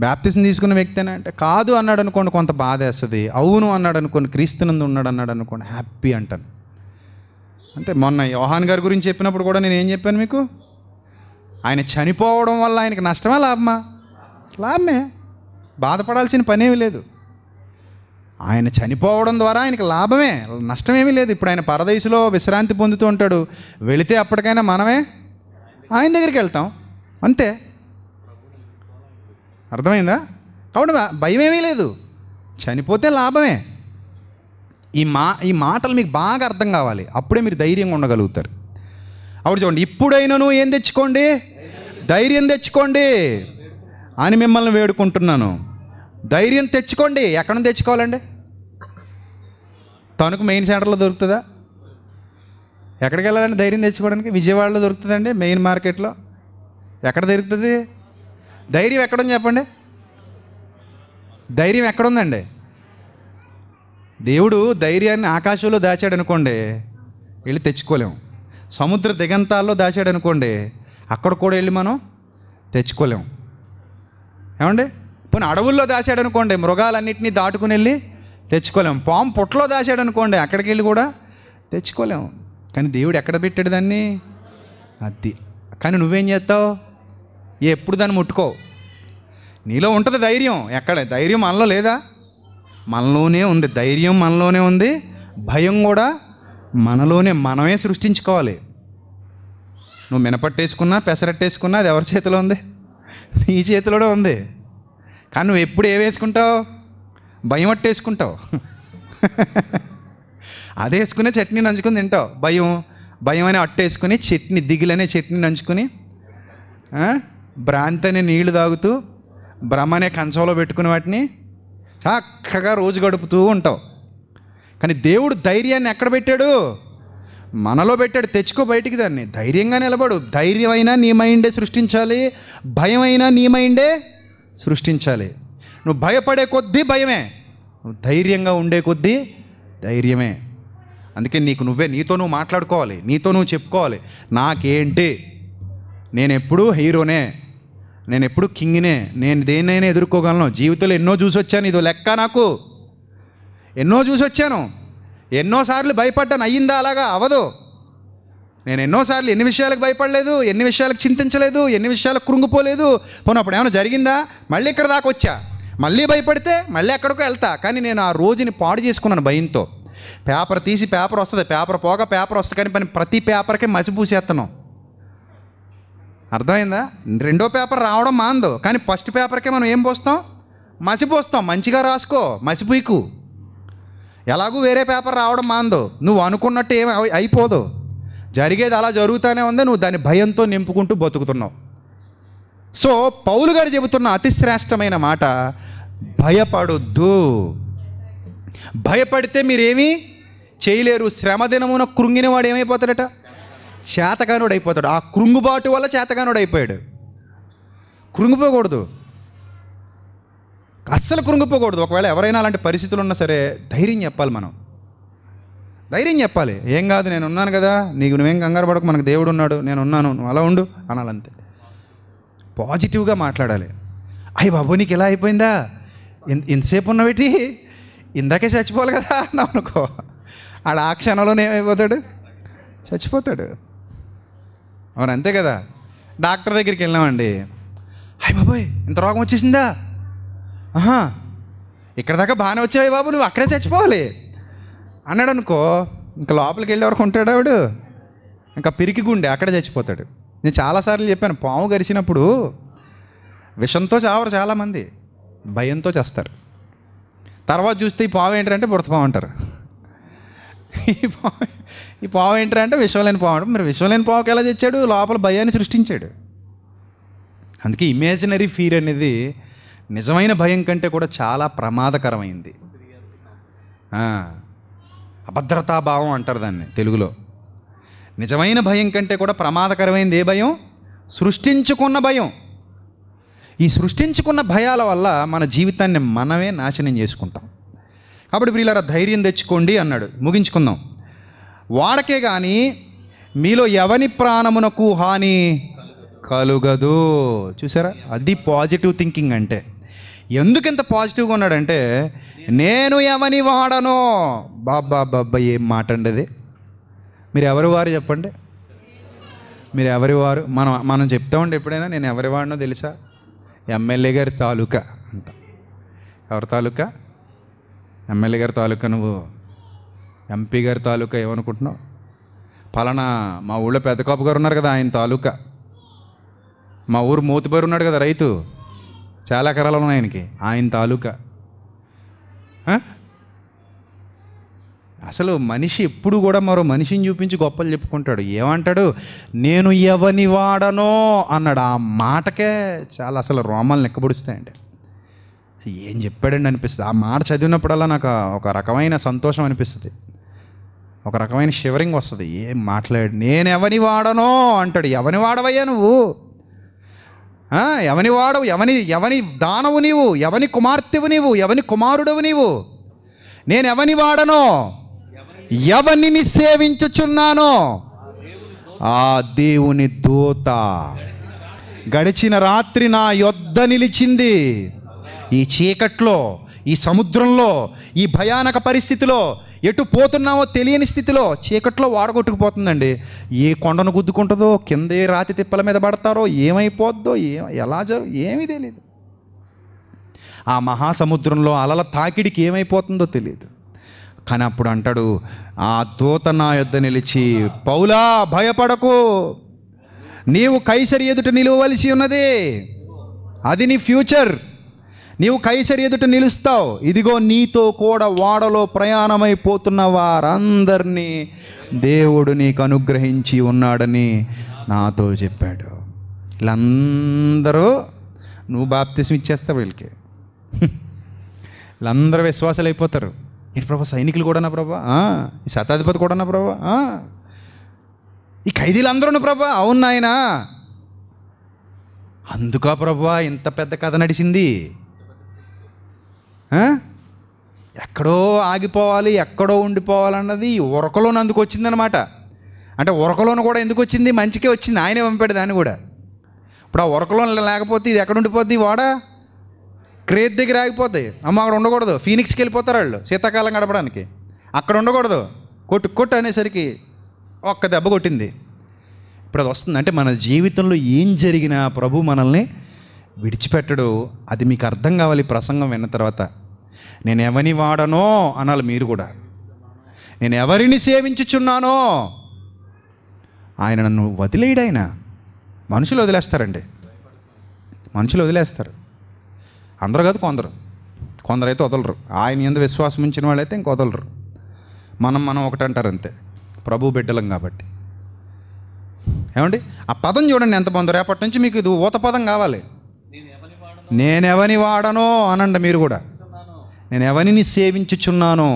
బ్యాప్తిజం తీసుకున్న వ్యక్తేనా అంటే కాదు అన్నాడు అనుకోండి కొంత బాధ వేస్తుంది అవును అన్నాడు అనుకోండి క్రీస్తునందు ఉన్నాడు అన్నాడు అనుకోండి హ్యాపీ అంటాను అంటే మొన్న యోహాన్ గారి గురించి చెప్పినప్పుడు కూడా నేను ఏం చెప్పాను మీకు ఆయన చనిపోవడం వల్ల ఆయనకి నష్టమా లాభమా లాభమే బాధపడాల్సిన పనేమి లేదు ఆయన చనిపోవడం ద్వారా ఆయనకి లాభమే నష్టమేమీ లేదు ఇప్పుడు ఆయన పరదేశులో విశ్రాంతి పొందుతూ ఉంటాడు వెళితే అప్పటికైనా మనమే ఆయన దగ్గరికి వెళ్తాం అంతే అర్థమైందా కాబట్టి భయం ఏమీ లేదు చనిపోతే లాభమే ఈ మా ఈ మాటలు మీకు బాగా అర్థం కావాలి అప్పుడే మీరు ధైర్యంగా ఉండగలుగుతారు అప్పుడు చూడండి ఇప్పుడైనాను ఏం తెచ్చుకోండి ధైర్యం తెచ్చుకోండి అని మిమ్మల్ని వేడుకుంటున్నాను ధైర్యం తెచ్చుకోండి ఎక్కడ తెచ్చుకోవాలండి తణుకు మెయిన్ సెంటర్లో దొరుకుతుందా ఎక్కడికి వెళ్ళాలని ధైర్యం తెచ్చుకోవడానికి విజయవాడలో దొరుకుతుందండి మెయిన్ మార్కెట్లో ఎక్కడ దొరుకుతుంది ధైర్యం ఎక్కడుంది చెప్పండి ధైర్యం ఎక్కడుందండి దేవుడు ధైర్యాన్ని ఆకాశంలో దాచాడు అనుకోండి వెళ్ళి తెచ్చుకోలేము సముద్ర దిగంతాల్లో దాచాడు అనుకోండి అక్కడ కూడా వెళ్ళి మనం తెచ్చుకోలేము ఏమండి పోనీ అడవుల్లో దాచాడు అనుకోండి మృగాలన్నింటినీ దాటుకుని వెళ్ళి తెచ్చుకోలేము పాము పొట్లో దాచాడు అనుకోండి అక్కడికి వెళ్ళి కూడా తెచ్చుకోలేము కానీ దేవుడు ఎక్కడ పెట్టాడు దాన్ని అది కానీ నువ్వేం చేస్తావు ఎప్పుడు దాన్ని ముట్టుకో నీలో ఉంటుంది ధైర్యం ఎక్కడ ధైర్యం మనలో లేదా మనలోనే ఉంది ధైర్యం మనలోనే ఉంది భయం కూడా మనలోనే మనమే సృష్టించుకోవాలి నువ్వు మినపట్టేసుకున్నా పెసరట్టేసుకున్నా అది ఎవరి చేతిలో ఉంది నీ చేతిలోనే ఉంది కానీ నువ్వు ఎప్పుడు ఏ వేసుకుంటావు భయం అట్టేసుకుంటావు [laughs] వేసుకునే చట్నీ నంచుకుని తింటావు భయం భయం అనే అట్టేసుకుని చట్నీ దిగులనే చట్నీ నంచుకుని భ్రాంతి అనే నీళ్లు తాగుతూ భ్రమ అనే కంచంలో పెట్టుకుని వాటిని చక్కగా రోజు గడుపుతూ ఉంటావు కానీ దేవుడు ధైర్యాన్ని ఎక్కడ పెట్టాడు మనలో పెట్టాడు తెచ్చుకో బయటికి దాన్ని ధైర్యంగా నిలబడు ధైర్యమైనా నీ మైండే సృష్టించాలి భయమైనా నీ మైండే సృష్టించాలి నువ్వు భయపడే కొద్దీ భయమే నువ్వు ధైర్యంగా ఉండే కొద్దీ ధైర్యమే అందుకే నీకు నువ్వే నీతో నువ్వు మాట్లాడుకోవాలి నీతో నువ్వు చెప్పుకోవాలి నాకేంటి నేను ఎప్పుడు హీరోనే నేను ఎప్పుడు కింగ్నే నేను దేన్నైనా ఎదుర్కోగలను జీవితంలో ఎన్నో చూసి వచ్చాను ఇదో లెక్క నాకు ఎన్నో చూసి వచ్చాను ఎన్నోసార్లు భయపడ్డాను అయ్యిందా అలాగా అవదు నేను ఎన్నోసార్లు ఎన్ని విషయాలకు భయపడలేదు ఎన్ని విషయాలకు చింతించలేదు ఎన్ని విషయాలకు కృంగిపోలేదు పోనీ అప్పుడు ఏమైనా జరిగిందా మళ్ళీ ఇక్కడ దాకా వచ్చా మళ్ళీ భయపడితే మళ్ళీ ఎక్కడికో వెళ్తా కానీ నేను ఆ రోజుని పాడు చేసుకున్నాను భయంతో పేపర్ తీసి పేపర్ వస్తుంది పేపర్ పోగా పేపర్ వస్తుంది కానీ పని ప్రతి పేపర్కి మసి పూసేస్తున్నాం అర్థమైందా రెండో పేపర్ రావడం మాందు కానీ ఫస్ట్ పేపర్కే మనం ఏం పోస్తాం పోస్తాం మంచిగా రాసుకో మసిపోయికు ఎలాగూ వేరే పేపర్ రావడం మాందు నువ్వు అనుకున్నట్టు ఏం అయిపోదు జరిగేది అలా జరుగుతూనే ఉంది నువ్వు దాని భయంతో నింపుకుంటూ బతుకుతున్నావు సో పౌలు గారు చెబుతున్న అతి శ్రేష్టమైన మాట భయపడొద్దు భయపడితే మీరేమీ చేయలేరు శ్రమదినమున వాడు ఏమైపోతాడట చేతగానుడు అయిపోతాడు ఆ కృంగుబాటు వల్ల చేతగానుడు అయిపోయాడు కృంగిపోకూడదు అస్సలు కృంగిపోకూడదు ఒకవేళ ఎవరైనా అలాంటి పరిస్థితులు ఉన్నా సరే ధైర్యం చెప్పాలి మనం ధైర్యం చెప్పాలి ఏం కాదు నేను ఉన్నాను కదా నీకు నువ్వేం కంగారు పడకు మనకు దేవుడు ఉన్నాడు నేను ఉన్నాను నువ్వు అలా ఉండు అనాలంతే పాజిటివ్గా మాట్లాడాలి అయ్యి బాబు నీకు ఇలా అయిపోయిందా ఇంతసేపు ఉన్నవేటి ఇందాకే చచ్చిపోవాలి కదా అన్నావు అనుకో ఆడ ఆ క్షణంలోనే ఏమైపోతాడు చచ్చిపోతాడు అవును అంతే కదా డాక్టర్ దగ్గరికి వెళ్ళామండి హాయ్ బాబోయ్ ఇంత రోగం వచ్చేసిందా ఆహా ఇక్కడ దాకా బాగానే వచ్చావు బాబు నువ్వు అక్కడే చచ్చిపోవాలి అన్నాడు అనుకో ఇంకా లోపలికి వెళ్ళే వరకు ఉంటాడు ఆవిడు ఇంకా పిరికి గుండె అక్కడే చచ్చిపోతాడు నేను చాలాసార్లు చెప్పాను పాము గరిచినప్పుడు విషంతో చావరు చాలామంది భయంతో చేస్తారు తర్వాత చూస్తే ఈ పావు ఏంటంటే బుడతపావు అంటారు ఈ పావు ఈ పావు ఏంటంటే విశ్వలేని పావు అంటారు మరి విశ్వలేని పావుకి ఎలా తెచ్చాడు లోపల భయాన్ని సృష్టించాడు అందుకే ఇమాజినరీ ఫీర్ అనేది నిజమైన భయం కంటే కూడా చాలా ప్రమాదకరమైంది అభద్రతాభావం అంటారు దాన్ని తెలుగులో నిజమైన భయం కంటే కూడా ప్రమాదకరమైంది ఏ భయం సృష్టించుకున్న భయం ఈ సృష్టించుకున్న భయాల వల్ల మన జీవితాన్ని మనమే నాశనం చేసుకుంటాం కాబట్టి వీళ్ళారా ధైర్యం తెచ్చుకోండి అన్నాడు ముగించుకుందాం వాడకే కానీ మీలో ఎవని ప్రాణమునకు హాని కలుగదు చూసారా అది పాజిటివ్ థింకింగ్ అంటే ఎందుకు ఇంత పాజిటివ్గా ఉన్నాడంటే నేను ఎవని వాడను బాబా బాబ్బా ఏం మాట అండి అది మీరు ఎవరి వారు చెప్పండి మీరు ఎవరి వారు మనం మనం చెప్తా ఎప్పుడైనా నేను ఎవరి వాడినో తెలుసా ఎమ్మెల్యే గారి తాలూకా అంట ఎవరి తాలూకా ఎమ్మెల్యే గారి తాలూకా నువ్వు ఎంపీ గారి తాలూకా ఏమనుకుంటున్నావు పలానా మా ఊళ్ళో పెద్దకాపు గారు ఉన్నారు కదా ఆయన తాలూకా మా ఊరు మూతిపేరు ఉన్నాడు కదా రైతు చాలా ఎకరాలు ఉన్నాయి ఆయనకి ఆయన తాలూకా అసలు మనిషి ఎప్పుడు కూడా మరో మనిషిని చూపించి గొప్పలు చెప్పుకుంటాడు ఏమంటాడు నేను ఎవని వాడనో అన్నాడు ఆ మాటకే చాలా అసలు రోమాలు నెక్కబుడుస్తాయండి ఏం చెప్పాడండి అనిపిస్తుంది ఆ మాట చదివినప్పుడల్లా నాకు ఒక రకమైన సంతోషం అనిపిస్తుంది ఒక రకమైన షివరింగ్ వస్తుంది ఏం మాట్లాడు నేను ఎవని వాడనో అంటాడు ఎవని వాడవయ్యా నువ్వు ఎవని వాడవు ఎవని ఎవని దానవు నీవు ఎవని కుమార్తెవు నీవు ఎవని కుమారుడవు నీవు నేను ఎవని వాడనో ఎవరిని సేవించుచున్నానో ఆ దేవుని దూత గడిచిన రాత్రి నా యొద్ద నిలిచింది ఈ చీకట్లో ఈ సముద్రంలో ఈ భయానక పరిస్థితిలో ఎటు పోతున్నామో తెలియని స్థితిలో చీకట్లో వాడగొట్టుకుపోతుందండి ఏ కొండను గుద్దుకుంటుందో కింద రాతి తిప్పల మీద పడతారో ఏమైపోద్దో ఏ ఎలా జరు ఏమీ తెలియదు ఆ మహాసముద్రంలో అలల తాకిడికి ఏమైపోతుందో తెలియదు కానీ అప్పుడు అంటాడు ఆ దూత నా యొద్ద నిలిచి పౌలా భయపడకు నీవు కైసరి ఎదుట నిలవలసి ఉన్నది అది నీ ఫ్యూచర్ నీవు కైసరి ఎదుట నిలుస్తావు ఇదిగో నీతో కూడా వాడలో ప్రయాణమైపోతున్న వారందరినీ దేవుడు నీకు అనుగ్రహించి ఉన్నాడని నాతో చెప్పాడు వీళ్ళందరూ నువ్వు బాప్తిసం ఇచ్చేస్తావు వీళ్ళకి [laughs] వీళ్ళందరూ విశ్వాసాలు అయిపోతారు ఏంటి ప్రభా సైనికులు కూడానా ప్రభా ఈ శతాధిపతి కూడానా ప్రభా ఈ ఖైదీలందరూ ప్రభా అవును ఆయన అందుకా ప్రభా ఇంత పెద్ద కథ నడిచింది ఎక్కడో ఆగిపోవాలి ఎక్కడో ఉండిపోవాలన్నది ఉరకలోని అందుకు వచ్చిందనమాట అంటే ఉరకలోని కూడా ఎందుకు వచ్చింది మంచికే వచ్చింది ఆయనే పంపాడు దాన్ని కూడా ఇప్పుడు ఆ ఉరకలోని లేకపోతే ఇది ఎక్కడ ఉండిపోద్ది వాడా క్రేత్ దగ్గర ఆగిపోతాయి అమ్మ అక్కడ ఉండకూడదు ఫీనిక్స్కి వెళ్ళిపోతారు వాళ్ళు శీతాకాలం గడపడానికి అక్కడ ఉండకూడదు కొట్టు కొట్టు అనేసరికి ఒక్క దెబ్బ కొట్టింది ఇప్పుడు అది వస్తుంది అంటే మన జీవితంలో ఏం జరిగినా ప్రభు మనల్ని విడిచిపెట్టడు అది మీకు అర్థం కావాలి ప్రసంగం విన్న తర్వాత నేను ఎవరిని వాడనో అనాలి మీరు కూడా నేను ఎవరిని సేవించుచున్నానో ఆయన నన్ను వదిలేయడాయన మనుషులు వదిలేస్తారండి మనుషులు వదిలేస్తారు అందరూ కాదు కొందరు కొందరైతే వదలరు ఆయన ఎందు విశ్వాసం ఉంచిన వాళ్ళైతే ఇంక వదలరు మనం మనం ఒకటంటారు అంతే ప్రభు బిడ్డలం కాబట్టి ఏమండి ఆ పదం చూడండి ఎంత బాగుందో రేపటి నుంచి మీకు ఇది ఊత పదం కావాలి నేనెవని వాడనో అనండి మీరు కూడా నేను ఎవరిని సేవించుచున్నానో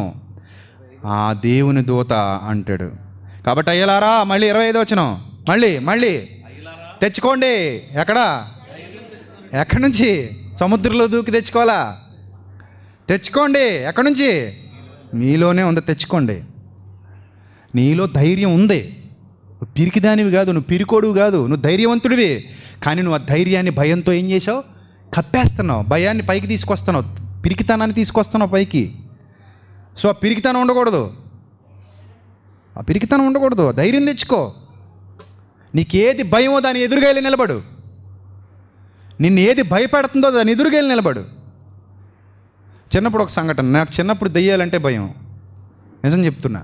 ఆ దేవుని దూత అంటాడు కాబట్టి అయ్యలారా మళ్ళీ ఇరవై ఐదు వచ్చినాం మళ్ళీ మళ్ళీ తెచ్చుకోండి ఎక్కడా ఎక్కడి నుంచి సముద్రంలో దూకి తెచ్చుకోవాలా తెచ్చుకోండి ఎక్కడి నుంచి మీలోనే ఉంది తెచ్చుకోండి నీలో ధైర్యం ఉంది నువ్వు పిరికిదానివి కాదు నువ్వు పిరికోడువి కాదు నువ్వు ధైర్యవంతుడివి కానీ నువ్వు ఆ ధైర్యాన్ని భయంతో ఏం చేసావు కప్పేస్తున్నావు భయాన్ని పైకి తీసుకొస్తున్నావు పిరికితనాన్ని తీసుకొస్తున్నావు పైకి సో ఆ పిరికితనం ఉండకూడదు ఆ పిరికితనం ఉండకూడదు ధైర్యం తెచ్చుకో నీకేది భయమో దాన్ని ఎదురుగా వెళ్ళి నిలబడు నిన్ను ఏది భయపెడుతుందో దాని ఎదురుగేళ్ళు నిలబడు చిన్నప్పుడు ఒక సంఘటన నాకు చిన్నప్పుడు దెయ్యాలంటే భయం నిజం చెప్తున్నా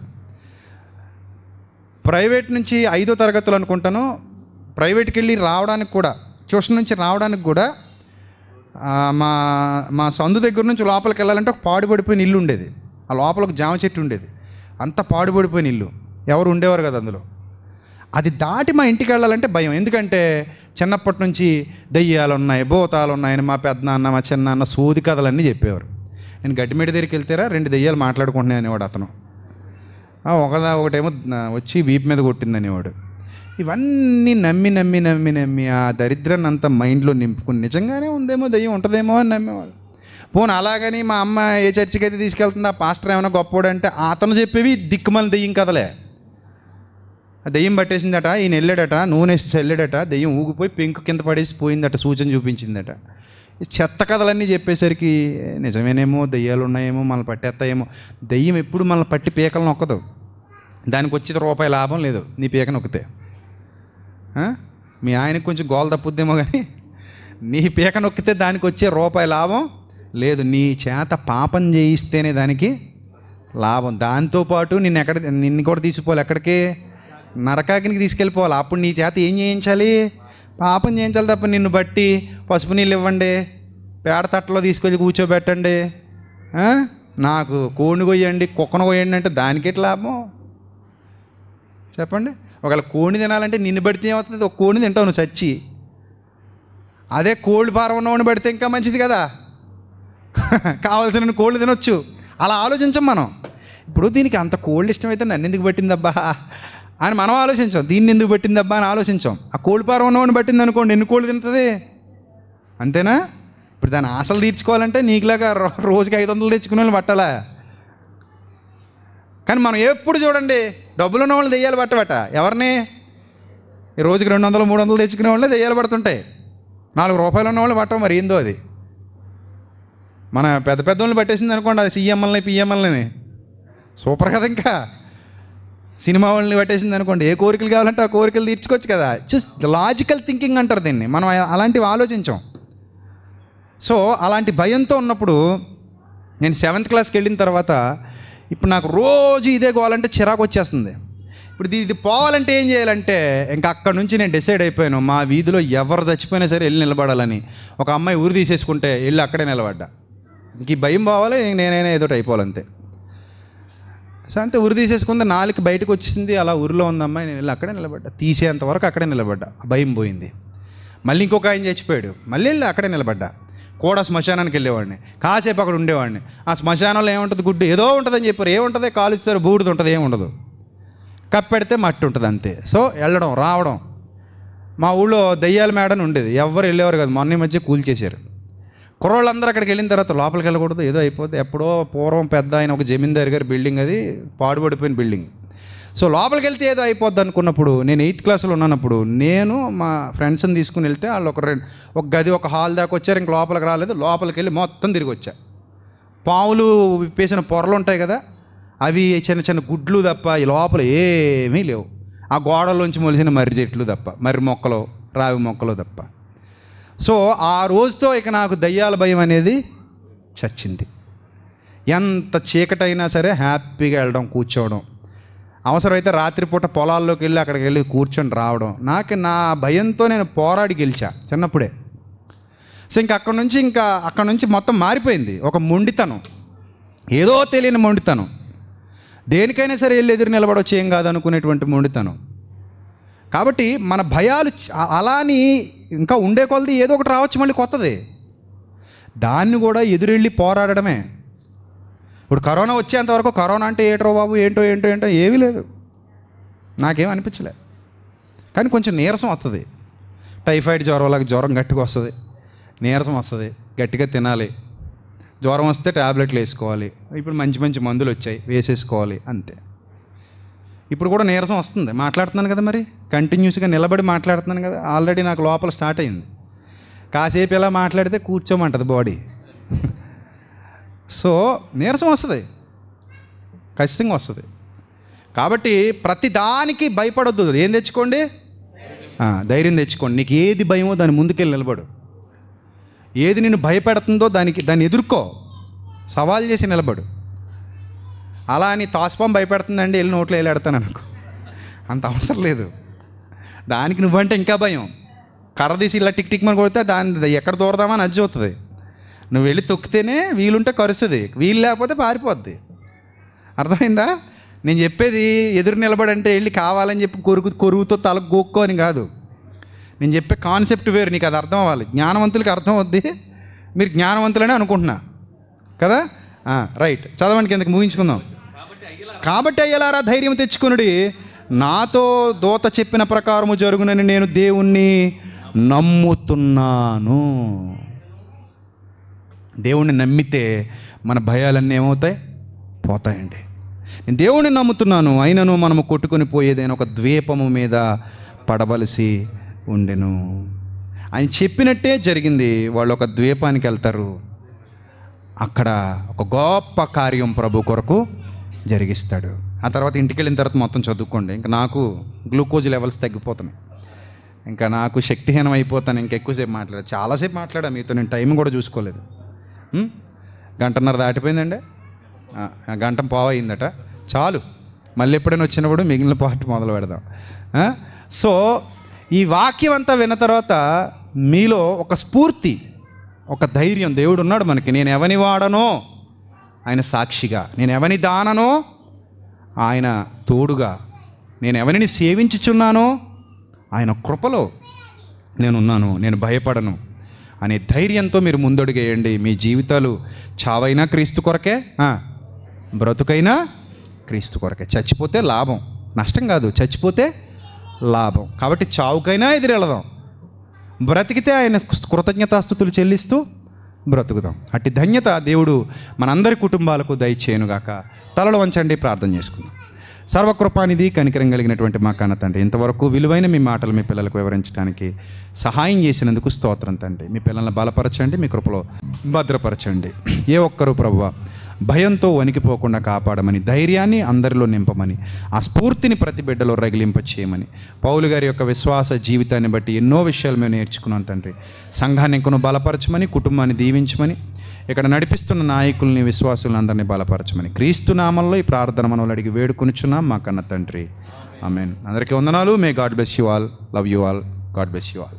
ప్రైవేట్ నుంచి ఐదో తరగతులు అనుకుంటాను ప్రైవేట్కి వెళ్ళి రావడానికి కూడా ట్యూషన్ నుంచి రావడానికి కూడా మా మా సందు దగ్గర నుంచి లోపలికి వెళ్ళాలంటే ఒక పాడుపడిపోయిన ఇల్లు ఉండేది ఆ లోపల ఒక జామ చెట్టు ఉండేది అంత పాడుపడిపోయిన ఇల్లు ఎవరు ఉండేవారు కదా అందులో అది దాటి మా ఇంటికి వెళ్ళాలంటే భయం ఎందుకంటే చిన్నప్పటి నుంచి దయ్యాలు ఉన్నాయి భూతాలు ఉన్నాయని మా పెద్దనాన్న మా చిన్నాన్న సూది కథలన్నీ చెప్పేవారు నేను గడ్డిమేడి దగ్గరికి వెళ్తేరా రెండు దెయ్యాలు మాట్లాడుకుంటున్నాయి అనేవాడు అతను ఒకదా ఒకటేమో వచ్చి వీపు మీద కొట్టింది అనేవాడు ఇవన్నీ నమ్మి నమ్మి నమ్మి నమ్మి ఆ దరిద్రాన్ని అంత మైండ్లో నింపుకుని నిజంగానే ఉందేమో దయ్యం ఉంటుందేమో అని నమ్మేవాడు పోను అలాగని మా అమ్మ ఏ చర్చికి అయితే తీసుకెళ్తుంది ఆ పాస్టర్ ఏమైనా గొప్పవాడు అంటే అతను చెప్పేవి దిక్కుమల దెయ్యం కదలే దెయ్యం పట్టేసిందట ఈయన వెళ్ళాడట నూనె వేసి చల్లాడట దెయ్యం ఊగిపోయి పెంకు కింద పడేసి పోయిందట సూచన చూపించిందట చెత్త కథలన్నీ చెప్పేసరికి నిజమేనేమో దెయ్యాలు ఉన్నాయేమో మనల్ని పట్టేస్తాయేమో దెయ్యం ఎప్పుడు మనల్ని పట్టి పీకలు నొక్కదు దానికి వచ్చేది రూపాయి లాభం లేదు నీ పీక నొక్కితే మీ ఆయనకు కొంచెం గోల తప్పుద్దేమో కానీ నీ పీక నొక్కితే దానికి వచ్చే రూపాయి లాభం లేదు నీ చేత పాపం చేయిస్తేనే దానికి లాభం దాంతోపాటు నిన్ను ఎక్కడ నిన్ను కూడా తీసిపోవాలి ఎక్కడికి నరకాకినికి తీసుకెళ్ళిపోవాలి అప్పుడు నీ చేత ఏం చేయించాలి పాపం చేయించాలి తప్ప నిన్ను బట్టి పసుపు నీళ్ళు ఇవ్వండి పేడ తట్టలో తీసుకొచ్చి కూర్చోబెట్టండి నాకు కోణి కొయ్యండి కుక్కను కొయ్యండి అంటే దానికి ఎట్లా లాభం చెప్పండి ఒకవేళ కోణి తినాలంటే నిన్ను పడితే ఏమవుతుంది ఒక కోణి తింటావు నువ్వు చచ్చి అదే కోళ్ళు పార ఉన్నవాడిని పడితే ఇంకా మంచిది కదా కావాల్సిన కోళ్ళు తినొచ్చు అలా ఆలోచించం మనం ఇప్పుడు దీనికి అంత కోల్డ్ ఇష్టమైతే నన్ను ఎందుకు పట్టిందబ్బా అని మనం ఆలోచించాం దీన్ని ఎందుకు పెట్టిందబ్బా అని ఆలోచించాం ఆ కోడి పారం ఉన్నవాడిని పట్టింది అనుకోండి ఎన్ని కోళ్ళు తింటుంది అంతేనా ఇప్పుడు దాని ఆశలు తీర్చుకోవాలంటే నీకులాగా రోజుకి ఐదు వందలు తెచ్చుకునే వాళ్ళు పట్టాలా కానీ మనం ఎప్పుడు చూడండి డబ్బులు ఉన్న వాళ్ళు దెయ్యాలు పట్టబట్ట ఎవరిని రోజుకి రెండు వందలు మూడు వందలు తెచ్చుకునే వాళ్ళే దెయ్యాలు పడుతుంటాయి నాలుగు రూపాయలు ఉన్న వాళ్ళు పట్టం మరి ఏందో అది మన పెద్ద పెద్ద వాళ్ళు పట్టేసింది అనుకోండి అది సీఎంఎల్ని పిఎంఎల్ని సూపర్ కదా ఇంకా సినిమా వాళ్ళని పట్టేసింది అనుకోండి ఏ కోరికలు కావాలంటే ఆ కోరికలు తీర్చుకోవచ్చు కదా జస్ట్ లాజికల్ థింకింగ్ అంటారు దీన్ని మనం అలాంటివి ఆలోచించాం సో అలాంటి భయంతో ఉన్నప్పుడు నేను సెవెంత్ క్లాస్కి వెళ్ళిన తర్వాత ఇప్పుడు నాకు రోజు ఇదే గోవాలంటే చిరాకు వచ్చేస్తుంది ఇప్పుడు ఇది పోవాలంటే ఏం చేయాలంటే ఇంకా అక్కడ నుంచి నేను డిసైడ్ అయిపోయాను మా వీధిలో ఎవరు చచ్చిపోయినా సరే వెళ్ళి నిలబడాలని ఒక అమ్మాయి ఊరు తీసేసుకుంటే వెళ్ళి అక్కడే నిలబడ్డా ఇంక ఈ భయం పోవాలి నేనైనా ఏదో అయిపోవాలంతే సో అంతే ఉరి తీసేసుకుంది నాలుగు బయటకు వచ్చింది అలా ఊరిలో ఉందమ్మా నేను వెళ్ళి అక్కడే నిలబడ్డా తీసేంత వరకు అక్కడే నిలబడ్డా భయం పోయింది మళ్ళీ ఇంకొక ఆయన చచ్చిపోయాడు మళ్ళీ వెళ్ళి అక్కడే నిలబడ్డా కూడా శ్మశానానికి వెళ్ళేవాడిని కాసేపు అక్కడ ఉండేవాడిని ఆ శ్మశానంలో ఏముంటుంది గుడ్డు ఏదో ఉంటుందని చెప్పారు ఏముంటుంది కాలుస్తారు బూడిది ఉంటుంది ఏముండదు కప్పెడితే మట్టి ఉంటుంది అంతే సో వెళ్ళడం రావడం మా ఊళ్ళో దయ్యాల మేడని ఉండేది ఎవరు వెళ్ళేవారు కాదు మొన్న మధ్య కూల్చేశారు కుర్రోళ్ళందరూ అక్కడికి వెళ్ళిన తర్వాత లోపలికి వెళ్ళకూడదు ఏదో అయిపోతే ఎప్పుడో పూర్వం పెద్ద ఆయన ఒక జమీందార్ గారి బిల్డింగ్ అది పాడుబడిపోయిన బిల్డింగ్ సో లోపలికి వెళ్తే ఏదో అయిపోద్ది అనుకున్నప్పుడు నేను ఎయిత్ క్లాస్లో ఉన్నప్పుడు నేను మా ఫ్రెండ్స్ని తీసుకుని వెళ్తే వాళ్ళు ఒక రెండు ఒక గది ఒక హాల్ దాకా వచ్చారు ఇంక లోపలికి రాలేదు లోపలికి వెళ్ళి మొత్తం తిరిగి వచ్చా పావులు విప్పేసిన పొరలు ఉంటాయి కదా అవి చిన్న చిన్న గుడ్లు తప్ప ఈ లోపల ఏమీ లేవు ఆ గోడలోంచి మొలిసిన మర్రి చెట్లు తప్ప మర్రి మొక్కలు రావి మొక్కలు తప్ప సో ఆ రోజుతో ఇక నాకు దయ్యాల భయం అనేది చచ్చింది ఎంత చీకటైనా సరే హ్యాపీగా వెళ్ళడం కూర్చోవడం అవసరమైతే రాత్రిపూట పొలాల్లోకి వెళ్ళి అక్కడికి వెళ్ళి కూర్చొని రావడం నాకు నా భయంతో నేను పోరాడి గెలిచా చిన్నప్పుడే సో ఇంక అక్కడ నుంచి ఇంకా అక్కడ నుంచి మొత్తం మారిపోయింది ఒక మొండితనం ఏదో తెలియని మొండితనం దేనికైనా సరే వెళ్ళి ఎదురు నిలబడొచ్చు ఏం కాదనుకునేటువంటి మొండితనం కాబట్టి మన భయాలు అలా అని ఇంకా ఉండే కొలది ఏదో ఒకటి రావచ్చు మళ్ళీ కొత్తది దాన్ని కూడా ఎదురెళ్ళి పోరాడమే ఇప్పుడు కరోనా వచ్చేంతవరకు కరోనా అంటే ఏటో బాబు ఏంటో ఏంటో ఏంటో ఏమీ లేదు నాకేం అనిపించలే కానీ కొంచెం నీరసం వస్తుంది టైఫాయిడ్ జ్వరం లాగా జ్వరం గట్టిగా వస్తుంది నీరసం వస్తుంది గట్టిగా తినాలి జ్వరం వస్తే ట్యాబ్లెట్లు వేసుకోవాలి ఇప్పుడు మంచి మంచి మందులు వచ్చాయి వేసేసుకోవాలి అంతే ఇప్పుడు కూడా నీరసం వస్తుంది మాట్లాడుతున్నాను కదా మరి కంటిన్యూస్గా నిలబడి మాట్లాడుతున్నాను కదా ఆల్రెడీ నాకు లోపల స్టార్ట్ అయింది కాసేపు ఇలా మాట్లాడితే కూర్చోమంటుంది బాడీ సో నీరసం వస్తుంది ఖచ్చితంగా వస్తుంది కాబట్టి ప్రతి దానికి భయపడొద్దు ఏం తెచ్చుకోండి ధైర్యం తెచ్చుకోండి నీకు ఏది భయమో దాని ముందుకెళ్ళి నిలబడు ఏది నేను భయపెడుతుందో దానికి దాన్ని ఎదుర్కో సవాల్ చేసి నిలబడు అలా అని తాసుపం భయపెడుతుందండి వెళ్ళి నోట్లో వెళ్ళాడతాను అనుకో అంత అవసరం లేదు దానికి నువ్వంటే ఇంకా భయం కర్ర తీసి ఇలా టిక్ టిక్ మన కొడితే దాన్ని ఎక్కడ దూరదామని అజ్జి అవుతుంది నువ్వు వెళ్ళి తొక్కితేనే వీలుంటే కరుస్తుంది వీలు లేకపోతే పారిపోద్ది అర్థమైందా నేను చెప్పేది ఎదురు నిలబడంటే వెళ్ళి కావాలని చెప్పి కొరుకు కొరుగుతో తల అని కాదు నేను చెప్పే కాన్సెప్ట్ వేరు నీకు అది అర్థం అవ్వాలి జ్ఞానవంతులకి అర్థం అవుద్ది మీరు జ్ఞానవంతులనే అనుకుంటున్నా కదా రైట్ చదవండి కిందకి ముగించుకుందాం కాబట్టి అయ్యలారా ధైర్యం తెచ్చుకునుడి నాతో దోత చెప్పిన ప్రకారము జరుగునని నేను దేవుణ్ణి నమ్ముతున్నాను దేవుణ్ణి నమ్మితే మన భయాలన్నీ ఏమవుతాయి పోతాయండి నేను దేవుణ్ణి నమ్ముతున్నాను అయినను మనము కొట్టుకొని పోయేదైనా ఒక ద్వీపము మీద పడవలసి ఉండెను ఆయన చెప్పినట్టే జరిగింది వాళ్ళు ఒక ద్వీపానికి వెళ్తారు అక్కడ ఒక గొప్ప కార్యం ప్రభు కొరకు జరిగిస్తాడు ఆ తర్వాత ఇంటికి వెళ్ళిన తర్వాత మొత్తం చదువుకోండి ఇంకా నాకు గ్లూకోజ్ లెవెల్స్ తగ్గిపోతున్నాయి ఇంకా నాకు శక్తిహీనం అయిపోతాను ఇంకా ఎక్కువసేపు మాట్లాడు చాలాసేపు మాట్లాడా మీతో నేను టైం కూడా చూసుకోలేదు గంటన్నర దాటిపోయిందండి గంట పావయిందట చాలు మళ్ళీ ఎప్పుడైనా వచ్చినప్పుడు మిగిలిన పాటు మొదలు పెడదాం సో ఈ వాక్యం అంతా విన్న తర్వాత మీలో ఒక స్ఫూర్తి ఒక ధైర్యం దేవుడు ఉన్నాడు మనకి నేను ఎవని వాడనో ఆయన సాక్షిగా నేను ఎవని దాననో ఆయన తోడుగా నేను ఎవరిని సేవించుచున్నానో ఆయన కృపలో నేనున్నాను నేను భయపడను అనే ధైర్యంతో మీరు ముందడుగేయండి మీ జీవితాలు చావైనా క్రీస్తు కొరకే బ్రతుకైనా క్రీస్తు కొరకే చచ్చిపోతే లాభం నష్టం కాదు చచ్చిపోతే లాభం కాబట్టి చావుకైనా ఎదురెళదాం బ్రతికితే ఆయన కృతజ్ఞతాస్థుతులు చెల్లిస్తూ బ్రతుకుదాం అట్టి ధన్యత దేవుడు మనందరి కుటుంబాలకు దయచేయనుగాక తలలో వంచండి ప్రార్థన చేసుకుందాం సర్వకృపానిధి కనికరం కలిగినటువంటి మా కన్న తండ్రి ఇంతవరకు విలువైన మీ మాటలు మీ పిల్లలకు వివరించడానికి సహాయం చేసినందుకు స్తోత్రం తండ్రి మీ పిల్లల్ని బలపరచండి మీ కృపలో భద్రపరచండి ఏ ఒక్కరు ప్రభు భయంతో వణికిపోకుండా కాపాడమని ధైర్యాన్ని అందరిలో నింపమని ఆ స్ఫూర్తిని ప్రతి బిడ్డలో రగిలింప చేయమని పౌలు గారి యొక్క విశ్వాస జీవితాన్ని బట్టి ఎన్నో విషయాలు మేము నేర్చుకున్నాం తండ్రి సంఘాన్ని ఇంకను బలపరచమని కుటుంబాన్ని దీవించమని ఇక్కడ నడిపిస్తున్న నాయకుల్ని అందరినీ బలపరచమని క్రీస్తు నామంలో ఈ ప్రార్థన మనం అడిగి వేడుకునిచున్నాం మా కన్న తండ్రి ఆమెన్ అందరికీ వందనాలు may God bless you all love you all God bless you all